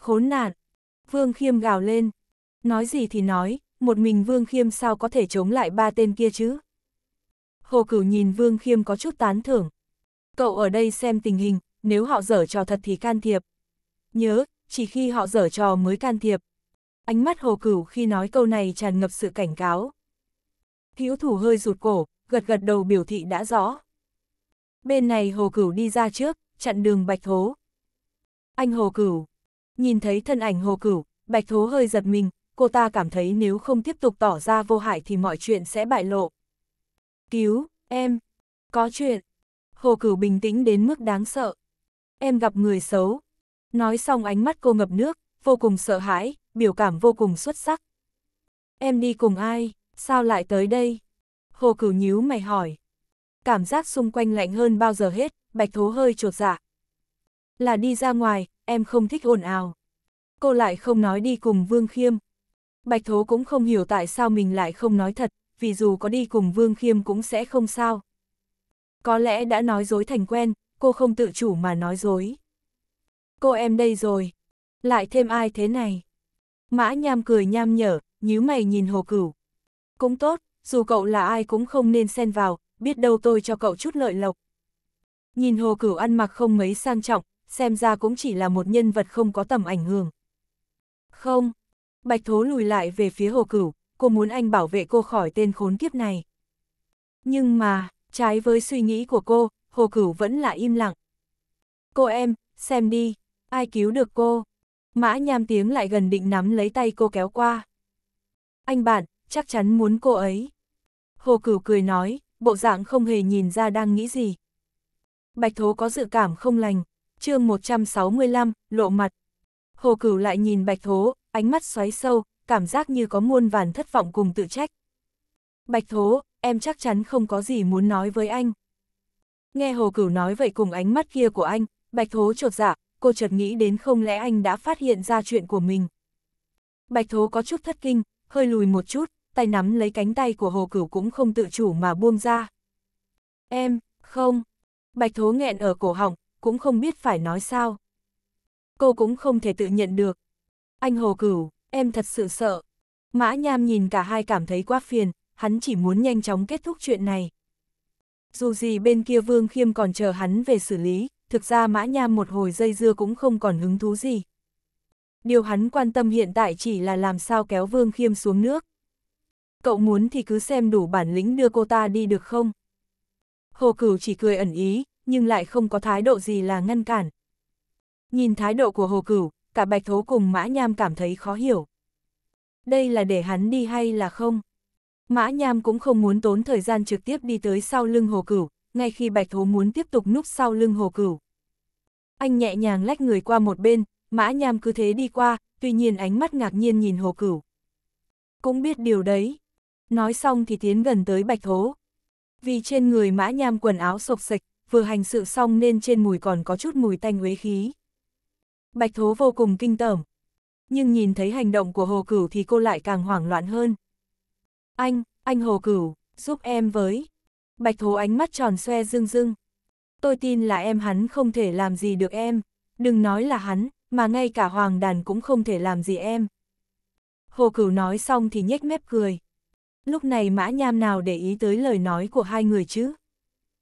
Khốn nạn! Vương Khiêm gào lên. Nói gì thì nói, một mình Vương Khiêm sao có thể chống lại ba tên kia chứ? Hồ Cửu nhìn Vương Khiêm có chút tán thưởng. Cậu ở đây xem tình hình, nếu họ dở trò thật thì can thiệp. Nhớ, chỉ khi họ dở trò mới can thiệp. Ánh mắt Hồ Cửu khi nói câu này tràn ngập sự cảnh cáo. Hữu thủ hơi rụt cổ, gật gật đầu biểu thị đã rõ. Bên này Hồ Cửu đi ra trước, chặn đường Bạch Thố. Anh Hồ Cửu, nhìn thấy thân ảnh hồ cửu, bạch thố hơi giật mình, cô ta cảm thấy nếu không tiếp tục tỏ ra vô hại thì mọi chuyện sẽ bại lộ. Cứu, em, có chuyện. Hồ cửu bình tĩnh đến mức đáng sợ. Em gặp người xấu. Nói xong ánh mắt cô ngập nước, vô cùng sợ hãi, biểu cảm vô cùng xuất sắc. Em đi cùng ai, sao lại tới đây? Hồ cửu nhíu mày hỏi. Cảm giác xung quanh lạnh hơn bao giờ hết, bạch thố hơi chuột dạ. Là đi ra ngoài, em không thích ồn ào. Cô lại không nói đi cùng Vương Khiêm. Bạch Thố cũng không hiểu tại sao mình lại không nói thật, vì dù có đi cùng Vương Khiêm cũng sẽ không sao. Có lẽ đã nói dối thành quen, cô không tự chủ mà nói dối. Cô em đây rồi, lại thêm ai thế này? Mã nham cười nham nhở, nhíu mày nhìn hồ cửu. Cũng tốt, dù cậu là ai cũng không nên xen vào, biết đâu tôi cho cậu chút lợi lộc. Nhìn hồ cửu ăn mặc không mấy sang trọng, xem ra cũng chỉ là một nhân vật không có tầm ảnh hưởng. Không, Bạch Thố lùi lại về phía Hồ Cửu, cô muốn anh bảo vệ cô khỏi tên khốn kiếp này. Nhưng mà, trái với suy nghĩ của cô, Hồ Cửu vẫn là im lặng. Cô em, xem đi, ai cứu được cô? Mã nham tiếng lại gần định nắm lấy tay cô kéo qua. Anh bạn, chắc chắn muốn cô ấy. Hồ Cửu cười nói, bộ dạng không hề nhìn ra đang nghĩ gì. Bạch Thố có dự cảm không lành, chương 165, lộ mặt. Hồ Cửu lại nhìn Bạch Thố, ánh mắt xoáy sâu, cảm giác như có muôn vàn thất vọng cùng tự trách. Bạch Thố, em chắc chắn không có gì muốn nói với anh. Nghe Hồ Cửu nói vậy cùng ánh mắt kia của anh, Bạch Thố trột dạ, cô chợt nghĩ đến không lẽ anh đã phát hiện ra chuyện của mình. Bạch Thố có chút thất kinh, hơi lùi một chút, tay nắm lấy cánh tay của Hồ Cửu cũng không tự chủ mà buông ra. Em, không. Bạch Thố nghẹn ở cổ họng, cũng không biết phải nói sao. Cô cũng không thể tự nhận được. Anh Hồ Cửu, em thật sự sợ. Mã Nham nhìn cả hai cảm thấy quá phiền, hắn chỉ muốn nhanh chóng kết thúc chuyện này. Dù gì bên kia Vương Khiêm còn chờ hắn về xử lý, thực ra Mã Nham một hồi dây dưa cũng không còn hứng thú gì. Điều hắn quan tâm hiện tại chỉ là làm sao kéo Vương Khiêm xuống nước. Cậu muốn thì cứ xem đủ bản lĩnh đưa cô ta đi được không? Hồ Cửu chỉ cười ẩn ý, nhưng lại không có thái độ gì là ngăn cản. Nhìn thái độ của Hồ Cửu, cả Bạch Thố cùng Mã Nham cảm thấy khó hiểu. Đây là để hắn đi hay là không? Mã Nham cũng không muốn tốn thời gian trực tiếp đi tới sau lưng Hồ Cửu, ngay khi Bạch Thố muốn tiếp tục núp sau lưng Hồ Cửu. Anh nhẹ nhàng lách người qua một bên, Mã Nham cứ thế đi qua, tuy nhiên ánh mắt ngạc nhiên nhìn Hồ Cửu. Cũng biết điều đấy. Nói xong thì tiến gần tới Bạch Thố. Vì trên người Mã Nham quần áo sộc sạch, vừa hành sự xong nên trên mùi còn có chút mùi tanh uế khí. Bạch Thố vô cùng kinh tởm. Nhưng nhìn thấy hành động của Hồ Cửu thì cô lại càng hoảng loạn hơn. Anh, anh Hồ Cửu, giúp em với. Bạch Thố ánh mắt tròn xoe rưng rưng. Tôi tin là em hắn không thể làm gì được em. Đừng nói là hắn, mà ngay cả Hoàng Đàn cũng không thể làm gì em. Hồ Cửu nói xong thì nhếch mép cười. Lúc này mã nham nào để ý tới lời nói của hai người chứ?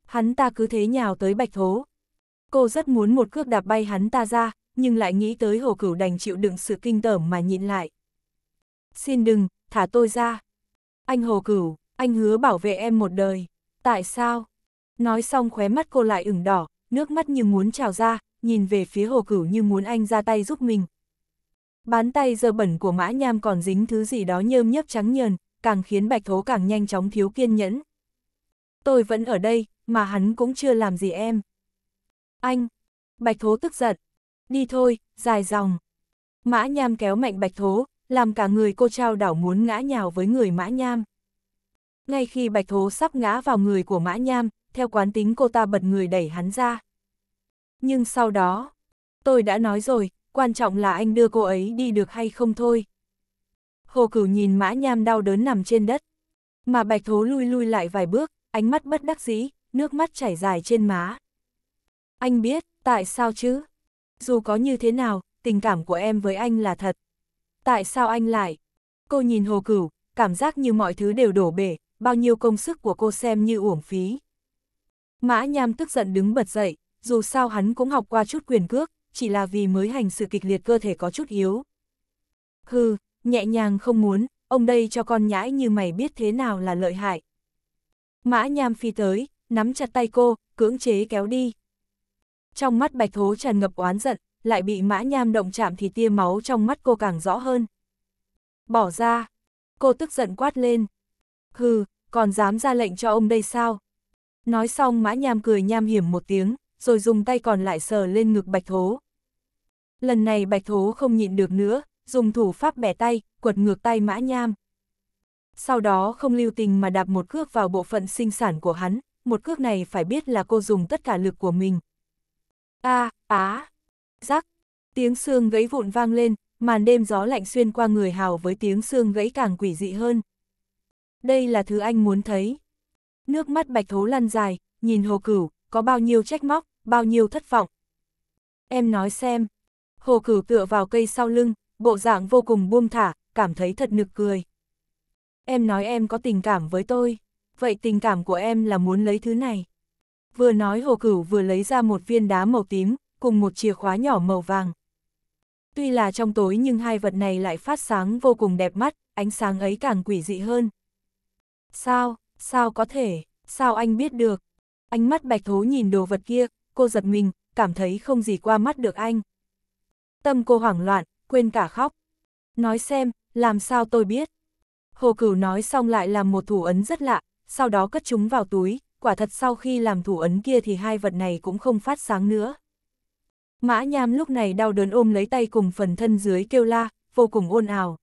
hắn ta cứ thế nhào tới bạch thố. Cô rất muốn một cước đạp bay hắn ta ra, nhưng lại nghĩ tới hồ cửu đành chịu đựng sự kinh tởm mà nhịn lại. Xin đừng, thả tôi ra. Anh hồ cửu, anh hứa bảo vệ em một đời. Tại sao? Nói xong khóe mắt cô lại ửng đỏ, nước mắt như muốn trào ra, nhìn về phía hồ cửu như muốn anh ra tay giúp mình. Bán tay dơ bẩn của mã nham còn dính thứ gì đó nhơm nhấp trắng nhờn, càng khiến bạch thố càng nhanh chóng thiếu kiên nhẫn. Tôi vẫn ở đây, mà hắn cũng chưa làm gì em. Anh! Bạch Thố tức giận. Đi thôi, dài dòng. Mã Nham kéo mạnh Bạch Thố, làm cả người cô trao đảo muốn ngã nhào với người Mã Nham. Ngay khi Bạch Thố sắp ngã vào người của Mã Nham, theo quán tính cô ta bật người đẩy hắn ra. Nhưng sau đó, tôi đã nói rồi, quan trọng là anh đưa cô ấy đi được hay không thôi. Hồ Cửu nhìn Mã Nham đau đớn nằm trên đất, mà Bạch Thố lui lui lại vài bước, ánh mắt bất đắc dĩ, nước mắt chảy dài trên má. Anh biết, tại sao chứ? Dù có như thế nào, tình cảm của em với anh là thật. Tại sao anh lại? Cô nhìn hồ cửu, cảm giác như mọi thứ đều đổ bể, bao nhiêu công sức của cô xem như uổng phí. Mã Nham tức giận đứng bật dậy, dù sao hắn cũng học qua chút quyền cước, chỉ là vì mới hành sự kịch liệt cơ thể có chút yếu. Hừ, nhẹ nhàng không muốn, ông đây cho con nhãi như mày biết thế nào là lợi hại. Mã Nham phi tới, nắm chặt tay cô, cưỡng chế kéo đi. Trong mắt bạch thố tràn ngập oán giận, lại bị mã nham động chạm thì tia máu trong mắt cô càng rõ hơn. Bỏ ra, cô tức giận quát lên. Hừ, còn dám ra lệnh cho ông đây sao? Nói xong mã nham cười nham hiểm một tiếng, rồi dùng tay còn lại sờ lên ngực bạch thố. Lần này bạch thố không nhịn được nữa, dùng thủ pháp bẻ tay, quật ngược tay mã nham. Sau đó không lưu tình mà đạp một cước vào bộ phận sinh sản của hắn, một cước này phải biết là cô dùng tất cả lực của mình. A, à, á, rắc, tiếng xương gãy vụn vang lên, màn đêm gió lạnh xuyên qua người hào với tiếng xương gãy càng quỷ dị hơn. Đây là thứ anh muốn thấy. Nước mắt bạch thố lăn dài, nhìn hồ cửu, có bao nhiêu trách móc, bao nhiêu thất vọng. Em nói xem. Hồ cửu tựa vào cây sau lưng, bộ dạng vô cùng buông thả, cảm thấy thật nực cười. Em nói em có tình cảm với tôi vậy tình cảm của em là muốn lấy thứ này. Vừa nói hồ cửu vừa lấy ra một viên đá màu tím, cùng một chìa khóa nhỏ màu vàng. Tuy là trong tối nhưng hai vật này lại phát sáng vô cùng đẹp mắt, ánh sáng ấy càng quỷ dị hơn. Sao, sao có thể, sao anh biết được? Ánh mắt bạch thố nhìn đồ vật kia, cô giật mình, cảm thấy không gì qua mắt được anh. Tâm cô hoảng loạn, quên cả khóc. Nói xem, làm sao tôi biết? Hồ Cửu nói xong lại làm một thủ ấn rất lạ, sau đó cất chúng vào túi, quả thật sau khi làm thủ ấn kia thì hai vật này cũng không phát sáng nữa. Mã nham lúc này đau đớn ôm lấy tay cùng phần thân dưới kêu la, vô cùng ôn ào.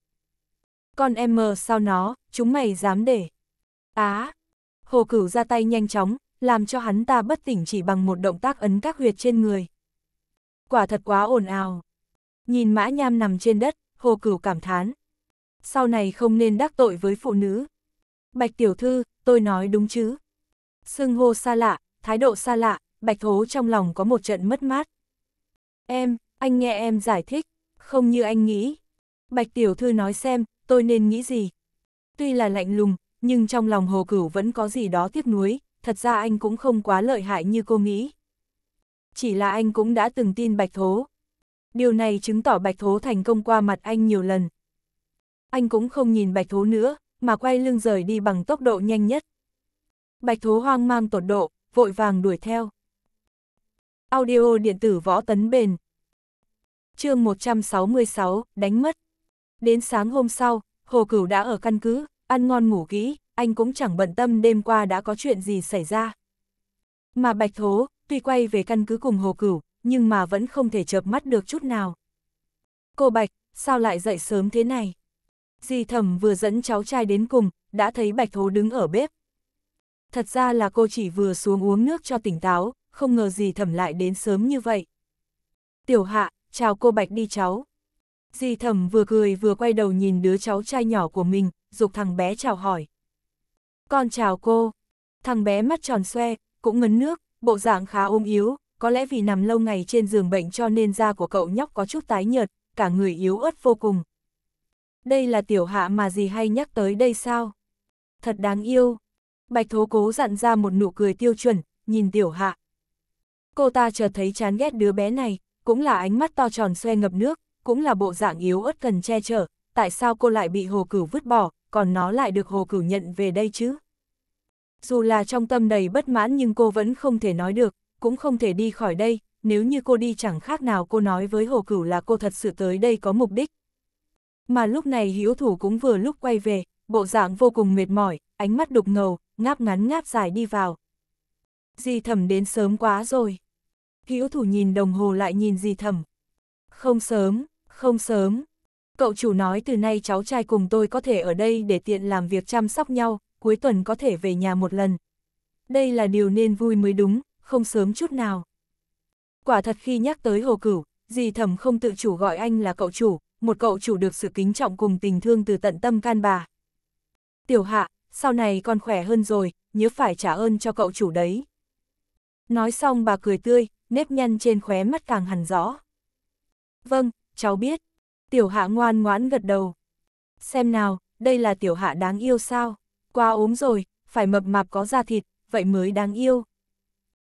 Con em mờ sao nó, chúng mày dám để. Á! hồ cửu ra tay nhanh chóng, làm cho hắn ta bất tỉnh chỉ bằng một động tác ấn các huyệt trên người. Quả thật quá ồn ào. Nhìn mã nham nằm trên đất, hồ cửu cảm thán. Sau này không nên đắc tội với phụ nữ. Bạch tiểu thư, tôi nói đúng chứ. Sưng hô xa lạ, thái độ xa lạ, bạch hố trong lòng có một trận mất mát. Em, anh nghe em giải thích, không như anh nghĩ. Bạch tiểu thư nói xem, tôi nên nghĩ gì. Tuy là lạnh lùng, nhưng trong lòng hồ cửu vẫn có gì đó tiếc nuối, thật ra anh cũng không quá lợi hại như cô nghĩ. Chỉ là anh cũng đã từng tin bạch thố. Điều này chứng tỏ bạch thố thành công qua mặt anh nhiều lần. Anh cũng không nhìn bạch thố nữa, mà quay lưng rời đi bằng tốc độ nhanh nhất. Bạch thố hoang mang tột độ, vội vàng đuổi theo. Audio điện tử võ tấn bền. chương 166, đánh mất. Đến sáng hôm sau, Hồ Cửu đã ở căn cứ, ăn ngon ngủ kỹ, anh cũng chẳng bận tâm đêm qua đã có chuyện gì xảy ra. Mà Bạch Thố, tuy quay về căn cứ cùng Hồ Cửu, nhưng mà vẫn không thể chợp mắt được chút nào. Cô Bạch, sao lại dậy sớm thế này? Di thẩm vừa dẫn cháu trai đến cùng, đã thấy Bạch Thố đứng ở bếp. Thật ra là cô chỉ vừa xuống uống nước cho tỉnh táo, không ngờ gì thẩm lại đến sớm như vậy. Tiểu hạ, chào cô Bạch đi cháu. Di thẩm vừa cười vừa quay đầu nhìn đứa cháu trai nhỏ của mình, dục thằng bé chào hỏi. Con chào cô. Thằng bé mắt tròn xoe, cũng ngấn nước, bộ dạng khá ôm yếu, có lẽ vì nằm lâu ngày trên giường bệnh cho nên da của cậu nhóc có chút tái nhợt, cả người yếu ớt vô cùng đây là tiểu hạ mà gì hay nhắc tới đây sao? Thật đáng yêu. Bạch thố cố dặn ra một nụ cười tiêu chuẩn, nhìn tiểu hạ. Cô ta chợt thấy chán ghét đứa bé này, cũng là ánh mắt to tròn xoe ngập nước, cũng là bộ dạng yếu ớt cần che chở, tại sao cô lại bị hồ cửu vứt bỏ, còn nó lại được hồ cửu nhận về đây chứ? Dù là trong tâm đầy bất mãn nhưng cô vẫn không thể nói được, cũng không thể đi khỏi đây, nếu như cô đi chẳng khác nào cô nói với hồ cửu là cô thật sự tới đây có mục đích, mà lúc này hữu thủ cũng vừa lúc quay về, bộ dạng vô cùng mệt mỏi, ánh mắt đục ngầu, ngáp ngắn ngáp dài đi vào. Dì thẩm đến sớm quá rồi. Hữu thủ nhìn đồng hồ lại nhìn Dì thẩm. Không sớm, không sớm. Cậu chủ nói từ nay cháu trai cùng tôi có thể ở đây để tiện làm việc chăm sóc nhau, cuối tuần có thể về nhà một lần. Đây là điều nên vui mới đúng, không sớm chút nào. Quả thật khi nhắc tới hồ cửu, dì thẩm không tự chủ gọi anh là cậu chủ, một cậu chủ được sự kính trọng cùng tình thương từ tận tâm can bà. Tiểu hạ, sau này con khỏe hơn rồi, nhớ phải trả ơn cho cậu chủ đấy. Nói xong bà cười tươi, nếp nhăn trên khóe mắt càng hẳn rõ. Vâng, cháu biết. Tiểu hạ ngoan ngoãn gật đầu. Xem nào, đây là tiểu hạ đáng yêu sao? qua ốm rồi, phải mập mạp có da thịt, vậy mới đáng yêu.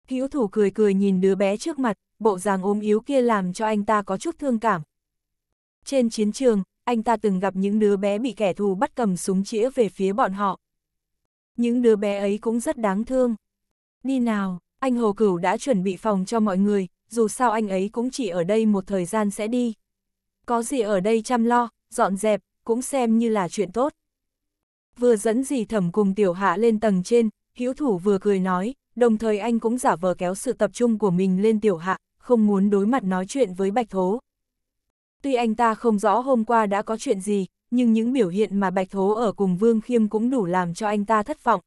Hữu thủ cười cười nhìn đứa bé trước mặt, bộ dáng ốm yếu kia làm cho anh ta có chút thương cảm, trên chiến trường, anh ta từng gặp những đứa bé bị kẻ thù bắt cầm súng chĩa về phía bọn họ. Những đứa bé ấy cũng rất đáng thương. Đi nào, anh Hồ Cửu đã chuẩn bị phòng cho mọi người, dù sao anh ấy cũng chỉ ở đây một thời gian sẽ đi. Có gì ở đây chăm lo, dọn dẹp, cũng xem như là chuyện tốt. Vừa dẫn dì thẩm cùng tiểu hạ lên tầng trên, hữu thủ vừa cười nói, đồng thời anh cũng giả vờ kéo sự tập trung của mình lên tiểu hạ, không muốn đối mặt nói chuyện với bạch thố, Tuy anh ta không rõ hôm qua đã có chuyện gì, nhưng những biểu hiện mà Bạch Thố ở cùng Vương Khiêm cũng đủ làm cho anh ta thất vọng.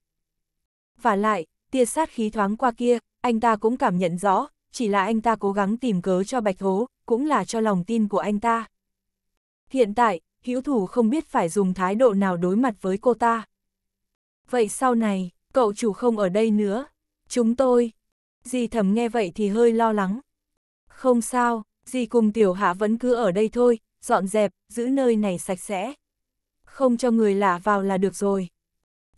Và lại, tia sát khí thoáng qua kia, anh ta cũng cảm nhận rõ, chỉ là anh ta cố gắng tìm cớ cho Bạch Thố, cũng là cho lòng tin của anh ta. Hiện tại, hữu thủ không biết phải dùng thái độ nào đối mặt với cô ta. Vậy sau này, cậu chủ không ở đây nữa. Chúng tôi... Dì thầm nghe vậy thì hơi lo lắng. Không sao, Dì cùng tiểu hạ vẫn cứ ở đây thôi, dọn dẹp, giữ nơi này sạch sẽ. Không cho người lạ vào là được rồi.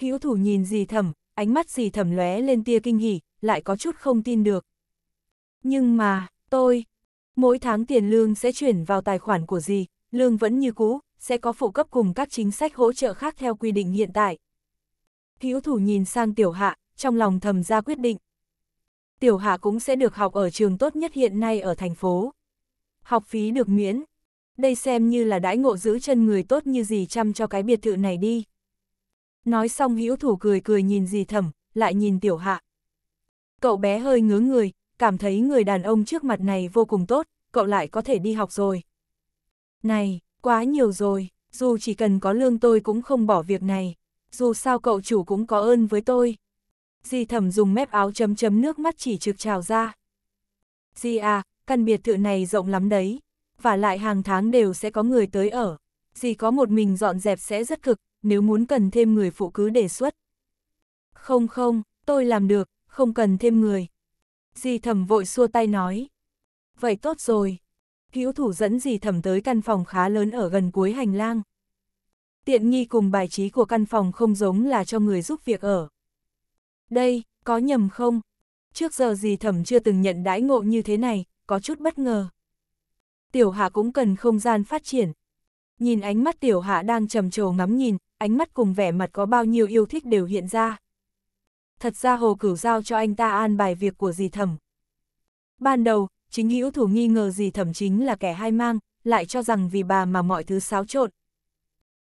Hữu thủ nhìn dì thẩm, ánh mắt dì thẩm lóe lên tia kinh hỉ, lại có chút không tin được. Nhưng mà, tôi, mỗi tháng tiền lương sẽ chuyển vào tài khoản của dì, lương vẫn như cũ, sẽ có phụ cấp cùng các chính sách hỗ trợ khác theo quy định hiện tại. Hữu thủ nhìn sang tiểu hạ, trong lòng thầm ra quyết định. Tiểu hạ cũng sẽ được học ở trường tốt nhất hiện nay ở thành phố. Học phí được miễn. Đây xem như là đãi ngộ giữ chân người tốt như gì chăm cho cái biệt thự này đi. Nói xong hữu thủ cười cười nhìn gì thẩm, lại nhìn tiểu hạ. Cậu bé hơi ngứa người, cảm thấy người đàn ông trước mặt này vô cùng tốt, cậu lại có thể đi học rồi. Này, quá nhiều rồi, dù chỉ cần có lương tôi cũng không bỏ việc này, dù sao cậu chủ cũng có ơn với tôi. Di thẩm dùng mép áo chấm chấm nước mắt chỉ trực trào ra. Di à, căn biệt thự này rộng lắm đấy, và lại hàng tháng đều sẽ có người tới ở. dì có một mình dọn dẹp sẽ rất cực, nếu muốn cần thêm người phụ cứ đề xuất. Không không, tôi làm được, không cần thêm người. Dì thẩm vội xua tay nói. Vậy tốt rồi. Hữu thủ dẫn dì thẩm tới căn phòng khá lớn ở gần cuối hành lang. Tiện nghi cùng bài trí của căn phòng không giống là cho người giúp việc ở. Đây, có nhầm không? Trước giờ dì thẩm chưa từng nhận đãi ngộ như thế này, có chút bất ngờ. Tiểu hạ cũng cần không gian phát triển. Nhìn ánh mắt tiểu hạ đang trầm trồ ngắm nhìn, ánh mắt cùng vẻ mặt có bao nhiêu yêu thích đều hiện ra. Thật ra hồ cửu giao cho anh ta an bài việc của dì thẩm. Ban đầu, chính hữu thủ nghi ngờ dì thẩm chính là kẻ hai mang, lại cho rằng vì bà mà mọi thứ xáo trộn.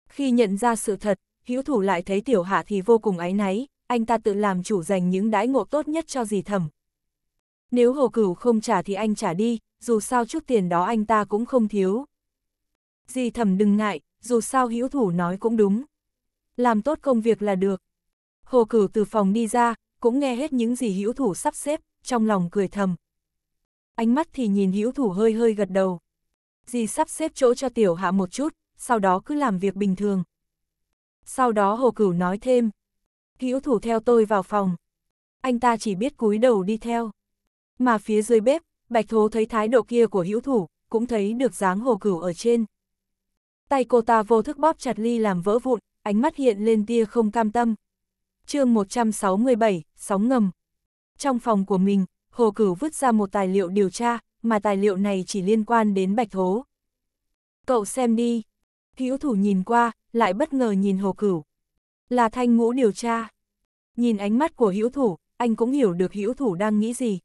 Khi nhận ra sự thật, hữu thủ lại thấy tiểu hạ thì vô cùng áy náy, anh ta tự làm chủ dành những đãi ngộ tốt nhất cho dì thẩm. Nếu hồ cửu không trả thì anh trả đi, dù sao chút tiền đó anh ta cũng không thiếu. Dì thẩm đừng ngại, dù sao hữu thủ nói cũng đúng. Làm tốt công việc là được. Hồ cửu từ phòng đi ra, cũng nghe hết những gì hữu thủ sắp xếp, trong lòng cười thầm. Ánh mắt thì nhìn hữu thủ hơi hơi gật đầu. Dì sắp xếp chỗ cho tiểu hạ một chút, sau đó cứ làm việc bình thường. Sau đó hồ cửu nói thêm. Hữu thủ theo tôi vào phòng. Anh ta chỉ biết cúi đầu đi theo. Mà phía dưới bếp, Bạch Thố thấy thái độ kia của hữu thủ, cũng thấy được dáng hồ cửu ở trên. Tay cô ta vô thức bóp chặt ly làm vỡ vụn, ánh mắt hiện lên tia không cam tâm. chương 167, Sóng Ngầm Trong phòng của mình, Hồ Cửu vứt ra một tài liệu điều tra, mà tài liệu này chỉ liên quan đến Bạch Thố. Cậu xem đi. Hữu thủ nhìn qua, lại bất ngờ nhìn Hồ Cửu. Là thanh ngũ điều tra. Nhìn ánh mắt của hữu thủ, anh cũng hiểu được hữu thủ đang nghĩ gì.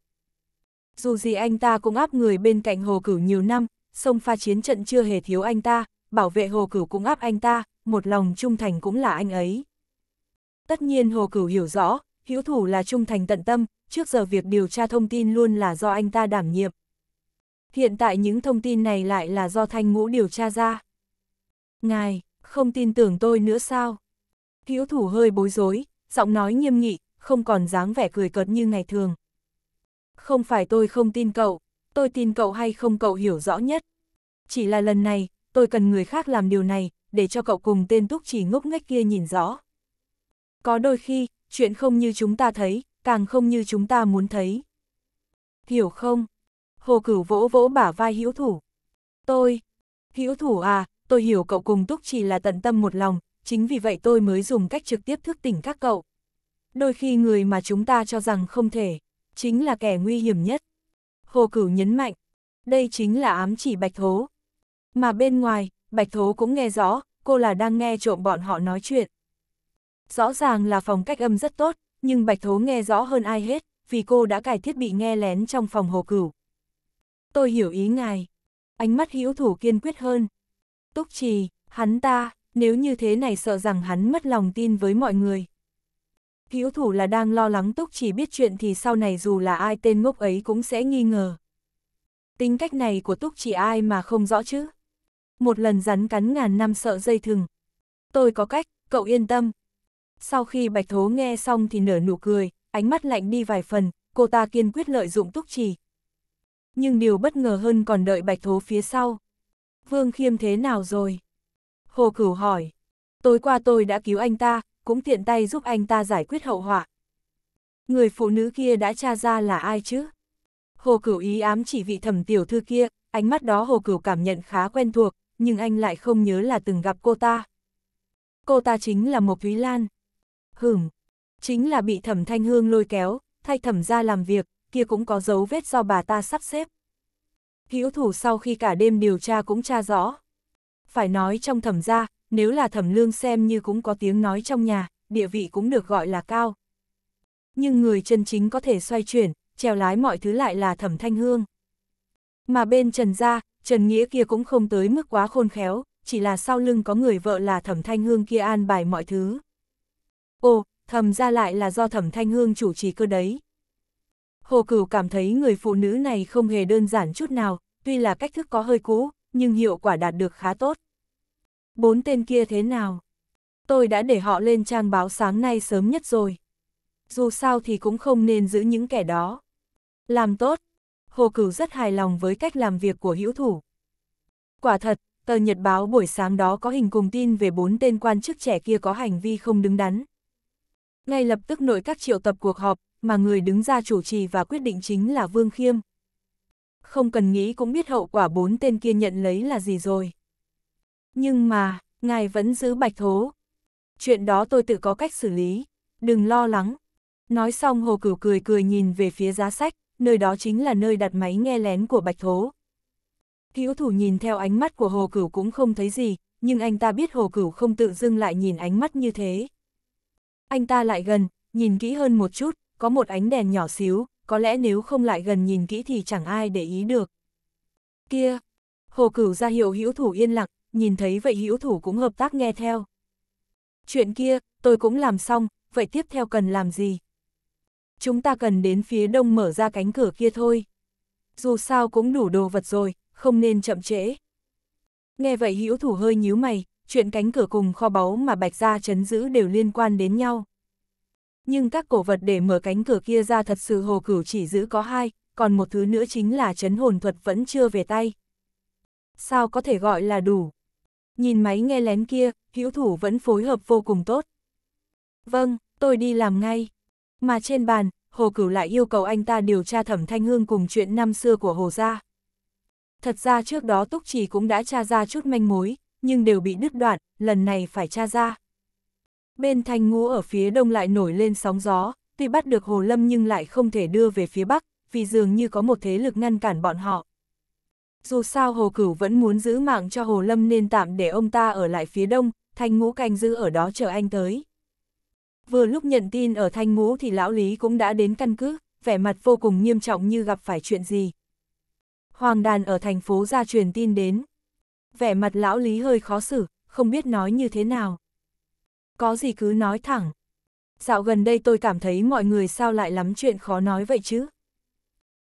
Dù gì anh ta cũng áp người bên cạnh Hồ Cửu nhiều năm, sông pha chiến trận chưa hề thiếu anh ta, bảo vệ Hồ Cửu cũng áp anh ta, một lòng trung thành cũng là anh ấy. Tất nhiên Hồ Cửu hiểu rõ, hữu thủ là trung thành tận tâm, trước giờ việc điều tra thông tin luôn là do anh ta đảm nhiệm. Hiện tại những thông tin này lại là do Thanh Ngũ điều tra ra. Ngài, không tin tưởng tôi nữa sao? Hữu thủ hơi bối rối, giọng nói nghiêm nghị, không còn dáng vẻ cười cợt như ngày thường, không phải tôi không tin cậu, tôi tin cậu hay không cậu hiểu rõ nhất. Chỉ là lần này, tôi cần người khác làm điều này, để cho cậu cùng tên túc chỉ ngốc nghếch kia nhìn rõ. Có đôi khi, chuyện không như chúng ta thấy, càng không như chúng ta muốn thấy. Hiểu không? Hồ cửu vỗ vỗ bả vai hữu thủ. Tôi, hữu thủ à, tôi hiểu cậu cùng túc chỉ là tận tâm một lòng, chính vì vậy tôi mới dùng cách trực tiếp thức tỉnh các cậu. Đôi khi người mà chúng ta cho rằng không thể chính là kẻ nguy hiểm nhất. Hồ Cửu nhấn mạnh, đây chính là ám chỉ Bạch Thố. Mà bên ngoài, Bạch Thố cũng nghe rõ, cô là đang nghe trộm bọn họ nói chuyện. Rõ ràng là phòng cách âm rất tốt, nhưng Bạch Thố nghe rõ hơn ai hết, vì cô đã cài thiết bị nghe lén trong phòng Hồ Cửu. Tôi hiểu ý ngài. Ánh mắt hữu thủ kiên quyết hơn. Túc trì, hắn ta, nếu như thế này sợ rằng hắn mất lòng tin với mọi người hữu thủ là đang lo lắng Túc chỉ biết chuyện thì sau này dù là ai tên ngốc ấy cũng sẽ nghi ngờ. Tính cách này của Túc chỉ ai mà không rõ chứ. Một lần rắn cắn ngàn năm sợ dây thừng. Tôi có cách, cậu yên tâm. Sau khi Bạch Thố nghe xong thì nở nụ cười, ánh mắt lạnh đi vài phần, cô ta kiên quyết lợi dụng Túc chỉ. Nhưng điều bất ngờ hơn còn đợi Bạch Thố phía sau. Vương Khiêm thế nào rồi? Hồ Cửu hỏi. Tối qua tôi đã cứu anh ta, cũng tiện tay giúp anh ta giải quyết hậu họa. Người phụ nữ kia đã tra ra là ai chứ? Hồ Cửu ý ám chỉ vị thẩm tiểu thư kia, ánh mắt đó Hồ Cửu cảm nhận khá quen thuộc, nhưng anh lại không nhớ là từng gặp cô ta. Cô ta chính là Mộc Thúy Lan. Hửm, chính là bị thẩm thanh hương lôi kéo, thay thẩm ra làm việc, kia cũng có dấu vết do bà ta sắp xếp. Hữu thủ sau khi cả đêm điều tra cũng tra rõ. Phải nói trong thẩm gia nếu là thẩm lương xem như cũng có tiếng nói trong nhà, địa vị cũng được gọi là cao. Nhưng người chân chính có thể xoay chuyển, trèo lái mọi thứ lại là thẩm thanh hương. Mà bên Trần gia, Trần Nghĩa kia cũng không tới mức quá khôn khéo, chỉ là sau lưng có người vợ là thẩm thanh hương kia an bài mọi thứ. Ồ, thẩm ra lại là do thẩm thanh hương chủ trì cơ đấy. Hồ Cửu cảm thấy người phụ nữ này không hề đơn giản chút nào, tuy là cách thức có hơi cũ, nhưng hiệu quả đạt được khá tốt bốn tên kia thế nào? Tôi đã để họ lên trang báo sáng nay sớm nhất rồi. Dù sao thì cũng không nên giữ những kẻ đó. Làm tốt. Hồ Cửu rất hài lòng với cách làm việc của hữu thủ. Quả thật, tờ Nhật báo buổi sáng đó có hình cùng tin về bốn tên quan chức trẻ kia có hành vi không đứng đắn. Ngay lập tức nội các triệu tập cuộc họp, mà người đứng ra chủ trì và quyết định chính là Vương Khiêm. Không cần nghĩ cũng biết hậu quả bốn tên kia nhận lấy là gì rồi. Nhưng mà, ngài vẫn giữ bạch thố. Chuyện đó tôi tự có cách xử lý, đừng lo lắng. Nói xong hồ cửu cười cười nhìn về phía giá sách, nơi đó chính là nơi đặt máy nghe lén của bạch thố. Hữu thủ nhìn theo ánh mắt của hồ cửu cũng không thấy gì, nhưng anh ta biết hồ cửu không tự dưng lại nhìn ánh mắt như thế. Anh ta lại gần, nhìn kỹ hơn một chút, có một ánh đèn nhỏ xíu, có lẽ nếu không lại gần nhìn kỹ thì chẳng ai để ý được. Kia! Hồ cửu ra hiệu hữu thủ yên lặng, nhìn thấy vậy hữu thủ cũng hợp tác nghe theo. Chuyện kia, tôi cũng làm xong, vậy tiếp theo cần làm gì? Chúng ta cần đến phía đông mở ra cánh cửa kia thôi. Dù sao cũng đủ đồ vật rồi, không nên chậm trễ. Nghe vậy hữu thủ hơi nhíu mày, chuyện cánh cửa cùng kho báu mà Bạch Gia chấn giữ đều liên quan đến nhau. Nhưng các cổ vật để mở cánh cửa kia ra thật sự hồ cửu chỉ giữ có hai, còn một thứ nữa chính là chấn hồn thuật vẫn chưa về tay. Sao có thể gọi là đủ? Nhìn máy nghe lén kia, hữu thủ vẫn phối hợp vô cùng tốt. Vâng, tôi đi làm ngay. Mà trên bàn, Hồ Cửu lại yêu cầu anh ta điều tra Thẩm Thanh Hương cùng chuyện năm xưa của Hồ Gia. Thật ra trước đó Túc trì cũng đã tra ra chút manh mối, nhưng đều bị đứt đoạn, lần này phải tra ra. Bên Thanh Ngũ ở phía đông lại nổi lên sóng gió, tuy bắt được Hồ Lâm nhưng lại không thể đưa về phía bắc, vì dường như có một thế lực ngăn cản bọn họ. Dù sao Hồ Cửu vẫn muốn giữ mạng cho Hồ Lâm nên tạm để ông ta ở lại phía đông, Thanh Ngũ canh giữ ở đó chờ anh tới. Vừa lúc nhận tin ở Thanh Ngũ thì Lão Lý cũng đã đến căn cứ, vẻ mặt vô cùng nghiêm trọng như gặp phải chuyện gì. Hoàng đàn ở thành phố ra truyền tin đến. Vẻ mặt Lão Lý hơi khó xử, không biết nói như thế nào. Có gì cứ nói thẳng. Dạo gần đây tôi cảm thấy mọi người sao lại lắm chuyện khó nói vậy chứ.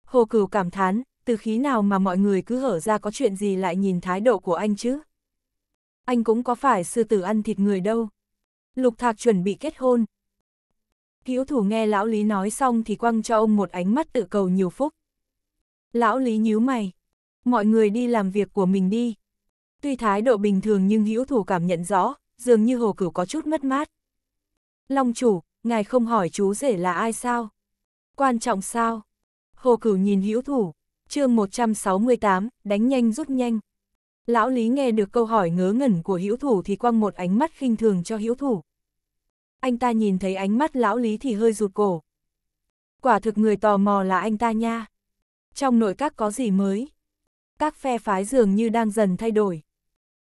Hồ Cửu cảm thán, từ khí nào mà mọi người cứ hở ra có chuyện gì lại nhìn thái độ của anh chứ? Anh cũng có phải sư tử ăn thịt người đâu. Lục Thạc chuẩn bị kết hôn. Hữu thủ nghe lão Lý nói xong thì quăng cho ông một ánh mắt tự cầu nhiều phúc. Lão Lý nhíu mày. Mọi người đi làm việc của mình đi. Tuy thái độ bình thường nhưng hữu thủ cảm nhận rõ, dường như hồ cửu có chút mất mát. Long chủ, ngài không hỏi chú rể là ai sao? Quan trọng sao? Hồ cửu nhìn hữu thủ, chương 168, đánh nhanh rút nhanh. Lão Lý nghe được câu hỏi ngớ ngẩn của hữu thủ thì quăng một ánh mắt khinh thường cho hữu thủ. Anh ta nhìn thấy ánh mắt lão Lý thì hơi rụt cổ. Quả thực người tò mò là anh ta nha. Trong nội các có gì mới? Các phe phái dường như đang dần thay đổi.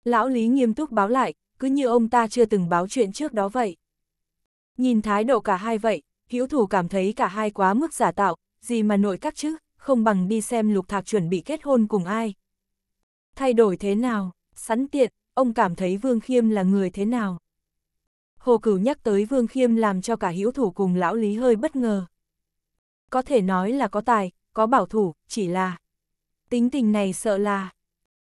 Lão Lý nghiêm túc báo lại, cứ như ông ta chưa từng báo chuyện trước đó vậy. Nhìn thái độ cả hai vậy, hữu thủ cảm thấy cả hai quá mức giả tạo, gì mà nội các chứ? không bằng đi xem lục thạc chuẩn bị kết hôn cùng ai. Thay đổi thế nào, sẵn tiện, ông cảm thấy Vương Khiêm là người thế nào. Hồ Cửu nhắc tới Vương Khiêm làm cho cả hữu thủ cùng lão Lý hơi bất ngờ. Có thể nói là có tài, có bảo thủ, chỉ là... Tính tình này sợ là...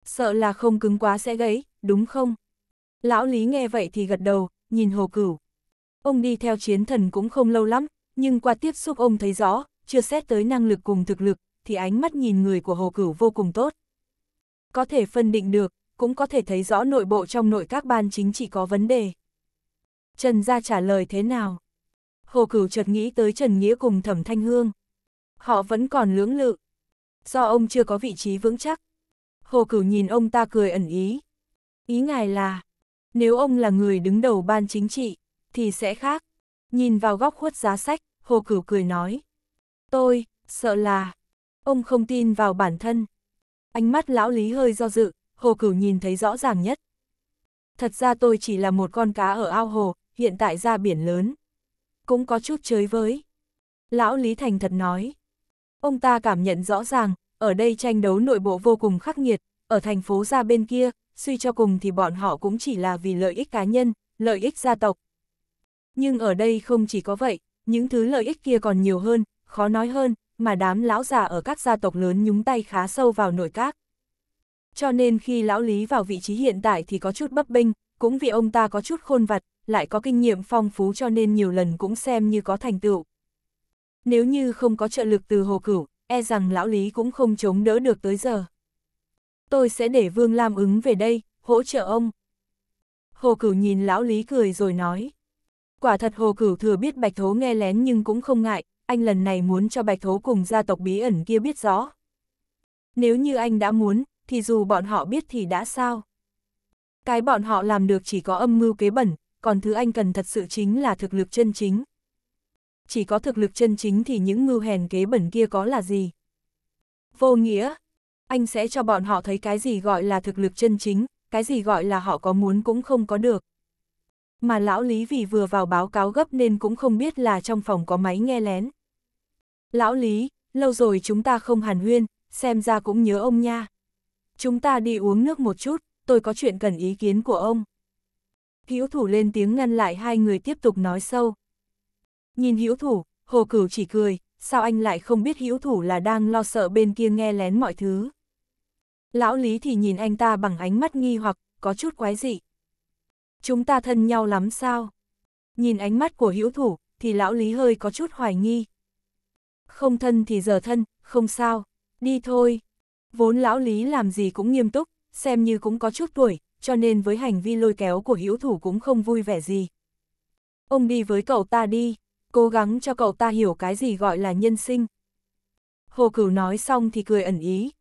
Sợ là không cứng quá sẽ gãy, đúng không? Lão Lý nghe vậy thì gật đầu, nhìn Hồ Cửu. Ông đi theo chiến thần cũng không lâu lắm, nhưng qua tiếp xúc ông thấy rõ, chưa xét tới năng lực cùng thực lực, thì ánh mắt nhìn người của Hồ Cửu vô cùng tốt. Có thể phân định được, cũng có thể thấy rõ nội bộ trong nội các ban chính trị có vấn đề. Trần gia trả lời thế nào? Hồ Cửu chợt nghĩ tới Trần Nghĩa cùng Thẩm Thanh Hương. Họ vẫn còn lưỡng lự. Do ông chưa có vị trí vững chắc. Hồ Cửu nhìn ông ta cười ẩn ý. Ý ngài là, nếu ông là người đứng đầu ban chính trị, thì sẽ khác. Nhìn vào góc khuất giá sách, Hồ Cửu cười nói. Tôi, sợ là... Ông không tin vào bản thân. Ánh mắt lão lý hơi do dự, hồ cửu nhìn thấy rõ ràng nhất. Thật ra tôi chỉ là một con cá ở ao hồ, hiện tại ra biển lớn. Cũng có chút chới với. Lão Lý Thành thật nói. Ông ta cảm nhận rõ ràng, ở đây tranh đấu nội bộ vô cùng khắc nghiệt, ở thành phố ra bên kia, suy cho cùng thì bọn họ cũng chỉ là vì lợi ích cá nhân, lợi ích gia tộc. Nhưng ở đây không chỉ có vậy, những thứ lợi ích kia còn nhiều hơn, khó nói hơn, mà đám lão già ở các gia tộc lớn nhúng tay khá sâu vào nội các. Cho nên khi lão Lý vào vị trí hiện tại thì có chút bấp bênh, cũng vì ông ta có chút khôn vặt, lại có kinh nghiệm phong phú cho nên nhiều lần cũng xem như có thành tựu. Nếu như không có trợ lực từ hồ cửu, e rằng lão Lý cũng không chống đỡ được tới giờ. Tôi sẽ để Vương Lam ứng về đây, hỗ trợ ông. Hồ cửu nhìn lão Lý cười rồi nói. Quả thật hồ cửu thừa biết bạch thố nghe lén nhưng cũng không ngại, anh lần này muốn cho bạch thố cùng gia tộc bí ẩn kia biết rõ. Nếu như anh đã muốn, thì dù bọn họ biết thì đã sao? Cái bọn họ làm được chỉ có âm mưu kế bẩn, còn thứ anh cần thật sự chính là thực lực chân chính. Chỉ có thực lực chân chính thì những mưu hèn kế bẩn kia có là gì? Vô nghĩa, anh sẽ cho bọn họ thấy cái gì gọi là thực lực chân chính, cái gì gọi là họ có muốn cũng không có được. Mà lão Lý vì vừa vào báo cáo gấp nên cũng không biết là trong phòng có máy nghe lén. Lão Lý, lâu rồi chúng ta không hàn huyên, xem ra cũng nhớ ông nha. Chúng ta đi uống nước một chút, tôi có chuyện cần ý kiến của ông. Hữu thủ lên tiếng ngăn lại hai người tiếp tục nói sâu. Nhìn hữu thủ, hồ cửu chỉ cười, sao anh lại không biết hữu thủ là đang lo sợ bên kia nghe lén mọi thứ. Lão Lý thì nhìn anh ta bằng ánh mắt nghi hoặc, có chút quái dị. Chúng ta thân nhau lắm sao? Nhìn ánh mắt của hữu thủ, thì lão Lý hơi có chút hoài nghi, không thân thì giờ thân, không sao, đi thôi. Vốn lão Lý làm gì cũng nghiêm túc, xem như cũng có chút tuổi, cho nên với hành vi lôi kéo của hữu thủ cũng không vui vẻ gì. Ông đi với cậu ta đi, cố gắng cho cậu ta hiểu cái gì gọi là nhân sinh. Hồ Cửu nói xong thì cười ẩn ý.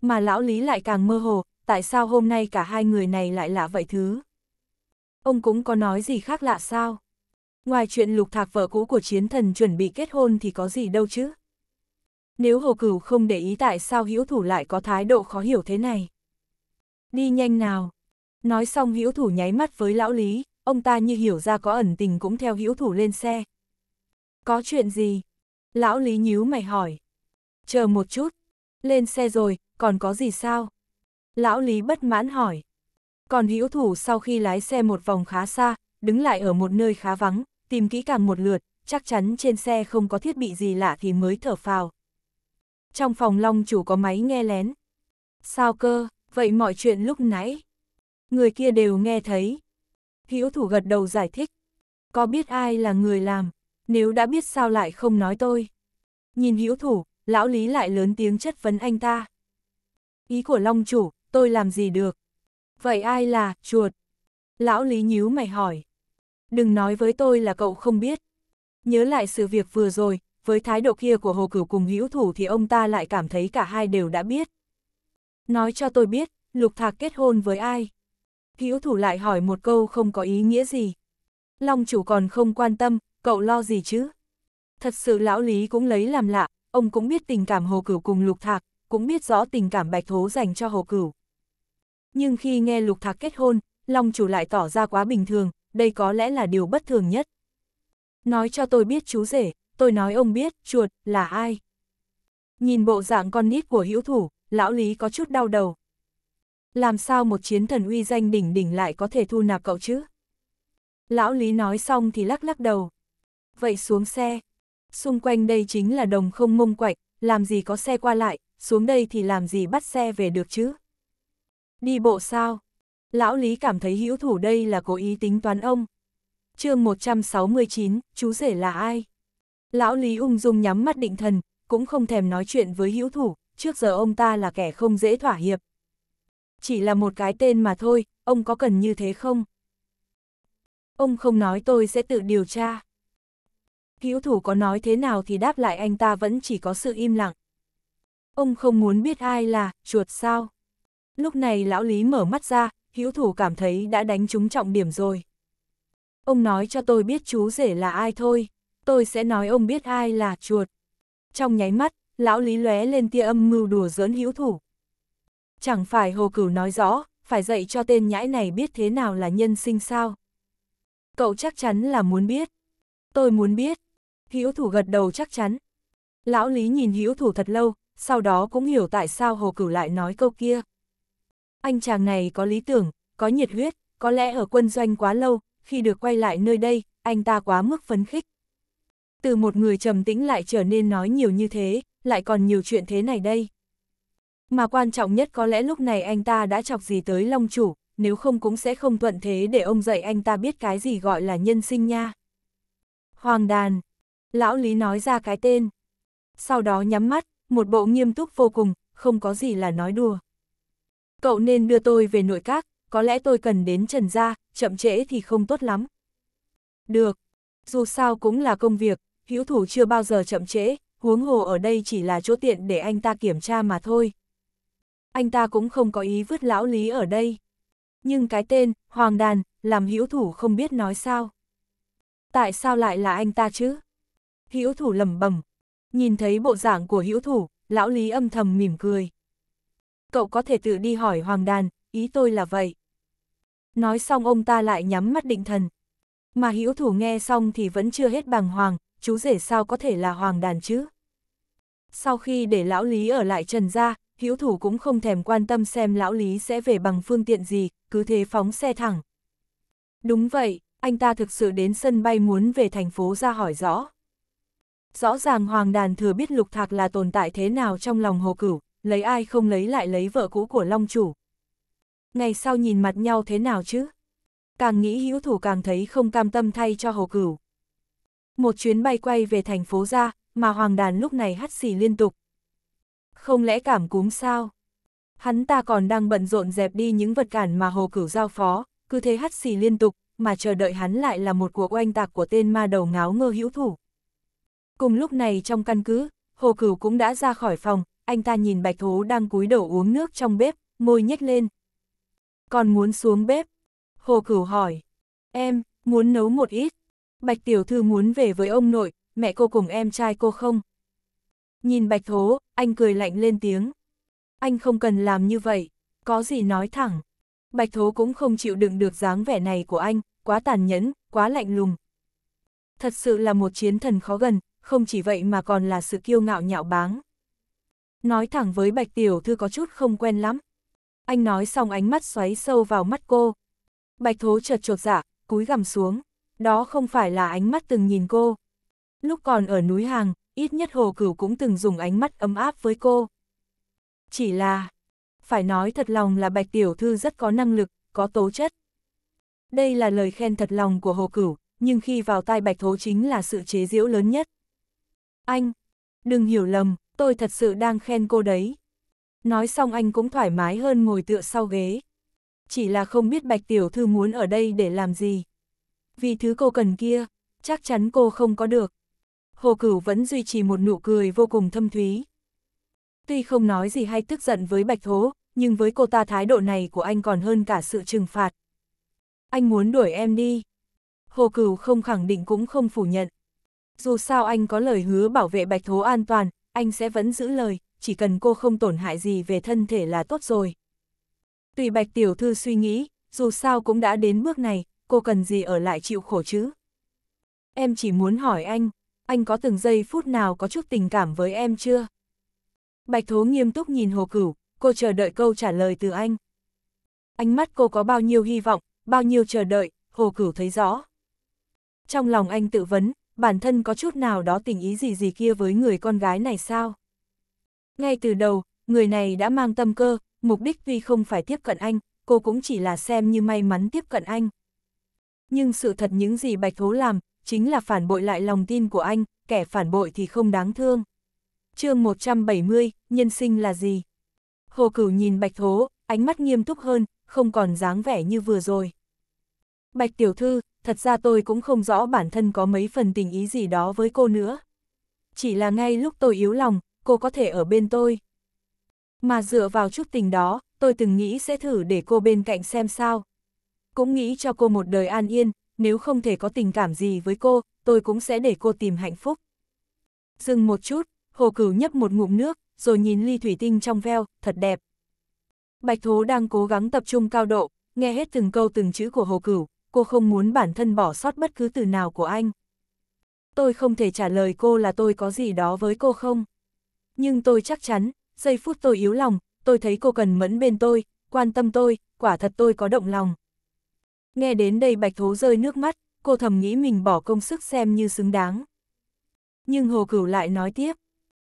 Mà lão Lý lại càng mơ hồ, tại sao hôm nay cả hai người này lại lạ vậy thứ? Ông cũng có nói gì khác lạ sao? Ngoài chuyện lục thạc vợ cũ của chiến thần chuẩn bị kết hôn thì có gì đâu chứ. Nếu hồ cửu không để ý tại sao hữu thủ lại có thái độ khó hiểu thế này. Đi nhanh nào. Nói xong hữu thủ nháy mắt với lão lý, ông ta như hiểu ra có ẩn tình cũng theo hữu thủ lên xe. Có chuyện gì? Lão lý nhíu mày hỏi. Chờ một chút. Lên xe rồi, còn có gì sao? Lão lý bất mãn hỏi. Còn hữu thủ sau khi lái xe một vòng khá xa, đứng lại ở một nơi khá vắng, tìm kỹ càng một lượt, chắc chắn trên xe không có thiết bị gì lạ thì mới thở phào. Trong phòng long chủ có máy nghe lén. Sao cơ, vậy mọi chuyện lúc nãy? Người kia đều nghe thấy. hiếu thủ gật đầu giải thích. Có biết ai là người làm, nếu đã biết sao lại không nói tôi. Nhìn hiếu thủ, lão lý lại lớn tiếng chất vấn anh ta. Ý của long chủ, tôi làm gì được? Vậy ai là, chuột? Lão lý nhíu mày hỏi đừng nói với tôi là cậu không biết. Nhớ lại sự việc vừa rồi, với thái độ kia của Hồ Cửu cùng hữu thủ thì ông ta lại cảm thấy cả hai đều đã biết. Nói cho tôi biết, Lục Thạc kết hôn với ai? Hữu thủ lại hỏi một câu không có ý nghĩa gì. Long chủ còn không quan tâm, cậu lo gì chứ? Thật sự lão Lý cũng lấy làm lạ, ông cũng biết tình cảm Hồ Cửu cùng Lục Thạc, cũng biết rõ tình cảm Bạch Thố dành cho Hồ Cửu. Nhưng khi nghe Lục Thạc kết hôn, Long chủ lại tỏ ra quá bình thường, đây có lẽ là điều bất thường nhất. Nói cho tôi biết chú rể, tôi nói ông biết, chuột, là ai. Nhìn bộ dạng con nít của hữu thủ, lão lý có chút đau đầu. Làm sao một chiến thần uy danh đỉnh đỉnh lại có thể thu nạp cậu chứ? Lão lý nói xong thì lắc lắc đầu. Vậy xuống xe. Xung quanh đây chính là đồng không mông quạch, làm gì có xe qua lại, xuống đây thì làm gì bắt xe về được chứ? Đi bộ sao? Lão Lý cảm thấy hữu thủ đây là cố ý tính toán ông. chương 169, chú rể là ai? Lão Lý ung dung nhắm mắt định thần, cũng không thèm nói chuyện với hữu thủ, trước giờ ông ta là kẻ không dễ thỏa hiệp. Chỉ là một cái tên mà thôi, ông có cần như thế không? Ông không nói tôi sẽ tự điều tra. Hữu thủ có nói thế nào thì đáp lại anh ta vẫn chỉ có sự im lặng. Ông không muốn biết ai là, chuột sao? Lúc này lão Lý mở mắt ra, hữu thủ cảm thấy đã đánh trúng trọng điểm rồi. Ông nói cho tôi biết chú rể là ai thôi, tôi sẽ nói ông biết ai là chuột. Trong nháy mắt, lão lý lóe lên tia âm mưu đùa giỡn hữu thủ. Chẳng phải hồ cửu nói rõ, phải dạy cho tên nhãi này biết thế nào là nhân sinh sao. Cậu chắc chắn là muốn biết. Tôi muốn biết. Hữu thủ gật đầu chắc chắn. Lão Lý nhìn hữu thủ thật lâu, sau đó cũng hiểu tại sao hồ cửu lại nói câu kia. Anh chàng này có lý tưởng, có nhiệt huyết, có lẽ ở quân doanh quá lâu, khi được quay lại nơi đây, anh ta quá mức phấn khích. Từ một người trầm tĩnh lại trở nên nói nhiều như thế, lại còn nhiều chuyện thế này đây. Mà quan trọng nhất có lẽ lúc này anh ta đã chọc gì tới Long Chủ, nếu không cũng sẽ không thuận thế để ông dạy anh ta biết cái gì gọi là nhân sinh nha. Hoàng đàn. Lão Lý nói ra cái tên. Sau đó nhắm mắt, một bộ nghiêm túc vô cùng, không có gì là nói đùa. Cậu nên đưa tôi về nội các, có lẽ tôi cần đến Trần Gia, chậm trễ thì không tốt lắm. Được, dù sao cũng là công việc, hữu thủ chưa bao giờ chậm trễ, huống hồ ở đây chỉ là chỗ tiện để anh ta kiểm tra mà thôi. Anh ta cũng không có ý vứt lão lý ở đây. Nhưng cái tên, Hoàng Đàn, làm hữu thủ không biết nói sao. Tại sao lại là anh ta chứ? Hữu thủ lầm bẩm Nhìn thấy bộ dạng của hữu thủ, lão lý âm thầm mỉm cười cậu có thể tự đi hỏi Hoàng Đàn, ý tôi là vậy. Nói xong ông ta lại nhắm mắt định thần. Mà Hữu thủ nghe xong thì vẫn chưa hết bàng hoàng, chú rể sao có thể là Hoàng Đàn chứ? Sau khi để lão Lý ở lại Trần gia, Hữu thủ cũng không thèm quan tâm xem lão Lý sẽ về bằng phương tiện gì, cứ thế phóng xe thẳng. Đúng vậy, anh ta thực sự đến sân bay muốn về thành phố ra hỏi rõ. Rõ ràng Hoàng Đàn thừa biết Lục Thạc là tồn tại thế nào trong lòng Hồ Cửu, lấy ai không lấy lại lấy vợ cũ của Long Chủ. Ngày sau nhìn mặt nhau thế nào chứ? Càng nghĩ hữu thủ càng thấy không cam tâm thay cho Hồ Cửu. Một chuyến bay quay về thành phố ra, mà Hoàng Đàn lúc này hắt xì liên tục. Không lẽ cảm cúm sao? Hắn ta còn đang bận rộn dẹp đi những vật cản mà Hồ Cửu giao phó, cứ thế hắt xì liên tục, mà chờ đợi hắn lại là một cuộc oanh tạc của tên ma đầu ngáo ngơ hữu thủ. Cùng lúc này trong căn cứ, Hồ Cửu cũng đã ra khỏi phòng, anh ta nhìn Bạch Hố đang cúi đầu uống nước trong bếp, môi nhếch lên. Còn muốn xuống bếp? Hồ Cửu hỏi. Em, muốn nấu một ít. Bạch Tiểu Thư muốn về với ông nội, mẹ cô cùng em trai cô không? Nhìn Bạch Hố, anh cười lạnh lên tiếng. Anh không cần làm như vậy, có gì nói thẳng. Bạch Thố cũng không chịu đựng được dáng vẻ này của anh, quá tàn nhẫn, quá lạnh lùng. Thật sự là một chiến thần khó gần, không chỉ vậy mà còn là sự kiêu ngạo nhạo báng. Nói thẳng với Bạch Tiểu Thư có chút không quen lắm. Anh nói xong ánh mắt xoáy sâu vào mắt cô. Bạch Thố chợt chột dạ, cúi gằm xuống. Đó không phải là ánh mắt từng nhìn cô. Lúc còn ở núi Hàng, ít nhất Hồ Cửu cũng từng dùng ánh mắt ấm áp với cô. Chỉ là, phải nói thật lòng là Bạch Tiểu Thư rất có năng lực, có tố chất. Đây là lời khen thật lòng của Hồ Cửu, nhưng khi vào tai Bạch Thố chính là sự chế giễu lớn nhất. Anh, đừng hiểu lầm, tôi thật sự đang khen cô đấy. Nói xong anh cũng thoải mái hơn ngồi tựa sau ghế. Chỉ là không biết Bạch Tiểu Thư muốn ở đây để làm gì. Vì thứ cô cần kia, chắc chắn cô không có được. Hồ Cửu vẫn duy trì một nụ cười vô cùng thâm thúy. Tuy không nói gì hay tức giận với Bạch Thố, nhưng với cô ta thái độ này của anh còn hơn cả sự trừng phạt. Anh muốn đuổi em đi. Hồ Cửu không khẳng định cũng không phủ nhận. Dù sao anh có lời hứa bảo vệ Bạch Thố an toàn, anh sẽ vẫn giữ lời, chỉ cần cô không tổn hại gì về thân thể là tốt rồi. Tùy Bạch Tiểu Thư suy nghĩ, dù sao cũng đã đến bước này, cô cần gì ở lại chịu khổ chứ? Em chỉ muốn hỏi anh, anh có từng giây phút nào có chút tình cảm với em chưa? Bạch Thố nghiêm túc nhìn Hồ Cửu, cô chờ đợi câu trả lời từ anh. Ánh mắt cô có bao nhiêu hy vọng, bao nhiêu chờ đợi, Hồ Cửu thấy rõ. Trong lòng anh tự vấn, bản thân có chút nào đó tình ý gì gì kia với người con gái này sao? Ngay từ đầu, người này đã mang tâm cơ, mục đích tuy không phải tiếp cận anh, cô cũng chỉ là xem như may mắn tiếp cận anh. Nhưng sự thật những gì Bạch Thố làm, chính là phản bội lại lòng tin của anh, kẻ phản bội thì không đáng thương. chương 170, nhân sinh là gì? Hồ Cửu nhìn Bạch Thố, ánh mắt nghiêm túc hơn, không còn dáng vẻ như vừa rồi. Bạch tiểu thư, thật ra tôi cũng không rõ bản thân có mấy phần tình ý gì đó với cô nữa. Chỉ là ngay lúc tôi yếu lòng, cô có thể ở bên tôi. Mà dựa vào chút tình đó, tôi từng nghĩ sẽ thử để cô bên cạnh xem sao. Cũng nghĩ cho cô một đời an yên, nếu không thể có tình cảm gì với cô, tôi cũng sẽ để cô tìm hạnh phúc. Dừng một chút, hồ cửu nhấp một ngụm nước, rồi nhìn ly thủy tinh trong veo, thật đẹp. Bạch thố đang cố gắng tập trung cao độ, nghe hết từng câu từng chữ của hồ cửu, cô không muốn bản thân bỏ sót bất cứ từ nào của anh. Tôi không thể trả lời cô là tôi có gì đó với cô không. Nhưng tôi chắc chắn, giây phút tôi yếu lòng, tôi thấy cô cần mẫn bên tôi, quan tâm tôi, quả thật tôi có động lòng. Nghe đến đây bạch thố rơi nước mắt, cô thầm nghĩ mình bỏ công sức xem như xứng đáng. Nhưng Hồ Cửu lại nói tiếp.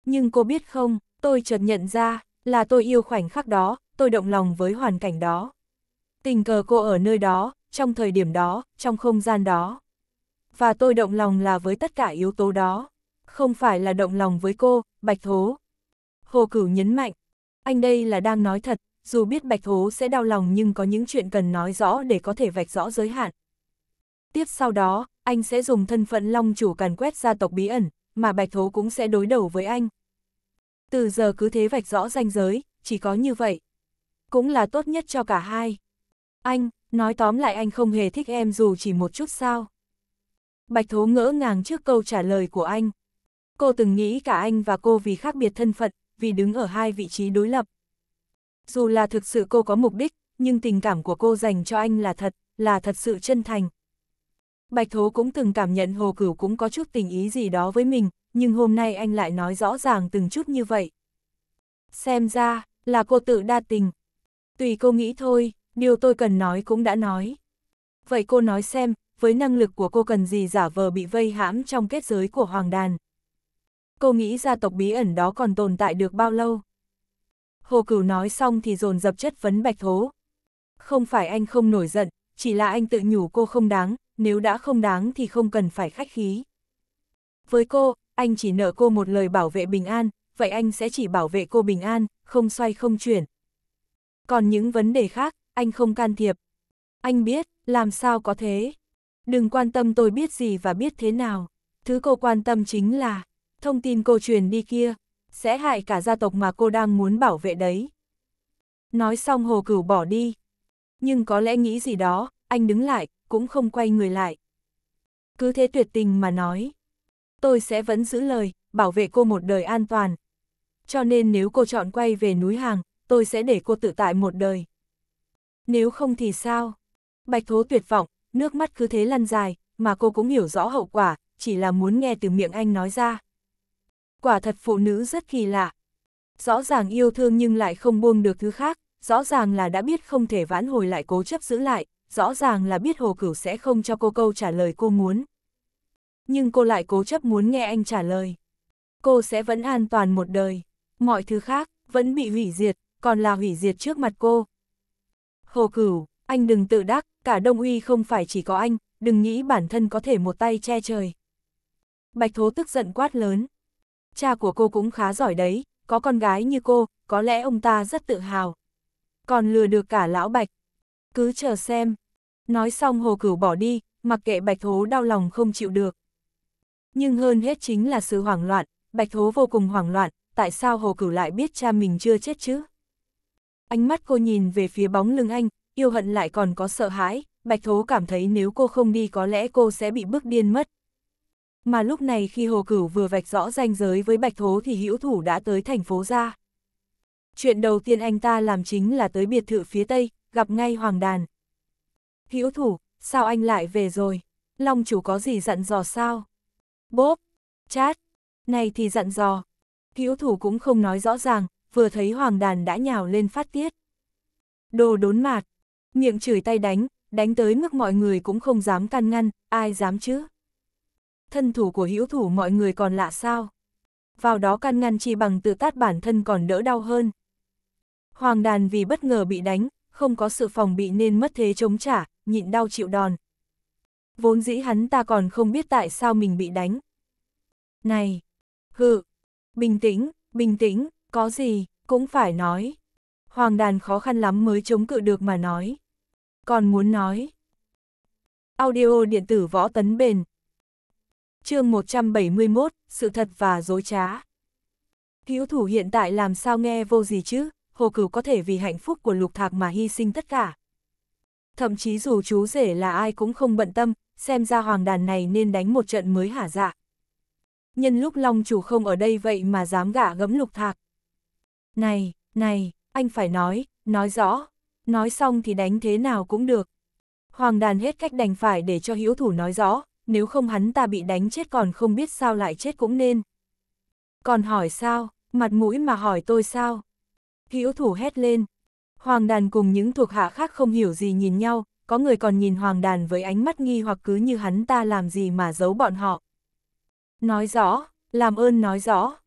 Nhưng cô biết không, tôi chợt nhận ra, là tôi yêu khoảnh khắc đó, tôi động lòng với hoàn cảnh đó. Tình cờ cô ở nơi đó, trong thời điểm đó, trong không gian đó. Và tôi động lòng là với tất cả yếu tố đó, không phải là động lòng với cô, Bạch Thố. Hồ Cửu nhấn mạnh, anh đây là đang nói thật, dù biết Bạch Thố sẽ đau lòng nhưng có những chuyện cần nói rõ để có thể vạch rõ giới hạn. Tiếp sau đó, anh sẽ dùng thân phận Long Chủ càn quét gia tộc bí ẩn, mà Bạch Thố cũng sẽ đối đầu với anh. Từ giờ cứ thế vạch rõ ranh giới, chỉ có như vậy. Cũng là tốt nhất cho cả hai. Anh, nói tóm lại anh không hề thích em dù chỉ một chút sao. Bạch Thố ngỡ ngàng trước câu trả lời của anh. Cô từng nghĩ cả anh và cô vì khác biệt thân phận, vì đứng ở hai vị trí đối lập. Dù là thực sự cô có mục đích, nhưng tình cảm của cô dành cho anh là thật, là thật sự chân thành. Bạch Thố cũng từng cảm nhận Hồ Cửu cũng có chút tình ý gì đó với mình, nhưng hôm nay anh lại nói rõ ràng từng chút như vậy. Xem ra, là cô tự đa tình. Tùy cô nghĩ thôi điều tôi cần nói cũng đã nói. Vậy cô nói xem, với năng lực của cô cần gì giả vờ bị vây hãm trong kết giới của Hoàng Đàn? Cô nghĩ gia tộc bí ẩn đó còn tồn tại được bao lâu? Hồ Cửu nói xong thì dồn dập chất vấn Bạch Thố. Không phải anh không nổi giận, chỉ là anh tự nhủ cô không đáng, nếu đã không đáng thì không cần phải khách khí. Với cô, anh chỉ nợ cô một lời bảo vệ bình an, vậy anh sẽ chỉ bảo vệ cô bình an, không xoay không chuyển. Còn những vấn đề khác, anh không can thiệp. Anh biết, làm sao có thế? Đừng quan tâm tôi biết gì và biết thế nào. Thứ cô quan tâm chính là, thông tin cô truyền đi kia, sẽ hại cả gia tộc mà cô đang muốn bảo vệ đấy. Nói xong hồ cửu bỏ đi. Nhưng có lẽ nghĩ gì đó, anh đứng lại, cũng không quay người lại. Cứ thế tuyệt tình mà nói. Tôi sẽ vẫn giữ lời, bảo vệ cô một đời an toàn. Cho nên nếu cô chọn quay về núi hàng, tôi sẽ để cô tự tại một đời. Nếu không thì sao? Bạch Thố tuyệt vọng, nước mắt cứ thế lăn dài, mà cô cũng hiểu rõ hậu quả, chỉ là muốn nghe từ miệng anh nói ra. Quả thật phụ nữ rất kỳ lạ. Rõ ràng yêu thương nhưng lại không buông được thứ khác, rõ ràng là đã biết không thể vãn hồi lại cố chấp giữ lại, rõ ràng là biết Hồ Cửu sẽ không cho cô câu trả lời cô muốn. Nhưng cô lại cố chấp muốn nghe anh trả lời. Cô sẽ vẫn an toàn một đời, mọi thứ khác vẫn bị hủy diệt, còn là hủy diệt trước mặt cô, Hồ Cửu, anh đừng tự đắc, cả Đông Uy không phải chỉ có anh, đừng nghĩ bản thân có thể một tay che trời. Bạch Thố tức giận quát lớn. Cha của cô cũng khá giỏi đấy, có con gái như cô, có lẽ ông ta rất tự hào. Còn lừa được cả lão Bạch. Cứ chờ xem. Nói xong Hồ Cửu bỏ đi, mặc kệ Bạch Thố đau lòng không chịu được. Nhưng hơn hết chính là sự hoảng loạn, Bạch Thố vô cùng hoảng loạn, tại sao Hồ Cửu lại biết cha mình chưa chết chứ? ánh mắt cô nhìn về phía bóng lưng anh, yêu hận lại còn có sợ hãi, Bạch Thố cảm thấy nếu cô không đi có lẽ cô sẽ bị bước điên mất. Mà lúc này khi Hồ Cửu vừa vạch rõ ranh giới với Bạch Thố thì hữu thủ đã tới thành phố ra. Chuyện đầu tiên anh ta làm chính là tới biệt thự phía Tây, gặp ngay Hoàng Đàn. Hữu thủ, sao anh lại về rồi? Long chủ có gì dặn dò sao? Bốp, chát, này thì dặn dò. Hữu thủ cũng không nói rõ ràng, vừa thấy hoàng đàn đã nhào lên phát tiết. Đồ đốn mạt, miệng chửi tay đánh, đánh tới mức mọi người cũng không dám can ngăn, ai dám chứ? Thân thủ của hữu thủ mọi người còn lạ sao? Vào đó can ngăn chỉ bằng tự tát bản thân còn đỡ đau hơn. Hoàng đàn vì bất ngờ bị đánh, không có sự phòng bị nên mất thế chống trả, nhịn đau chịu đòn. Vốn dĩ hắn ta còn không biết tại sao mình bị đánh. Này, hự, bình tĩnh, bình tĩnh, có gì, cũng phải nói. Hoàng đàn khó khăn lắm mới chống cự được mà nói. Còn muốn nói. Audio điện tử võ tấn bền. chương 171, sự thật và dối trá. Hữu thủ hiện tại làm sao nghe vô gì chứ, hồ cửu có thể vì hạnh phúc của lục thạc mà hy sinh tất cả. Thậm chí dù chú rể là ai cũng không bận tâm, xem ra hoàng đàn này nên đánh một trận mới hả dạ. Nhân lúc Long chủ không ở đây vậy mà dám gả gẫm lục thạc. Này, này, anh phải nói, nói rõ, nói xong thì đánh thế nào cũng được. Hoàng đàn hết cách đành phải để cho Hiếu thủ nói rõ, nếu không hắn ta bị đánh chết còn không biết sao lại chết cũng nên. Còn hỏi sao, mặt mũi mà hỏi tôi sao? Hiếu thủ hét lên. Hoàng đàn cùng những thuộc hạ khác không hiểu gì nhìn nhau, có người còn nhìn hoàng đàn với ánh mắt nghi hoặc cứ như hắn ta làm gì mà giấu bọn họ. Nói rõ, làm ơn nói rõ.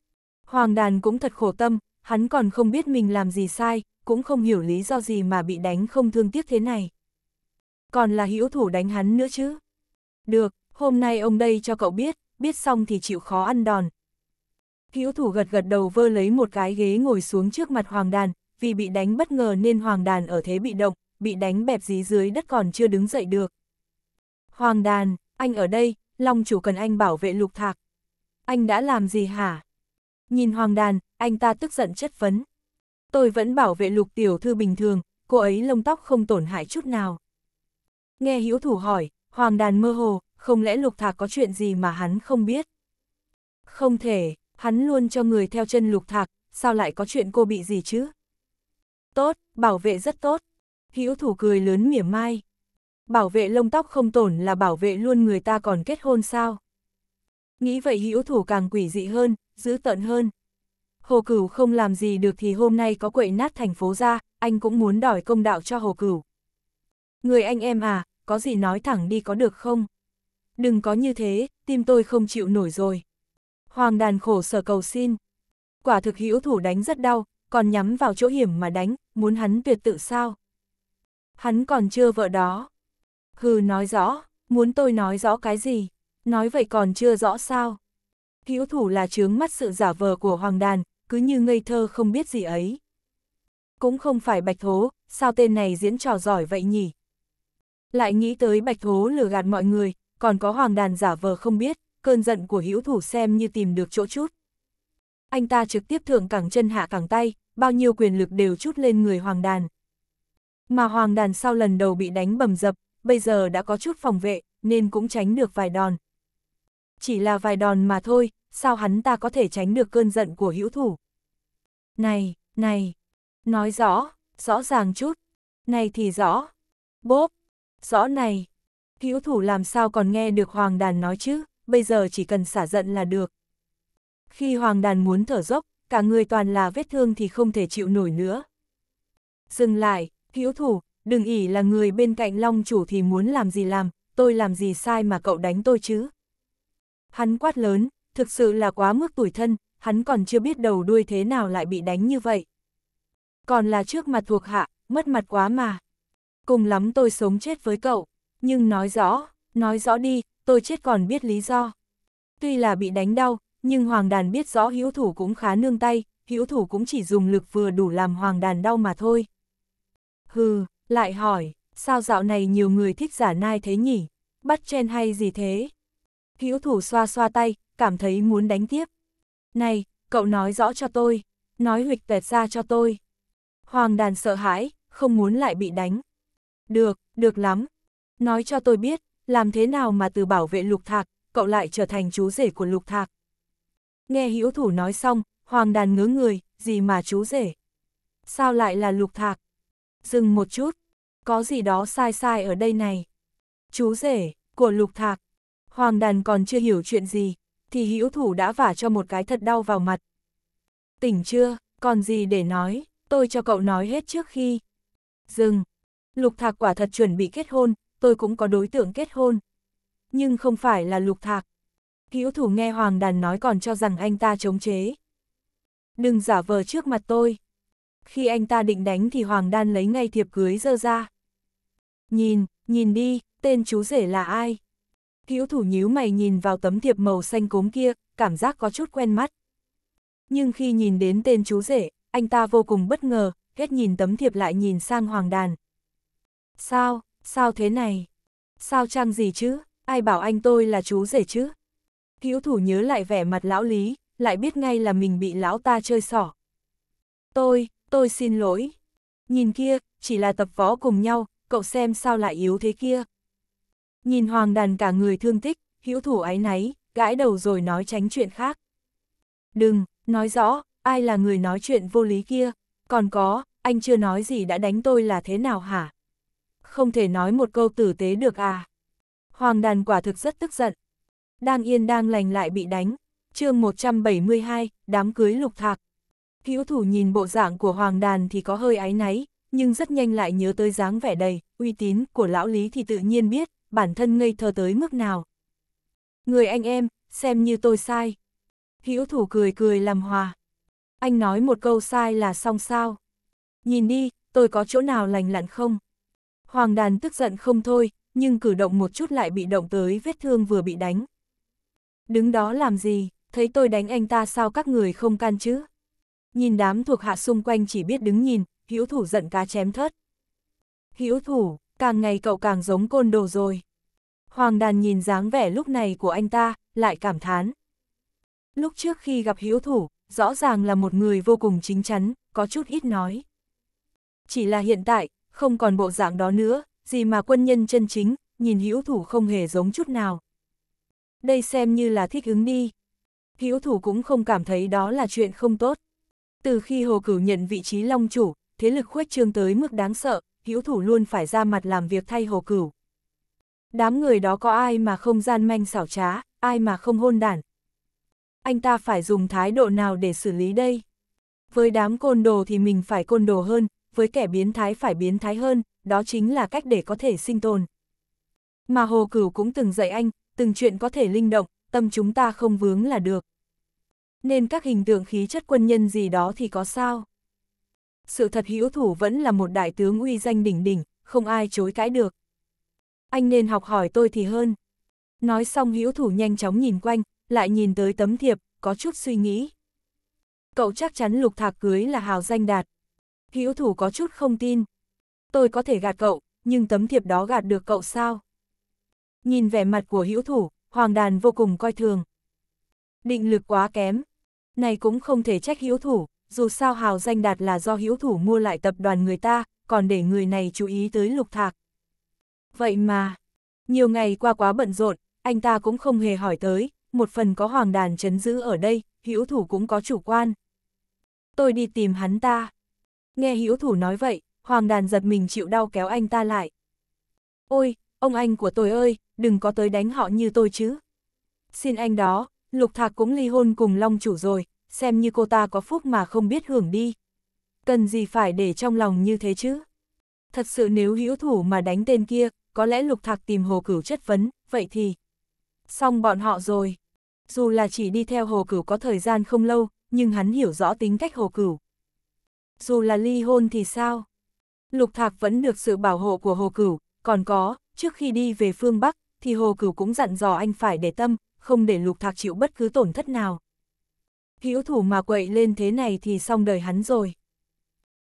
Hoàng đàn cũng thật khổ tâm, hắn còn không biết mình làm gì sai, cũng không hiểu lý do gì mà bị đánh không thương tiếc thế này. Còn là hữu thủ đánh hắn nữa chứ. Được, hôm nay ông đây cho cậu biết, biết xong thì chịu khó ăn đòn. Hữu thủ gật gật đầu vơ lấy một cái ghế ngồi xuống trước mặt Hoàng Đàn, vì bị đánh bất ngờ nên Hoàng Đàn ở thế bị động, bị đánh bẹp dí dưới đất còn chưa đứng dậy được. Hoàng Đàn, anh ở đây, Long chủ cần anh bảo vệ lục thạc. Anh đã làm gì hả? Nhìn Hoàng Đàn, anh ta tức giận chất vấn. Tôi vẫn bảo vệ lục tiểu thư bình thường, cô ấy lông tóc không tổn hại chút nào. Nghe hiếu thủ hỏi, hoàng đàn mơ hồ, không lẽ lục thạc có chuyện gì mà hắn không biết? Không thể, hắn luôn cho người theo chân lục thạc, sao lại có chuyện cô bị gì chứ? Tốt, bảo vệ rất tốt. Hiếu thủ cười lớn mỉa mai. Bảo vệ lông tóc không tổn là bảo vệ luôn người ta còn kết hôn sao? Nghĩ vậy hữu thủ càng quỷ dị hơn, dữ tợn hơn. Hồ Cửu không làm gì được thì hôm nay có quậy nát thành phố ra, anh cũng muốn đòi công đạo cho Hồ Cửu. Người anh em à, có gì nói thẳng đi có được không? Đừng có như thế, tim tôi không chịu nổi rồi. Hoàng đàn khổ sở cầu xin. Quả thực hữu thủ đánh rất đau, còn nhắm vào chỗ hiểm mà đánh, muốn hắn tuyệt tự sao? Hắn còn chưa vợ đó. Hừ nói rõ, muốn tôi nói rõ cái gì? Nói vậy còn chưa rõ sao? Hữu thủ là chướng mắt sự giả vờ của Hoàng đàn, cứ như ngây thơ không biết gì ấy. Cũng không phải Bạch Thố, sao tên này diễn trò giỏi vậy nhỉ? Lại nghĩ tới Bạch Thố lừa gạt mọi người, còn có Hoàng Đàn giả vờ không biết, cơn giận của hữu thủ xem như tìm được chỗ chút. Anh ta trực tiếp thượng cẳng chân hạ cẳng tay, bao nhiêu quyền lực đều chút lên người Hoàng Đàn. Mà Hoàng Đàn sau lần đầu bị đánh bầm dập, bây giờ đã có chút phòng vệ, nên cũng tránh được vài đòn. Chỉ là vài đòn mà thôi, sao hắn ta có thể tránh được cơn giận của hữu thủ. Này, này, nói rõ, rõ ràng chút, này thì rõ, bốp, rõ này, hữu thủ làm sao còn nghe được hoàng đàn nói chứ, bây giờ chỉ cần xả giận là được. Khi hoàng đàn muốn thở dốc, cả người toàn là vết thương thì không thể chịu nổi nữa. Dừng lại, hữu thủ, đừng ỉ là người bên cạnh long chủ thì muốn làm gì làm, tôi làm gì sai mà cậu đánh tôi chứ. Hắn quát lớn, thực sự là quá mức tuổi thân, hắn còn chưa biết đầu đuôi thế nào lại bị đánh như vậy. Còn là trước mặt thuộc hạ, mất mặt quá mà. Cùng lắm tôi sống chết với cậu, nhưng nói rõ, nói rõ đi, tôi chết còn biết lý do. Tuy là bị đánh đau, nhưng hoàng đàn biết rõ hữu thủ cũng khá nương tay, hữu thủ cũng chỉ dùng lực vừa đủ làm hoàng đàn đau mà thôi. Hừ, lại hỏi, sao dạo này nhiều người thích giả nai thế nhỉ? Bắt chen hay gì thế? hữu thủ xoa xoa tay, cảm thấy muốn đánh tiếp. Này, cậu nói rõ cho tôi, nói huịch tẹt ra cho tôi. Hoàng đàn sợ hãi, không muốn lại bị đánh. Được, được lắm. Nói cho tôi biết, làm thế nào mà từ bảo vệ lục thạc, cậu lại trở thành chú rể của lục thạc. Nghe hữu thủ nói xong, hoàng đàn ngứa người, gì mà chú rể. Sao lại là lục thạc? Dừng một chút, có gì đó sai sai ở đây này. Chú rể, của lục thạc, Hoàng đàn còn chưa hiểu chuyện gì, thì hữu thủ đã vả cho một cái thật đau vào mặt. Tỉnh chưa, còn gì để nói, tôi cho cậu nói hết trước khi. Dừng. Lục thạc quả thật chuẩn bị kết hôn, tôi cũng có đối tượng kết hôn. Nhưng không phải là lục thạc. Hữu thủ nghe Hoàng đàn nói còn cho rằng anh ta chống chế. Đừng giả vờ trước mặt tôi. Khi anh ta định đánh thì Hoàng Đàn lấy ngay thiệp cưới dơ ra. Nhìn, nhìn đi, tên chú rể là ai? Hữu thủ nhíu mày nhìn vào tấm thiệp màu xanh cốm kia, cảm giác có chút quen mắt. Nhưng khi nhìn đến tên chú rể, anh ta vô cùng bất ngờ, hết nhìn tấm thiệp lại nhìn sang Hoàng Đàn. Sao, sao thế này? Sao trang gì chứ? Ai bảo anh tôi là chú rể chứ? Hữu thủ nhớ lại vẻ mặt lão lý, lại biết ngay là mình bị lão ta chơi xỏ. Tôi, tôi xin lỗi. Nhìn kia, chỉ là tập võ cùng nhau, cậu xem sao lại yếu thế kia. Nhìn hoàng đàn cả người thương tích, hữu thủ ái náy, gãi đầu rồi nói tránh chuyện khác. Đừng, nói rõ, ai là người nói chuyện vô lý kia, còn có, anh chưa nói gì đã đánh tôi là thế nào hả? Không thể nói một câu tử tế được à? Hoàng đàn quả thực rất tức giận. Đang yên đang lành lại bị đánh. chương 172, đám cưới lục thạc. Hữu thủ nhìn bộ dạng của hoàng đàn thì có hơi ái náy, nhưng rất nhanh lại nhớ tới dáng vẻ đầy, uy tín của lão lý thì tự nhiên biết, bản thân ngây thơ tới mức nào. Người anh em, xem như tôi sai. Hữu thủ cười cười làm hòa. Anh nói một câu sai là xong sao. Nhìn đi, tôi có chỗ nào lành lặn không? Hoàng đàn tức giận không thôi, nhưng cử động một chút lại bị động tới vết thương vừa bị đánh. Đứng đó làm gì, thấy tôi đánh anh ta sao các người không can chứ? Nhìn đám thuộc hạ xung quanh chỉ biết đứng nhìn, hữu thủ giận cá chém thớt. Hữu thủ, càng ngày cậu càng giống côn đồ rồi. Hoàng đàn nhìn dáng vẻ lúc này của anh ta, lại cảm thán. Lúc trước khi gặp hiếu thủ, rõ ràng là một người vô cùng chính chắn, có chút ít nói. Chỉ là hiện tại, không còn bộ dạng đó nữa, gì mà quân nhân chân chính, nhìn Hiếu thủ không hề giống chút nào. Đây xem như là thích ứng đi. Hiếu thủ cũng không cảm thấy đó là chuyện không tốt. Từ khi Hồ Cửu nhận vị trí Long Chủ, thế lực khuếch trương tới mức đáng sợ, Hiếu thủ luôn phải ra mặt làm việc thay Hồ Cửu. Đám người đó có ai mà không gian manh xảo trá, ai mà không hôn đản. Anh ta phải dùng thái độ nào để xử lý đây? Với đám côn đồ thì mình phải côn đồ hơn, với kẻ biến thái phải biến thái hơn, đó chính là cách để có thể sinh tồn. Mà Hồ Cửu cũng từng dạy anh, từng chuyện có thể linh động, tâm chúng ta không vướng là được. Nên các hình tượng khí chất quân nhân gì đó thì có sao? Sự thật hữu thủ vẫn là một đại tướng uy danh đỉnh đỉnh, không ai chối cãi được anh nên học hỏi tôi thì hơn. Nói xong hữu thủ nhanh chóng nhìn quanh, lại nhìn tới tấm thiệp, có chút suy nghĩ. Cậu chắc chắn lục thạc cưới là hào danh đạt. Hữu thủ có chút không tin. Tôi có thể gạt cậu, nhưng tấm thiệp đó gạt được cậu sao? Nhìn vẻ mặt của hữu thủ, hoàng đàn vô cùng coi thường. Định lực quá kém. Này cũng không thể trách hữu thủ, dù sao hào danh đạt là do hữu thủ mua lại tập đoàn người ta, còn để người này chú ý tới lục thạc. Vậy mà, nhiều ngày qua quá bận rộn, anh ta cũng không hề hỏi tới, một phần có hoàng đàn chấn giữ ở đây, hữu thủ cũng có chủ quan. Tôi đi tìm hắn ta. Nghe hữu thủ nói vậy, hoàng đàn giật mình chịu đau kéo anh ta lại. Ôi, ông anh của tôi ơi, đừng có tới đánh họ như tôi chứ. Xin anh đó, lục thạc cũng ly hôn cùng long chủ rồi, xem như cô ta có phúc mà không biết hưởng đi. Cần gì phải để trong lòng như thế chứ? Thật sự nếu hữu thủ mà đánh tên kia, có lẽ lục thạc tìm hồ cửu chất vấn, vậy thì... Xong bọn họ rồi. Dù là chỉ đi theo hồ cửu có thời gian không lâu, nhưng hắn hiểu rõ tính cách hồ cửu. Dù là ly hôn thì sao? Lục thạc vẫn được sự bảo hộ của hồ cửu, còn có, trước khi đi về phương Bắc, thì hồ cửu cũng dặn dò anh phải để tâm, không để lục thạc chịu bất cứ tổn thất nào. Hữu thủ mà quậy lên thế này thì xong đời hắn rồi.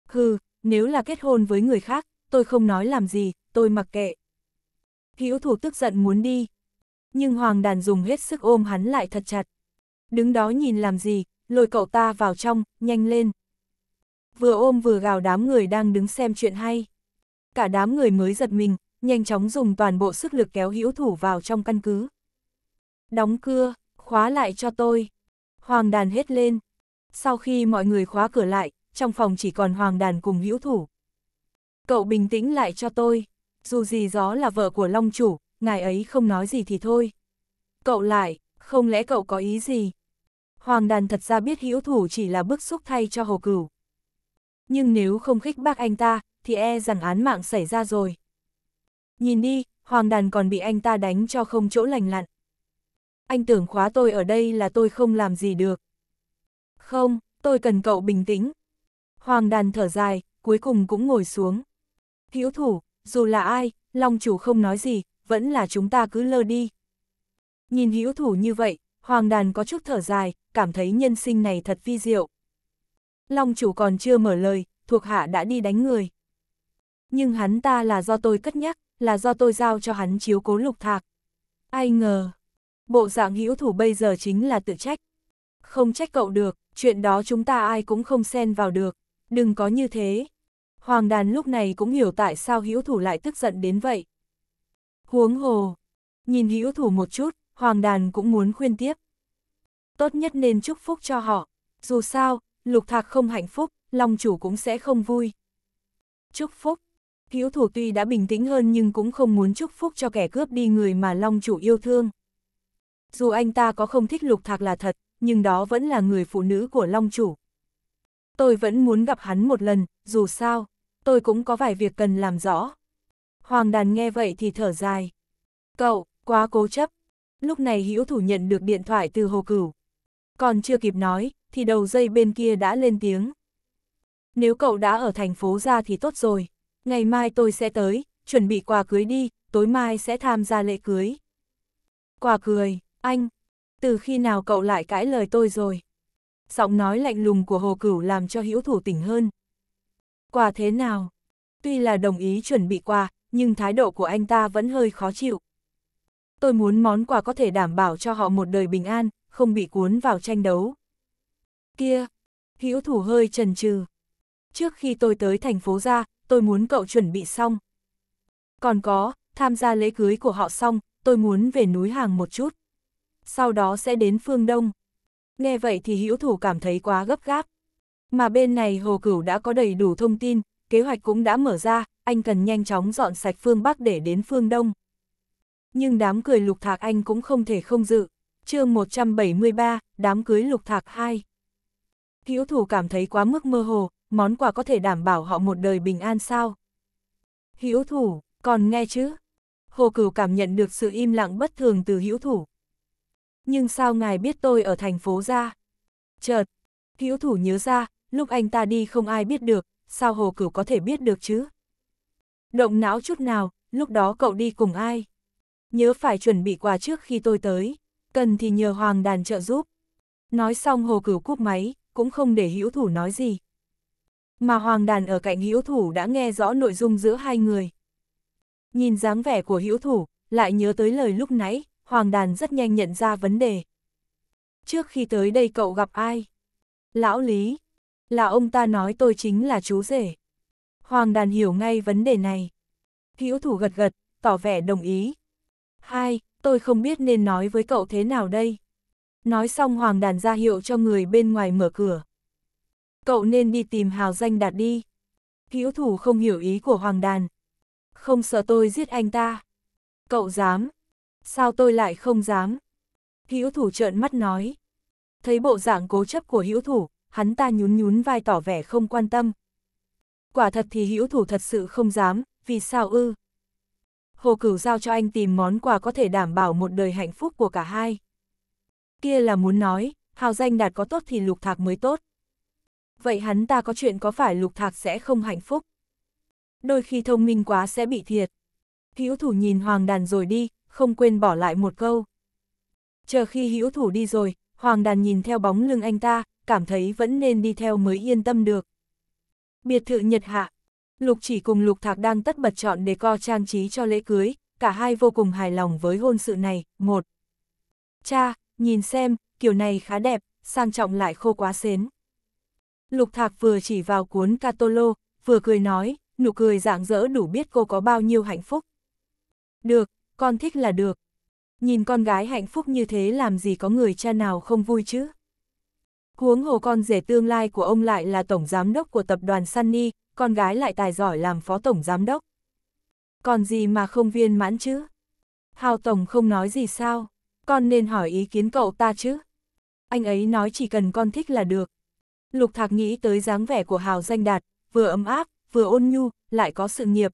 Hừ, nếu là kết hôn với người khác, tôi không nói làm gì, tôi mặc kệ hữu thủ tức giận muốn đi. Nhưng hoàng đàn dùng hết sức ôm hắn lại thật chặt. Đứng đó nhìn làm gì, lôi cậu ta vào trong, nhanh lên. Vừa ôm vừa gào đám người đang đứng xem chuyện hay. Cả đám người mới giật mình, nhanh chóng dùng toàn bộ sức lực kéo hữu thủ vào trong căn cứ. Đóng cưa, khóa lại cho tôi. Hoàng đàn hết lên. Sau khi mọi người khóa cửa lại, trong phòng chỉ còn hoàng đàn cùng hữu thủ. Cậu bình tĩnh lại cho tôi dù gì gió là vợ của Long Chủ, ngài ấy không nói gì thì thôi. Cậu lại, không lẽ cậu có ý gì? Hoàng đàn thật ra biết hữu thủ chỉ là bức xúc thay cho hồ cửu. Nhưng nếu không khích bác anh ta, thì e rằng án mạng xảy ra rồi. Nhìn đi, hoàng đàn còn bị anh ta đánh cho không chỗ lành lặn. Anh tưởng khóa tôi ở đây là tôi không làm gì được. Không, tôi cần cậu bình tĩnh. Hoàng đàn thở dài, cuối cùng cũng ngồi xuống. Hữu thủ, dù là ai, Long chủ không nói gì, vẫn là chúng ta cứ lơ đi. Nhìn hữu thủ như vậy, Hoàng đàn có chút thở dài, cảm thấy nhân sinh này thật vi diệu. Long chủ còn chưa mở lời, thuộc hạ đã đi đánh người. Nhưng hắn ta là do tôi cất nhắc, là do tôi giao cho hắn chiếu cố lục thạc. Ai ngờ, bộ dạng hữu thủ bây giờ chính là tự trách. Không trách cậu được, chuyện đó chúng ta ai cũng không xen vào được, đừng có như thế. Hoàng đàn lúc này cũng hiểu tại sao hữu thủ lại tức giận đến vậy. Huống hồ, nhìn hữu thủ một chút, hoàng đàn cũng muốn khuyên tiếp. Tốt nhất nên chúc phúc cho họ, dù sao, lục thạc không hạnh phúc, long chủ cũng sẽ không vui. Chúc phúc, hữu thủ tuy đã bình tĩnh hơn nhưng cũng không muốn chúc phúc cho kẻ cướp đi người mà long chủ yêu thương. Dù anh ta có không thích lục thạc là thật, nhưng đó vẫn là người phụ nữ của long chủ. Tôi vẫn muốn gặp hắn một lần, dù sao tôi cũng có vài việc cần làm rõ. Hoàng đàn nghe vậy thì thở dài. Cậu, quá cố chấp. Lúc này Hữu thủ nhận được điện thoại từ Hồ Cửu. Còn chưa kịp nói, thì đầu dây bên kia đã lên tiếng. Nếu cậu đã ở thành phố ra thì tốt rồi. Ngày mai tôi sẽ tới, chuẩn bị quà cưới đi, tối mai sẽ tham gia lễ cưới. Quà cười, anh, từ khi nào cậu lại cãi lời tôi rồi? Giọng nói lạnh lùng của Hồ Cửu làm cho Hữu thủ tỉnh hơn, Quà thế nào? Tuy là đồng ý chuẩn bị quà, nhưng thái độ của anh ta vẫn hơi khó chịu. Tôi muốn món quà có thể đảm bảo cho họ một đời bình an, không bị cuốn vào tranh đấu. Kia! Hữu thủ hơi chần chừ. Trước khi tôi tới thành phố ra, tôi muốn cậu chuẩn bị xong. Còn có, tham gia lễ cưới của họ xong, tôi muốn về núi hàng một chút. Sau đó sẽ đến phương Đông. Nghe vậy thì hữu thủ cảm thấy quá gấp gáp. Mà bên này Hồ Cửu đã có đầy đủ thông tin, kế hoạch cũng đã mở ra, anh cần nhanh chóng dọn sạch phương Bắc để đến phương Đông. Nhưng đám cười lục thạc anh cũng không thể không dự. chương 173, đám cưới lục thạc 2. hiếu thủ cảm thấy quá mức mơ hồ, món quà có thể đảm bảo họ một đời bình an sao? hiếu thủ, còn nghe chứ? Hồ Cửu cảm nhận được sự im lặng bất thường từ hiếu thủ. Nhưng sao ngài biết tôi ở thành phố ra? Chợt, hiếu thủ nhớ ra, lúc anh ta đi không ai biết được, sao Hồ Cửu có thể biết được chứ? Động não chút nào, lúc đó cậu đi cùng ai? Nhớ phải chuẩn bị quà trước khi tôi tới, cần thì nhờ Hoàng đàn trợ giúp. Nói xong Hồ Cửu cúp máy, cũng không để hữu thủ nói gì. Mà Hoàng đàn ở cạnh hữu thủ đã nghe rõ nội dung giữa hai người. Nhìn dáng vẻ của hữu thủ, lại nhớ tới lời lúc nãy, Hoàng đàn rất nhanh nhận ra vấn đề. Trước khi tới đây cậu gặp ai? Lão Lý, là ông ta nói tôi chính là chú rể. Hoàng đàn hiểu ngay vấn đề này. Hữu thủ gật gật, tỏ vẻ đồng ý. Hai, tôi không biết nên nói với cậu thế nào đây. Nói xong Hoàng đàn ra hiệu cho người bên ngoài mở cửa. Cậu nên đi tìm hào danh đạt đi. Hữu thủ không hiểu ý của Hoàng đàn. Không sợ tôi giết anh ta. Cậu dám. Sao tôi lại không dám? Hữu thủ trợn mắt nói. Thấy bộ dạng cố chấp của hữu thủ, hắn ta nhún nhún vai tỏ vẻ không quan tâm. Quả thật thì hữu thủ thật sự không dám, vì sao ư? Hồ Cửu giao cho anh tìm món quà có thể đảm bảo một đời hạnh phúc của cả hai. Kia là muốn nói, hào danh đạt có tốt thì lục thạc mới tốt. Vậy hắn ta có chuyện có phải lục thạc sẽ không hạnh phúc? Đôi khi thông minh quá sẽ bị thiệt. Hữu thủ nhìn hoàng đàn rồi đi, không quên bỏ lại một câu. Chờ khi hữu thủ đi rồi, hoàng đàn nhìn theo bóng lưng anh ta, cảm thấy vẫn nên đi theo mới yên tâm được. Biệt thự Nhật Hạ Lục chỉ cùng Lục Thạc đang tất bật chọn đề co trang trí cho lễ cưới, cả hai vô cùng hài lòng với hôn sự này. Một, Cha, nhìn xem, kiểu này khá đẹp, sang trọng lại khô quá xến. Lục Thạc vừa chỉ vào cuốn catolo, vừa cười nói, nụ cười rạng rỡ đủ biết cô có bao nhiêu hạnh phúc. Được, con thích là được. Nhìn con gái hạnh phúc như thế làm gì có người cha nào không vui chứ? Huống hồ con rể tương lai của ông lại là tổng giám đốc của tập đoàn Sunny, con gái lại tài giỏi làm phó tổng giám đốc. Còn gì mà không viên mãn chứ? Hào Tổng không nói gì sao? Con nên hỏi ý kiến cậu ta chứ? Anh ấy nói chỉ cần con thích là được. Lục Thạc nghĩ tới dáng vẻ của Hào Danh Đạt, vừa ấm áp, vừa ôn nhu, lại có sự nghiệp.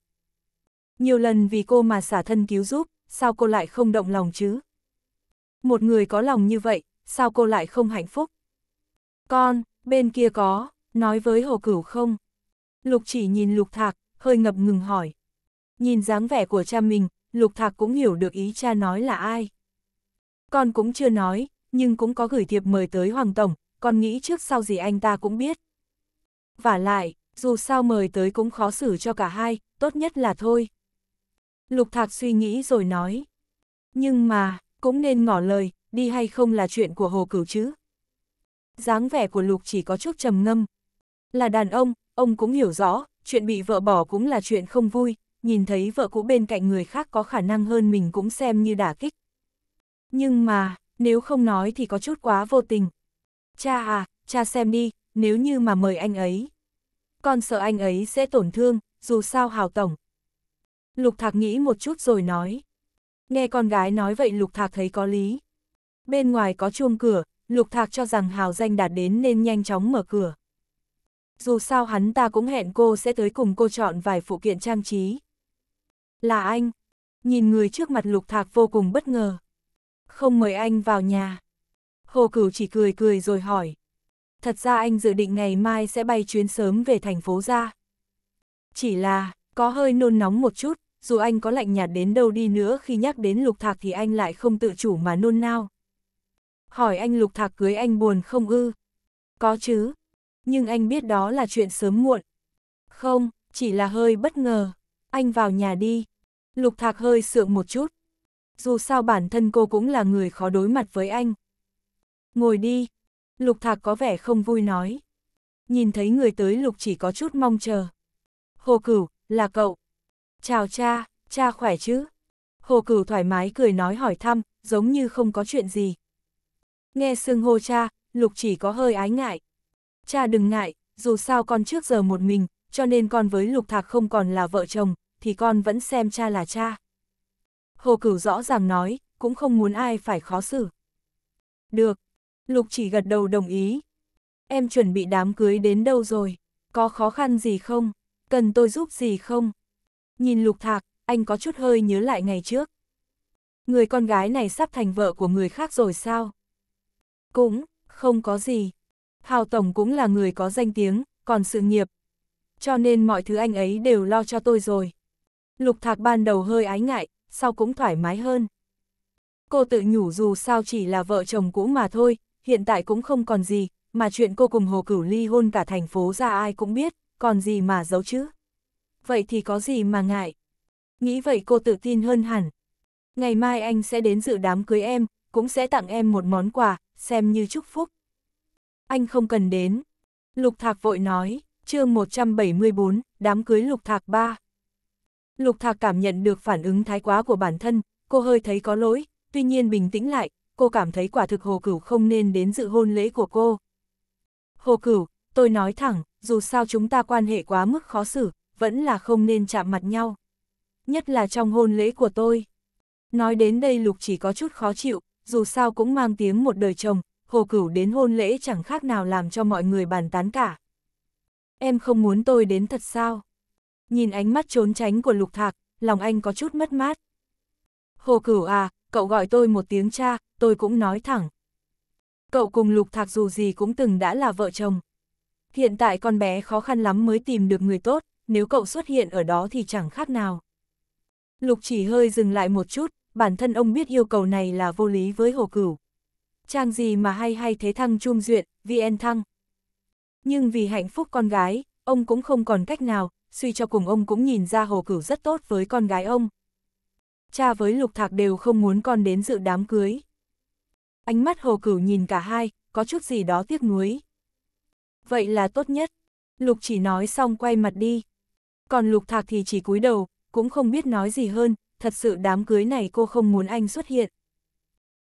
Nhiều lần vì cô mà xả thân cứu giúp, sao cô lại không động lòng chứ? Một người có lòng như vậy, sao cô lại không hạnh phúc? Con, bên kia có, nói với hồ cửu không? Lục chỉ nhìn lục thạc, hơi ngập ngừng hỏi. Nhìn dáng vẻ của cha mình, lục thạc cũng hiểu được ý cha nói là ai. Con cũng chưa nói, nhưng cũng có gửi thiệp mời tới Hoàng Tổng, con nghĩ trước sau gì anh ta cũng biết. Và lại, dù sao mời tới cũng khó xử cho cả hai, tốt nhất là thôi. Lục Thạc suy nghĩ rồi nói. Nhưng mà, cũng nên ngỏ lời, đi hay không là chuyện của Hồ Cửu chứ dáng vẻ của Lục chỉ có chút trầm ngâm. Là đàn ông, ông cũng hiểu rõ, chuyện bị vợ bỏ cũng là chuyện không vui, nhìn thấy vợ cũ bên cạnh người khác có khả năng hơn mình cũng xem như đả kích. Nhưng mà, nếu không nói thì có chút quá vô tình. Cha à, cha xem đi, nếu như mà mời anh ấy. Con sợ anh ấy sẽ tổn thương, dù sao hào tổng. Lục Thạc nghĩ một chút rồi nói. Nghe con gái nói vậy Lục Thạc thấy có lý. Bên ngoài có chuông cửa, Lục Thạc cho rằng hào danh đạt đến nên nhanh chóng mở cửa. Dù sao hắn ta cũng hẹn cô sẽ tới cùng cô chọn vài phụ kiện trang trí. Là anh. Nhìn người trước mặt Lục Thạc vô cùng bất ngờ. Không mời anh vào nhà. Hồ Cửu chỉ cười cười rồi hỏi. Thật ra anh dự định ngày mai sẽ bay chuyến sớm về thành phố ra. Chỉ là, có hơi nôn nóng một chút, dù anh có lạnh nhạt đến đâu đi nữa khi nhắc đến Lục Thạc thì anh lại không tự chủ mà nôn nao hỏi anh Lục Thạc cưới anh buồn không ư? Có chứ, nhưng anh biết đó là chuyện sớm muộn. Không, chỉ là hơi bất ngờ, anh vào nhà đi. Lục Thạc hơi sượng một chút. Dù sao bản thân cô cũng là người khó đối mặt với anh. Ngồi đi, Lục Thạc có vẻ không vui nói. Nhìn thấy người tới Lục chỉ có chút mong chờ. Hồ Cửu, là cậu. Chào cha, cha khỏe chứ? Hồ Cửu thoải mái cười nói hỏi thăm, giống như không có chuyện gì. Nghe xưng hô cha, Lục chỉ có hơi ái ngại. Cha đừng ngại, dù sao con trước giờ một mình, cho nên con với Lục Thạc không còn là vợ chồng, thì con vẫn xem cha là cha. Hồ Cửu rõ ràng nói, cũng không muốn ai phải khó xử. Được, Lục chỉ gật đầu đồng ý. Em chuẩn bị đám cưới đến đâu rồi? Có khó khăn gì không? Cần tôi giúp gì không? Nhìn Lục Thạc, anh có chút hơi nhớ lại ngày trước. Người con gái này sắp thành vợ của người khác rồi sao? cũng không có gì. Hào Tổng cũng là người có danh tiếng, còn sự nghiệp. Cho nên mọi thứ anh ấy đều lo cho tôi rồi. Lục Thạc ban đầu hơi ái ngại, sau cũng thoải mái hơn. Cô tự nhủ dù sao chỉ là vợ chồng cũ mà thôi, hiện tại cũng không còn gì, mà chuyện cô cùng Hồ Cửu ly hôn cả thành phố ra ai cũng biết, còn gì mà giấu chứ. Vậy thì có gì mà ngại. Nghĩ vậy cô tự tin hơn hẳn. Ngày mai anh sẽ đến dự đám cưới em, cũng sẽ tặng em một món quà, xem như chúc phúc. Anh không cần đến. Lục Thạc vội nói, chương 174, đám cưới Lục Thạc 3. Lục Thạc cảm nhận được phản ứng thái quá của bản thân, cô hơi thấy có lỗi, tuy nhiên bình tĩnh lại, cô cảm thấy quả thực Hồ Cửu không nên đến dự hôn lễ của cô. Hồ Cửu, tôi nói thẳng, dù sao chúng ta quan hệ quá mức khó xử, vẫn là không nên chạm mặt nhau. Nhất là trong hôn lễ của tôi. Nói đến đây Lục chỉ có chút khó chịu, dù sao cũng mang tiếng một đời chồng, hồ cửu đến hôn lễ chẳng khác nào làm cho mọi người bàn tán cả. Em không muốn tôi đến thật sao? Nhìn ánh mắt trốn tránh của lục thạc, lòng anh có chút mất mát. Hồ cửu à, cậu gọi tôi một tiếng cha, tôi cũng nói thẳng. Cậu cùng lục thạc dù gì cũng từng đã là vợ chồng. Hiện tại con bé khó khăn lắm mới tìm được người tốt, nếu cậu xuất hiện ở đó thì chẳng khác nào. Lục chỉ hơi dừng lại một chút, bản thân ông biết yêu cầu này là vô lý với Hồ Cửu. Trang gì mà hay hay thế thăng chuông duyệt VN thăng. Nhưng vì hạnh phúc con gái, ông cũng không còn cách nào, suy cho cùng ông cũng nhìn ra Hồ Cửu rất tốt với con gái ông. Cha với Lục Thạc đều không muốn con đến dự đám cưới. Ánh mắt Hồ Cửu nhìn cả hai, có chút gì đó tiếc nuối. Vậy là tốt nhất. Lục chỉ nói xong quay mặt đi. Còn Lục Thạc thì chỉ cúi đầu, cũng không biết nói gì hơn, thật sự đám cưới này cô không muốn anh xuất hiện.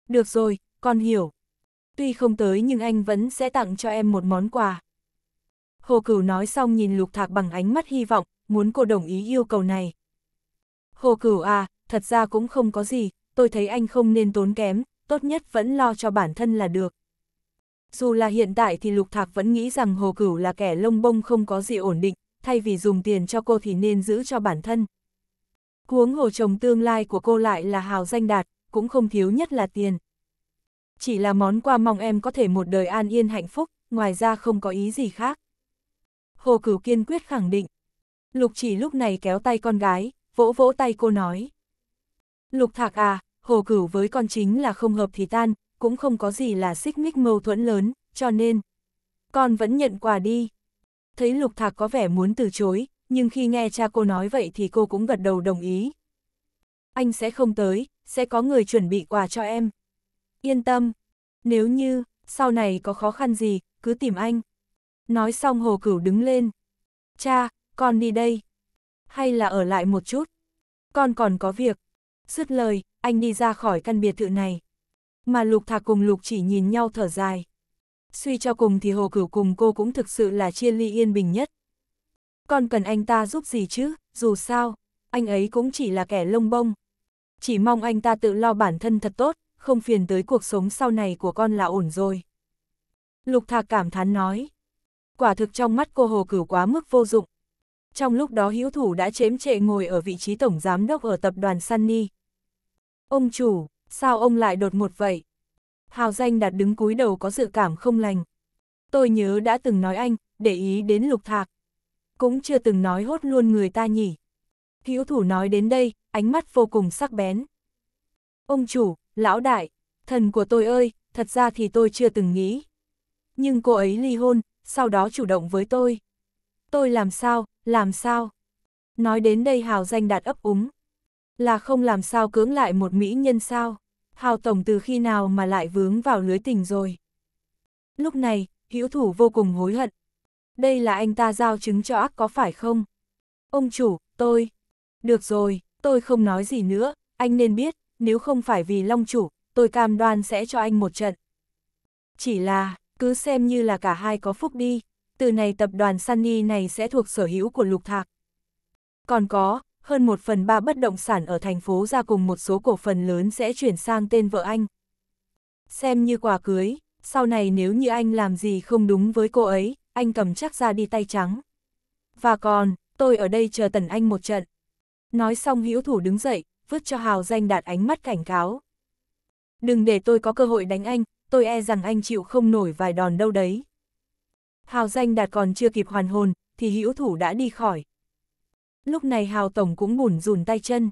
Được rồi, con hiểu. Tuy không tới nhưng anh vẫn sẽ tặng cho em một món quà. Hồ Cửu nói xong nhìn Lục Thạc bằng ánh mắt hy vọng, muốn cô đồng ý yêu cầu này. Hồ Cửu à, thật ra cũng không có gì, tôi thấy anh không nên tốn kém, tốt nhất vẫn lo cho bản thân là được. Dù là hiện tại thì Lục Thạc vẫn nghĩ rằng Hồ Cửu là kẻ lông bông không có gì ổn định, thay vì dùng tiền cho cô thì nên giữ cho bản thân. Huống hồ chồng tương lai của cô lại là hào danh đạt, cũng không thiếu nhất là tiền. Chỉ là món quà mong em có thể một đời an yên hạnh phúc, ngoài ra không có ý gì khác. Hồ Cửu kiên quyết khẳng định. Lục chỉ lúc này kéo tay con gái, vỗ vỗ tay cô nói. Lục thạc à, Hồ Cửu với con chính là không hợp thì tan, cũng không có gì là xích mích mâu thuẫn lớn, cho nên. Con vẫn nhận quà đi. Thấy Lục thạc có vẻ muốn từ chối, nhưng khi nghe cha cô nói vậy thì cô cũng gật đầu đồng ý. Anh sẽ không tới, sẽ có người chuẩn bị quà cho em. Yên tâm, nếu như, sau này có khó khăn gì, cứ tìm anh. Nói xong hồ cửu đứng lên. Cha, con đi đây. Hay là ở lại một chút. Con còn có việc. Dứt lời, anh đi ra khỏi căn biệt thự này. Mà lục thạc cùng lục chỉ nhìn nhau thở dài. Suy cho cùng thì hồ cửu cùng cô cũng thực sự là chia ly yên bình nhất con cần anh ta giúp gì chứ, dù sao, anh ấy cũng chỉ là kẻ lông bông. Chỉ mong anh ta tự lo bản thân thật tốt, không phiền tới cuộc sống sau này của con là ổn rồi. Lục Thạc cảm thán nói. Quả thực trong mắt cô Hồ Cửu quá mức vô dụng. Trong lúc đó hữu thủ đã chếm trệ ngồi ở vị trí tổng giám đốc ở tập đoàn Sunny. Ông chủ, sao ông lại đột một vậy? Hào danh đặt đứng cúi đầu có dự cảm không lành. Tôi nhớ đã từng nói anh, để ý đến lục thạc, cũng chưa từng nói hốt luôn người ta nhỉ. Hữu thủ nói đến đây, ánh mắt vô cùng sắc bén. Ông chủ, lão đại, thần của tôi ơi, thật ra thì tôi chưa từng nghĩ. Nhưng cô ấy ly hôn, sau đó chủ động với tôi. Tôi làm sao, làm sao? Nói đến đây Hào danh đạt ấp úng. Là không làm sao cưỡng lại một mỹ nhân sao? Hào Tổng từ khi nào mà lại vướng vào lưới tình rồi? Lúc này, hữu thủ vô cùng hối hận, đây là anh ta giao chứng cho ác có phải không? Ông chủ, tôi... Được rồi, tôi không nói gì nữa, anh nên biết, nếu không phải vì Long chủ, tôi cam đoan sẽ cho anh một trận. Chỉ là, cứ xem như là cả hai có phúc đi, từ này tập đoàn Sunny này sẽ thuộc sở hữu của Lục Thạc. Còn có, hơn một phần ba bất động sản ở thành phố ra cùng một số cổ phần lớn sẽ chuyển sang tên vợ anh. Xem như quà cưới, sau này nếu như anh làm gì không đúng với cô ấy, anh cầm chắc ra đi tay trắng. Và còn, tôi ở đây chờ tần anh một trận. Nói xong hữu thủ đứng dậy, vứt cho hào danh đạt ánh mắt cảnh cáo. Đừng để tôi có cơ hội đánh anh, tôi e rằng anh chịu không nổi vài đòn đâu đấy. Hào danh đạt còn chưa kịp hoàn hồn, thì hữu thủ đã đi khỏi. Lúc này Hào Tổng cũng bùn rùn tay chân.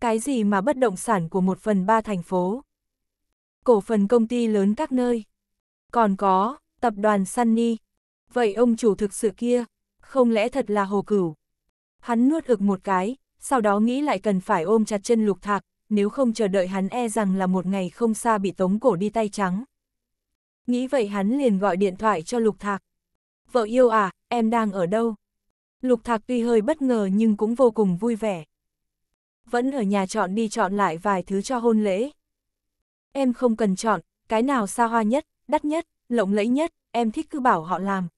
Cái gì mà bất động sản của một phần ba thành phố? Cổ phần công ty lớn các nơi. Còn có, tập đoàn Sunny. Vậy ông chủ thực sự kia, không lẽ thật là hồ cửu? Hắn nuốt ực một cái, sau đó nghĩ lại cần phải ôm chặt chân lục thạc, nếu không chờ đợi hắn e rằng là một ngày không xa bị tống cổ đi tay trắng. Nghĩ vậy hắn liền gọi điện thoại cho lục thạc. Vợ yêu à, em đang ở đâu? Lục thạc tuy hơi bất ngờ nhưng cũng vô cùng vui vẻ. Vẫn ở nhà chọn đi chọn lại vài thứ cho hôn lễ. Em không cần chọn, cái nào xa hoa nhất, đắt nhất, lộng lẫy nhất, em thích cứ bảo họ làm.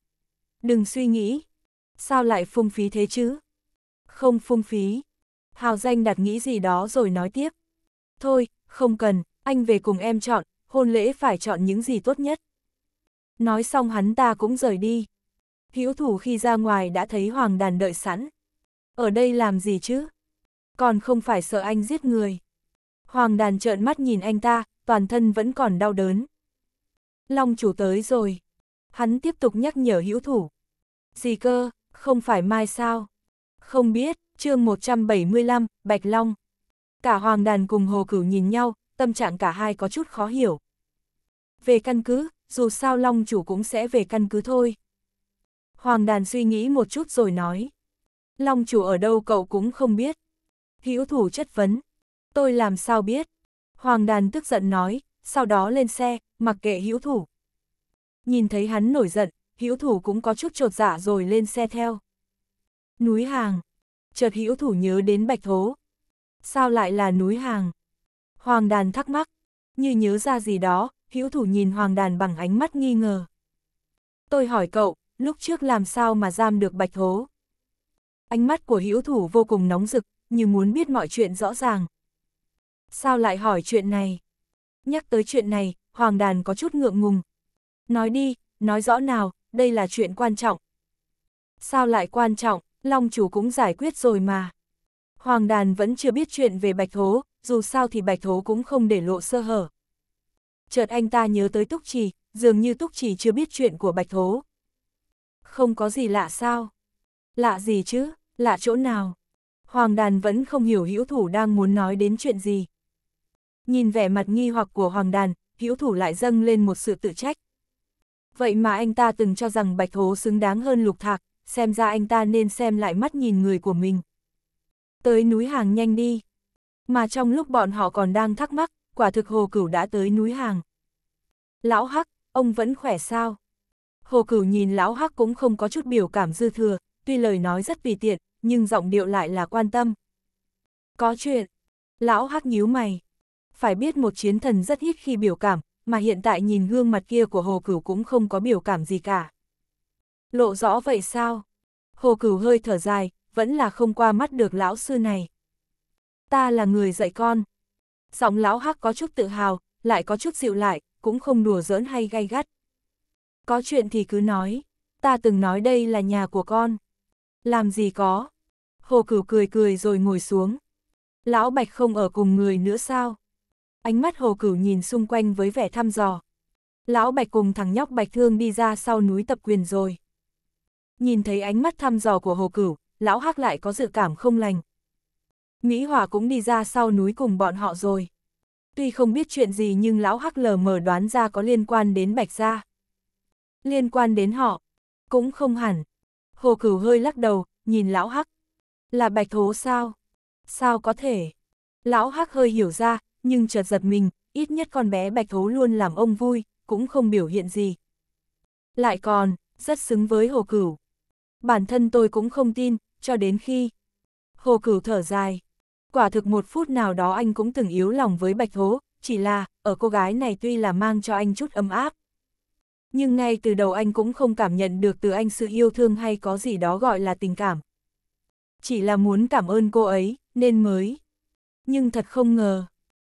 Đừng suy nghĩ. Sao lại phung phí thế chứ? Không phung phí. Hào danh đặt nghĩ gì đó rồi nói tiếp. Thôi, không cần, anh về cùng em chọn, hôn lễ phải chọn những gì tốt nhất. Nói xong hắn ta cũng rời đi. Hữu thủ khi ra ngoài đã thấy Hoàng Đàn đợi sẵn. Ở đây làm gì chứ? Còn không phải sợ anh giết người. Hoàng Đàn trợn mắt nhìn anh ta, toàn thân vẫn còn đau đớn. Long chủ tới rồi hắn tiếp tục nhắc nhở hữu thủ. Gì cơ, không phải mai sao? Không biết, chương 175, Bạch Long. Cả Hoàng Đàn cùng Hồ Cửu nhìn nhau, tâm trạng cả hai có chút khó hiểu. Về căn cứ, dù sao Long chủ cũng sẽ về căn cứ thôi. Hoàng Đàn suy nghĩ một chút rồi nói. Long chủ ở đâu cậu cũng không biết. Hữu thủ chất vấn. Tôi làm sao biết? Hoàng Đàn tức giận nói, sau đó lên xe, mặc kệ hữu thủ nhìn thấy hắn nổi giận, hữu thủ cũng có chút trột dạ rồi lên xe theo. Núi hàng. Chợt hữu thủ nhớ đến bạch thố. Sao lại là núi hàng? Hoàng đàn thắc mắc. Như nhớ ra gì đó, hữu thủ nhìn hoàng đàn bằng ánh mắt nghi ngờ. Tôi hỏi cậu, lúc trước làm sao mà giam được bạch thố? Ánh mắt của hữu thủ vô cùng nóng rực, như muốn biết mọi chuyện rõ ràng. Sao lại hỏi chuyện này? Nhắc tới chuyện này, Hoàng Đàn có chút ngượng ngùng, nói đi, nói rõ nào, đây là chuyện quan trọng. Sao lại quan trọng, Long chủ cũng giải quyết rồi mà. Hoàng đàn vẫn chưa biết chuyện về Bạch Thố, dù sao thì Bạch Thố cũng không để lộ sơ hở. Chợt anh ta nhớ tới Túc Trì, dường như Túc Trì chưa biết chuyện của Bạch Thố. Không có gì lạ sao? Lạ gì chứ, lạ chỗ nào? Hoàng đàn vẫn không hiểu hữu thủ đang muốn nói đến chuyện gì. Nhìn vẻ mặt nghi hoặc của Hoàng đàn, hữu thủ lại dâng lên một sự tự trách vậy mà anh ta từng cho rằng Bạch Hố xứng đáng hơn Lục Thạc, xem ra anh ta nên xem lại mắt nhìn người của mình. Tới núi hàng nhanh đi. Mà trong lúc bọn họ còn đang thắc mắc, quả thực Hồ Cửu đã tới núi hàng. Lão Hắc, ông vẫn khỏe sao? Hồ Cửu nhìn Lão Hắc cũng không có chút biểu cảm dư thừa, tuy lời nói rất vì tiện, nhưng giọng điệu lại là quan tâm. Có chuyện. Lão Hắc nhíu mày. Phải biết một chiến thần rất ít khi biểu cảm, mà hiện tại nhìn gương mặt kia của Hồ Cửu cũng không có biểu cảm gì cả. Lộ rõ vậy sao? Hồ Cửu hơi thở dài, vẫn là không qua mắt được lão sư này. Ta là người dạy con. Giọng lão hắc có chút tự hào, lại có chút dịu lại, cũng không đùa giỡn hay gay gắt. Có chuyện thì cứ nói, ta từng nói đây là nhà của con. Làm gì có? Hồ Cửu cười cười rồi ngồi xuống. Lão Bạch không ở cùng người nữa sao? ánh mắt hồ cửu nhìn xung quanh với vẻ thăm dò. Lão Bạch cùng thằng nhóc Bạch Thương đi ra sau núi tập quyền rồi. Nhìn thấy ánh mắt thăm dò của hồ cửu, lão hắc lại có dự cảm không lành. Mỹ Hòa cũng đi ra sau núi cùng bọn họ rồi. Tuy không biết chuyện gì nhưng lão hắc lờ mờ đoán ra có liên quan đến Bạch Gia. Liên quan đến họ, cũng không hẳn. Hồ cửu hơi lắc đầu, nhìn lão hắc. Là Bạch Thố sao? Sao có thể? Lão hắc hơi hiểu ra, nhưng chợt giật mình, ít nhất con bé bạch thố luôn làm ông vui, cũng không biểu hiện gì. Lại còn, rất xứng với hồ cửu. Bản thân tôi cũng không tin, cho đến khi... Hồ cửu thở dài. Quả thực một phút nào đó anh cũng từng yếu lòng với bạch thố, chỉ là, ở cô gái này tuy là mang cho anh chút ấm áp. Nhưng ngay từ đầu anh cũng không cảm nhận được từ anh sự yêu thương hay có gì đó gọi là tình cảm. Chỉ là muốn cảm ơn cô ấy, nên mới. Nhưng thật không ngờ,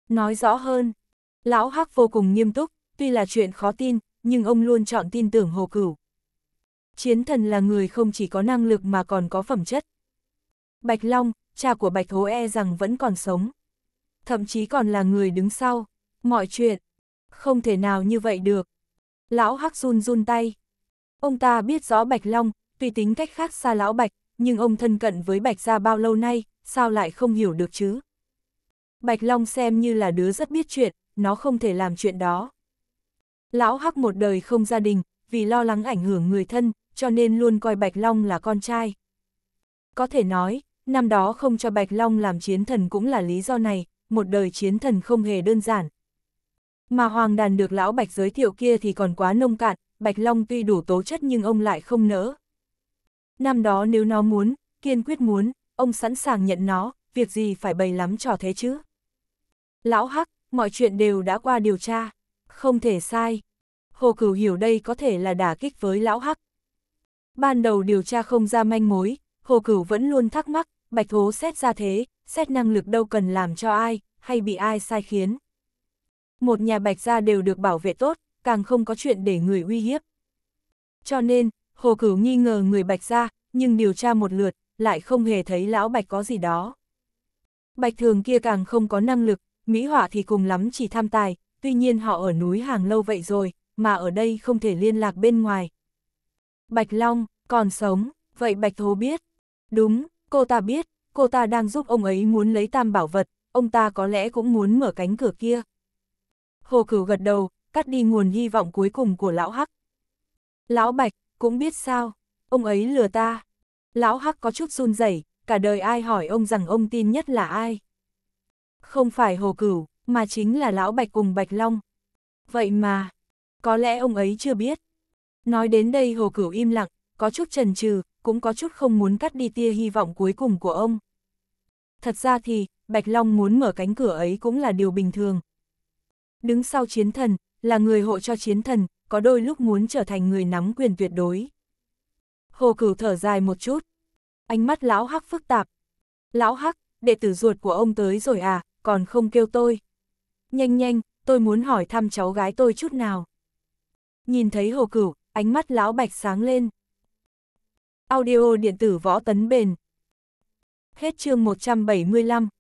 Nói rõ hơn, lão Hắc vô cùng nghiêm túc, tuy là chuyện khó tin, nhưng ông luôn chọn tin tưởng Hồ Cửu. Chiến thần là người không chỉ có năng lực mà còn có phẩm chất. Bạch Long, cha của Bạch hố e rằng vẫn còn sống. Thậm chí còn là người đứng sau. Mọi chuyện, không thể nào như vậy được. Lão Hắc run run tay. Ông ta biết rõ Bạch Long, tuy tính cách khác xa Lão Bạch, nhưng ông thân cận với Bạch gia bao lâu nay, sao lại không hiểu được chứ? Bạch Long xem như là đứa rất biết chuyện, nó không thể làm chuyện đó. Lão Hắc một đời không gia đình, vì lo lắng ảnh hưởng người thân, cho nên luôn coi Bạch Long là con trai. Có thể nói, năm đó không cho Bạch Long làm chiến thần cũng là lý do này, một đời chiến thần không hề đơn giản. Mà Hoàng Đàn được Lão Bạch giới thiệu kia thì còn quá nông cạn, Bạch Long tuy đủ tố chất nhưng ông lại không nỡ. Năm đó nếu nó muốn, kiên quyết muốn, ông sẵn sàng nhận nó, việc gì phải bày lắm trò thế chứ? Lão Hắc, mọi chuyện đều đã qua điều tra, không thể sai. Hồ Cửu hiểu đây có thể là đả kích với Lão Hắc. Ban đầu điều tra không ra manh mối, Hồ Cửu vẫn luôn thắc mắc, Bạch Hố xét ra thế, xét năng lực đâu cần làm cho ai, hay bị ai sai khiến. Một nhà Bạch gia đều được bảo vệ tốt, càng không có chuyện để người uy hiếp. Cho nên, Hồ Cửu nghi ngờ người Bạch gia, nhưng điều tra một lượt, lại không hề thấy Lão Bạch có gì đó bạch thường kia càng không có năng lực, Mỹ họa thì cùng lắm chỉ tham tài, tuy nhiên họ ở núi hàng lâu vậy rồi, mà ở đây không thể liên lạc bên ngoài. Bạch Long, còn sống, vậy Bạch Thố biết. Đúng, cô ta biết, cô ta đang giúp ông ấy muốn lấy tam bảo vật, ông ta có lẽ cũng muốn mở cánh cửa kia. Hồ Cửu gật đầu, cắt đi nguồn hy vọng cuối cùng của Lão Hắc. Lão Bạch, cũng biết sao, ông ấy lừa ta. Lão Hắc có chút run rẩy cả đời ai hỏi ông rằng ông tin nhất là ai. Không phải Hồ Cửu, mà chính là Lão Bạch cùng Bạch Long. Vậy mà, có lẽ ông ấy chưa biết. Nói đến đây Hồ Cửu im lặng, có chút chần chừ, cũng có chút không muốn cắt đi tia hy vọng cuối cùng của ông. Thật ra thì, Bạch Long muốn mở cánh cửa ấy cũng là điều bình thường. Đứng sau chiến thần, là người hộ cho chiến thần, có đôi lúc muốn trở thành người nắm quyền tuyệt đối. Hồ Cửu thở dài một chút, Ánh mắt lão hắc phức tạp. Lão hắc, đệ tử ruột của ông tới rồi à, còn không kêu tôi. Nhanh nhanh, tôi muốn hỏi thăm cháu gái tôi chút nào. Nhìn thấy hồ cửu, ánh mắt lão bạch sáng lên. Audio điện tử võ tấn bền. Hết chương 175.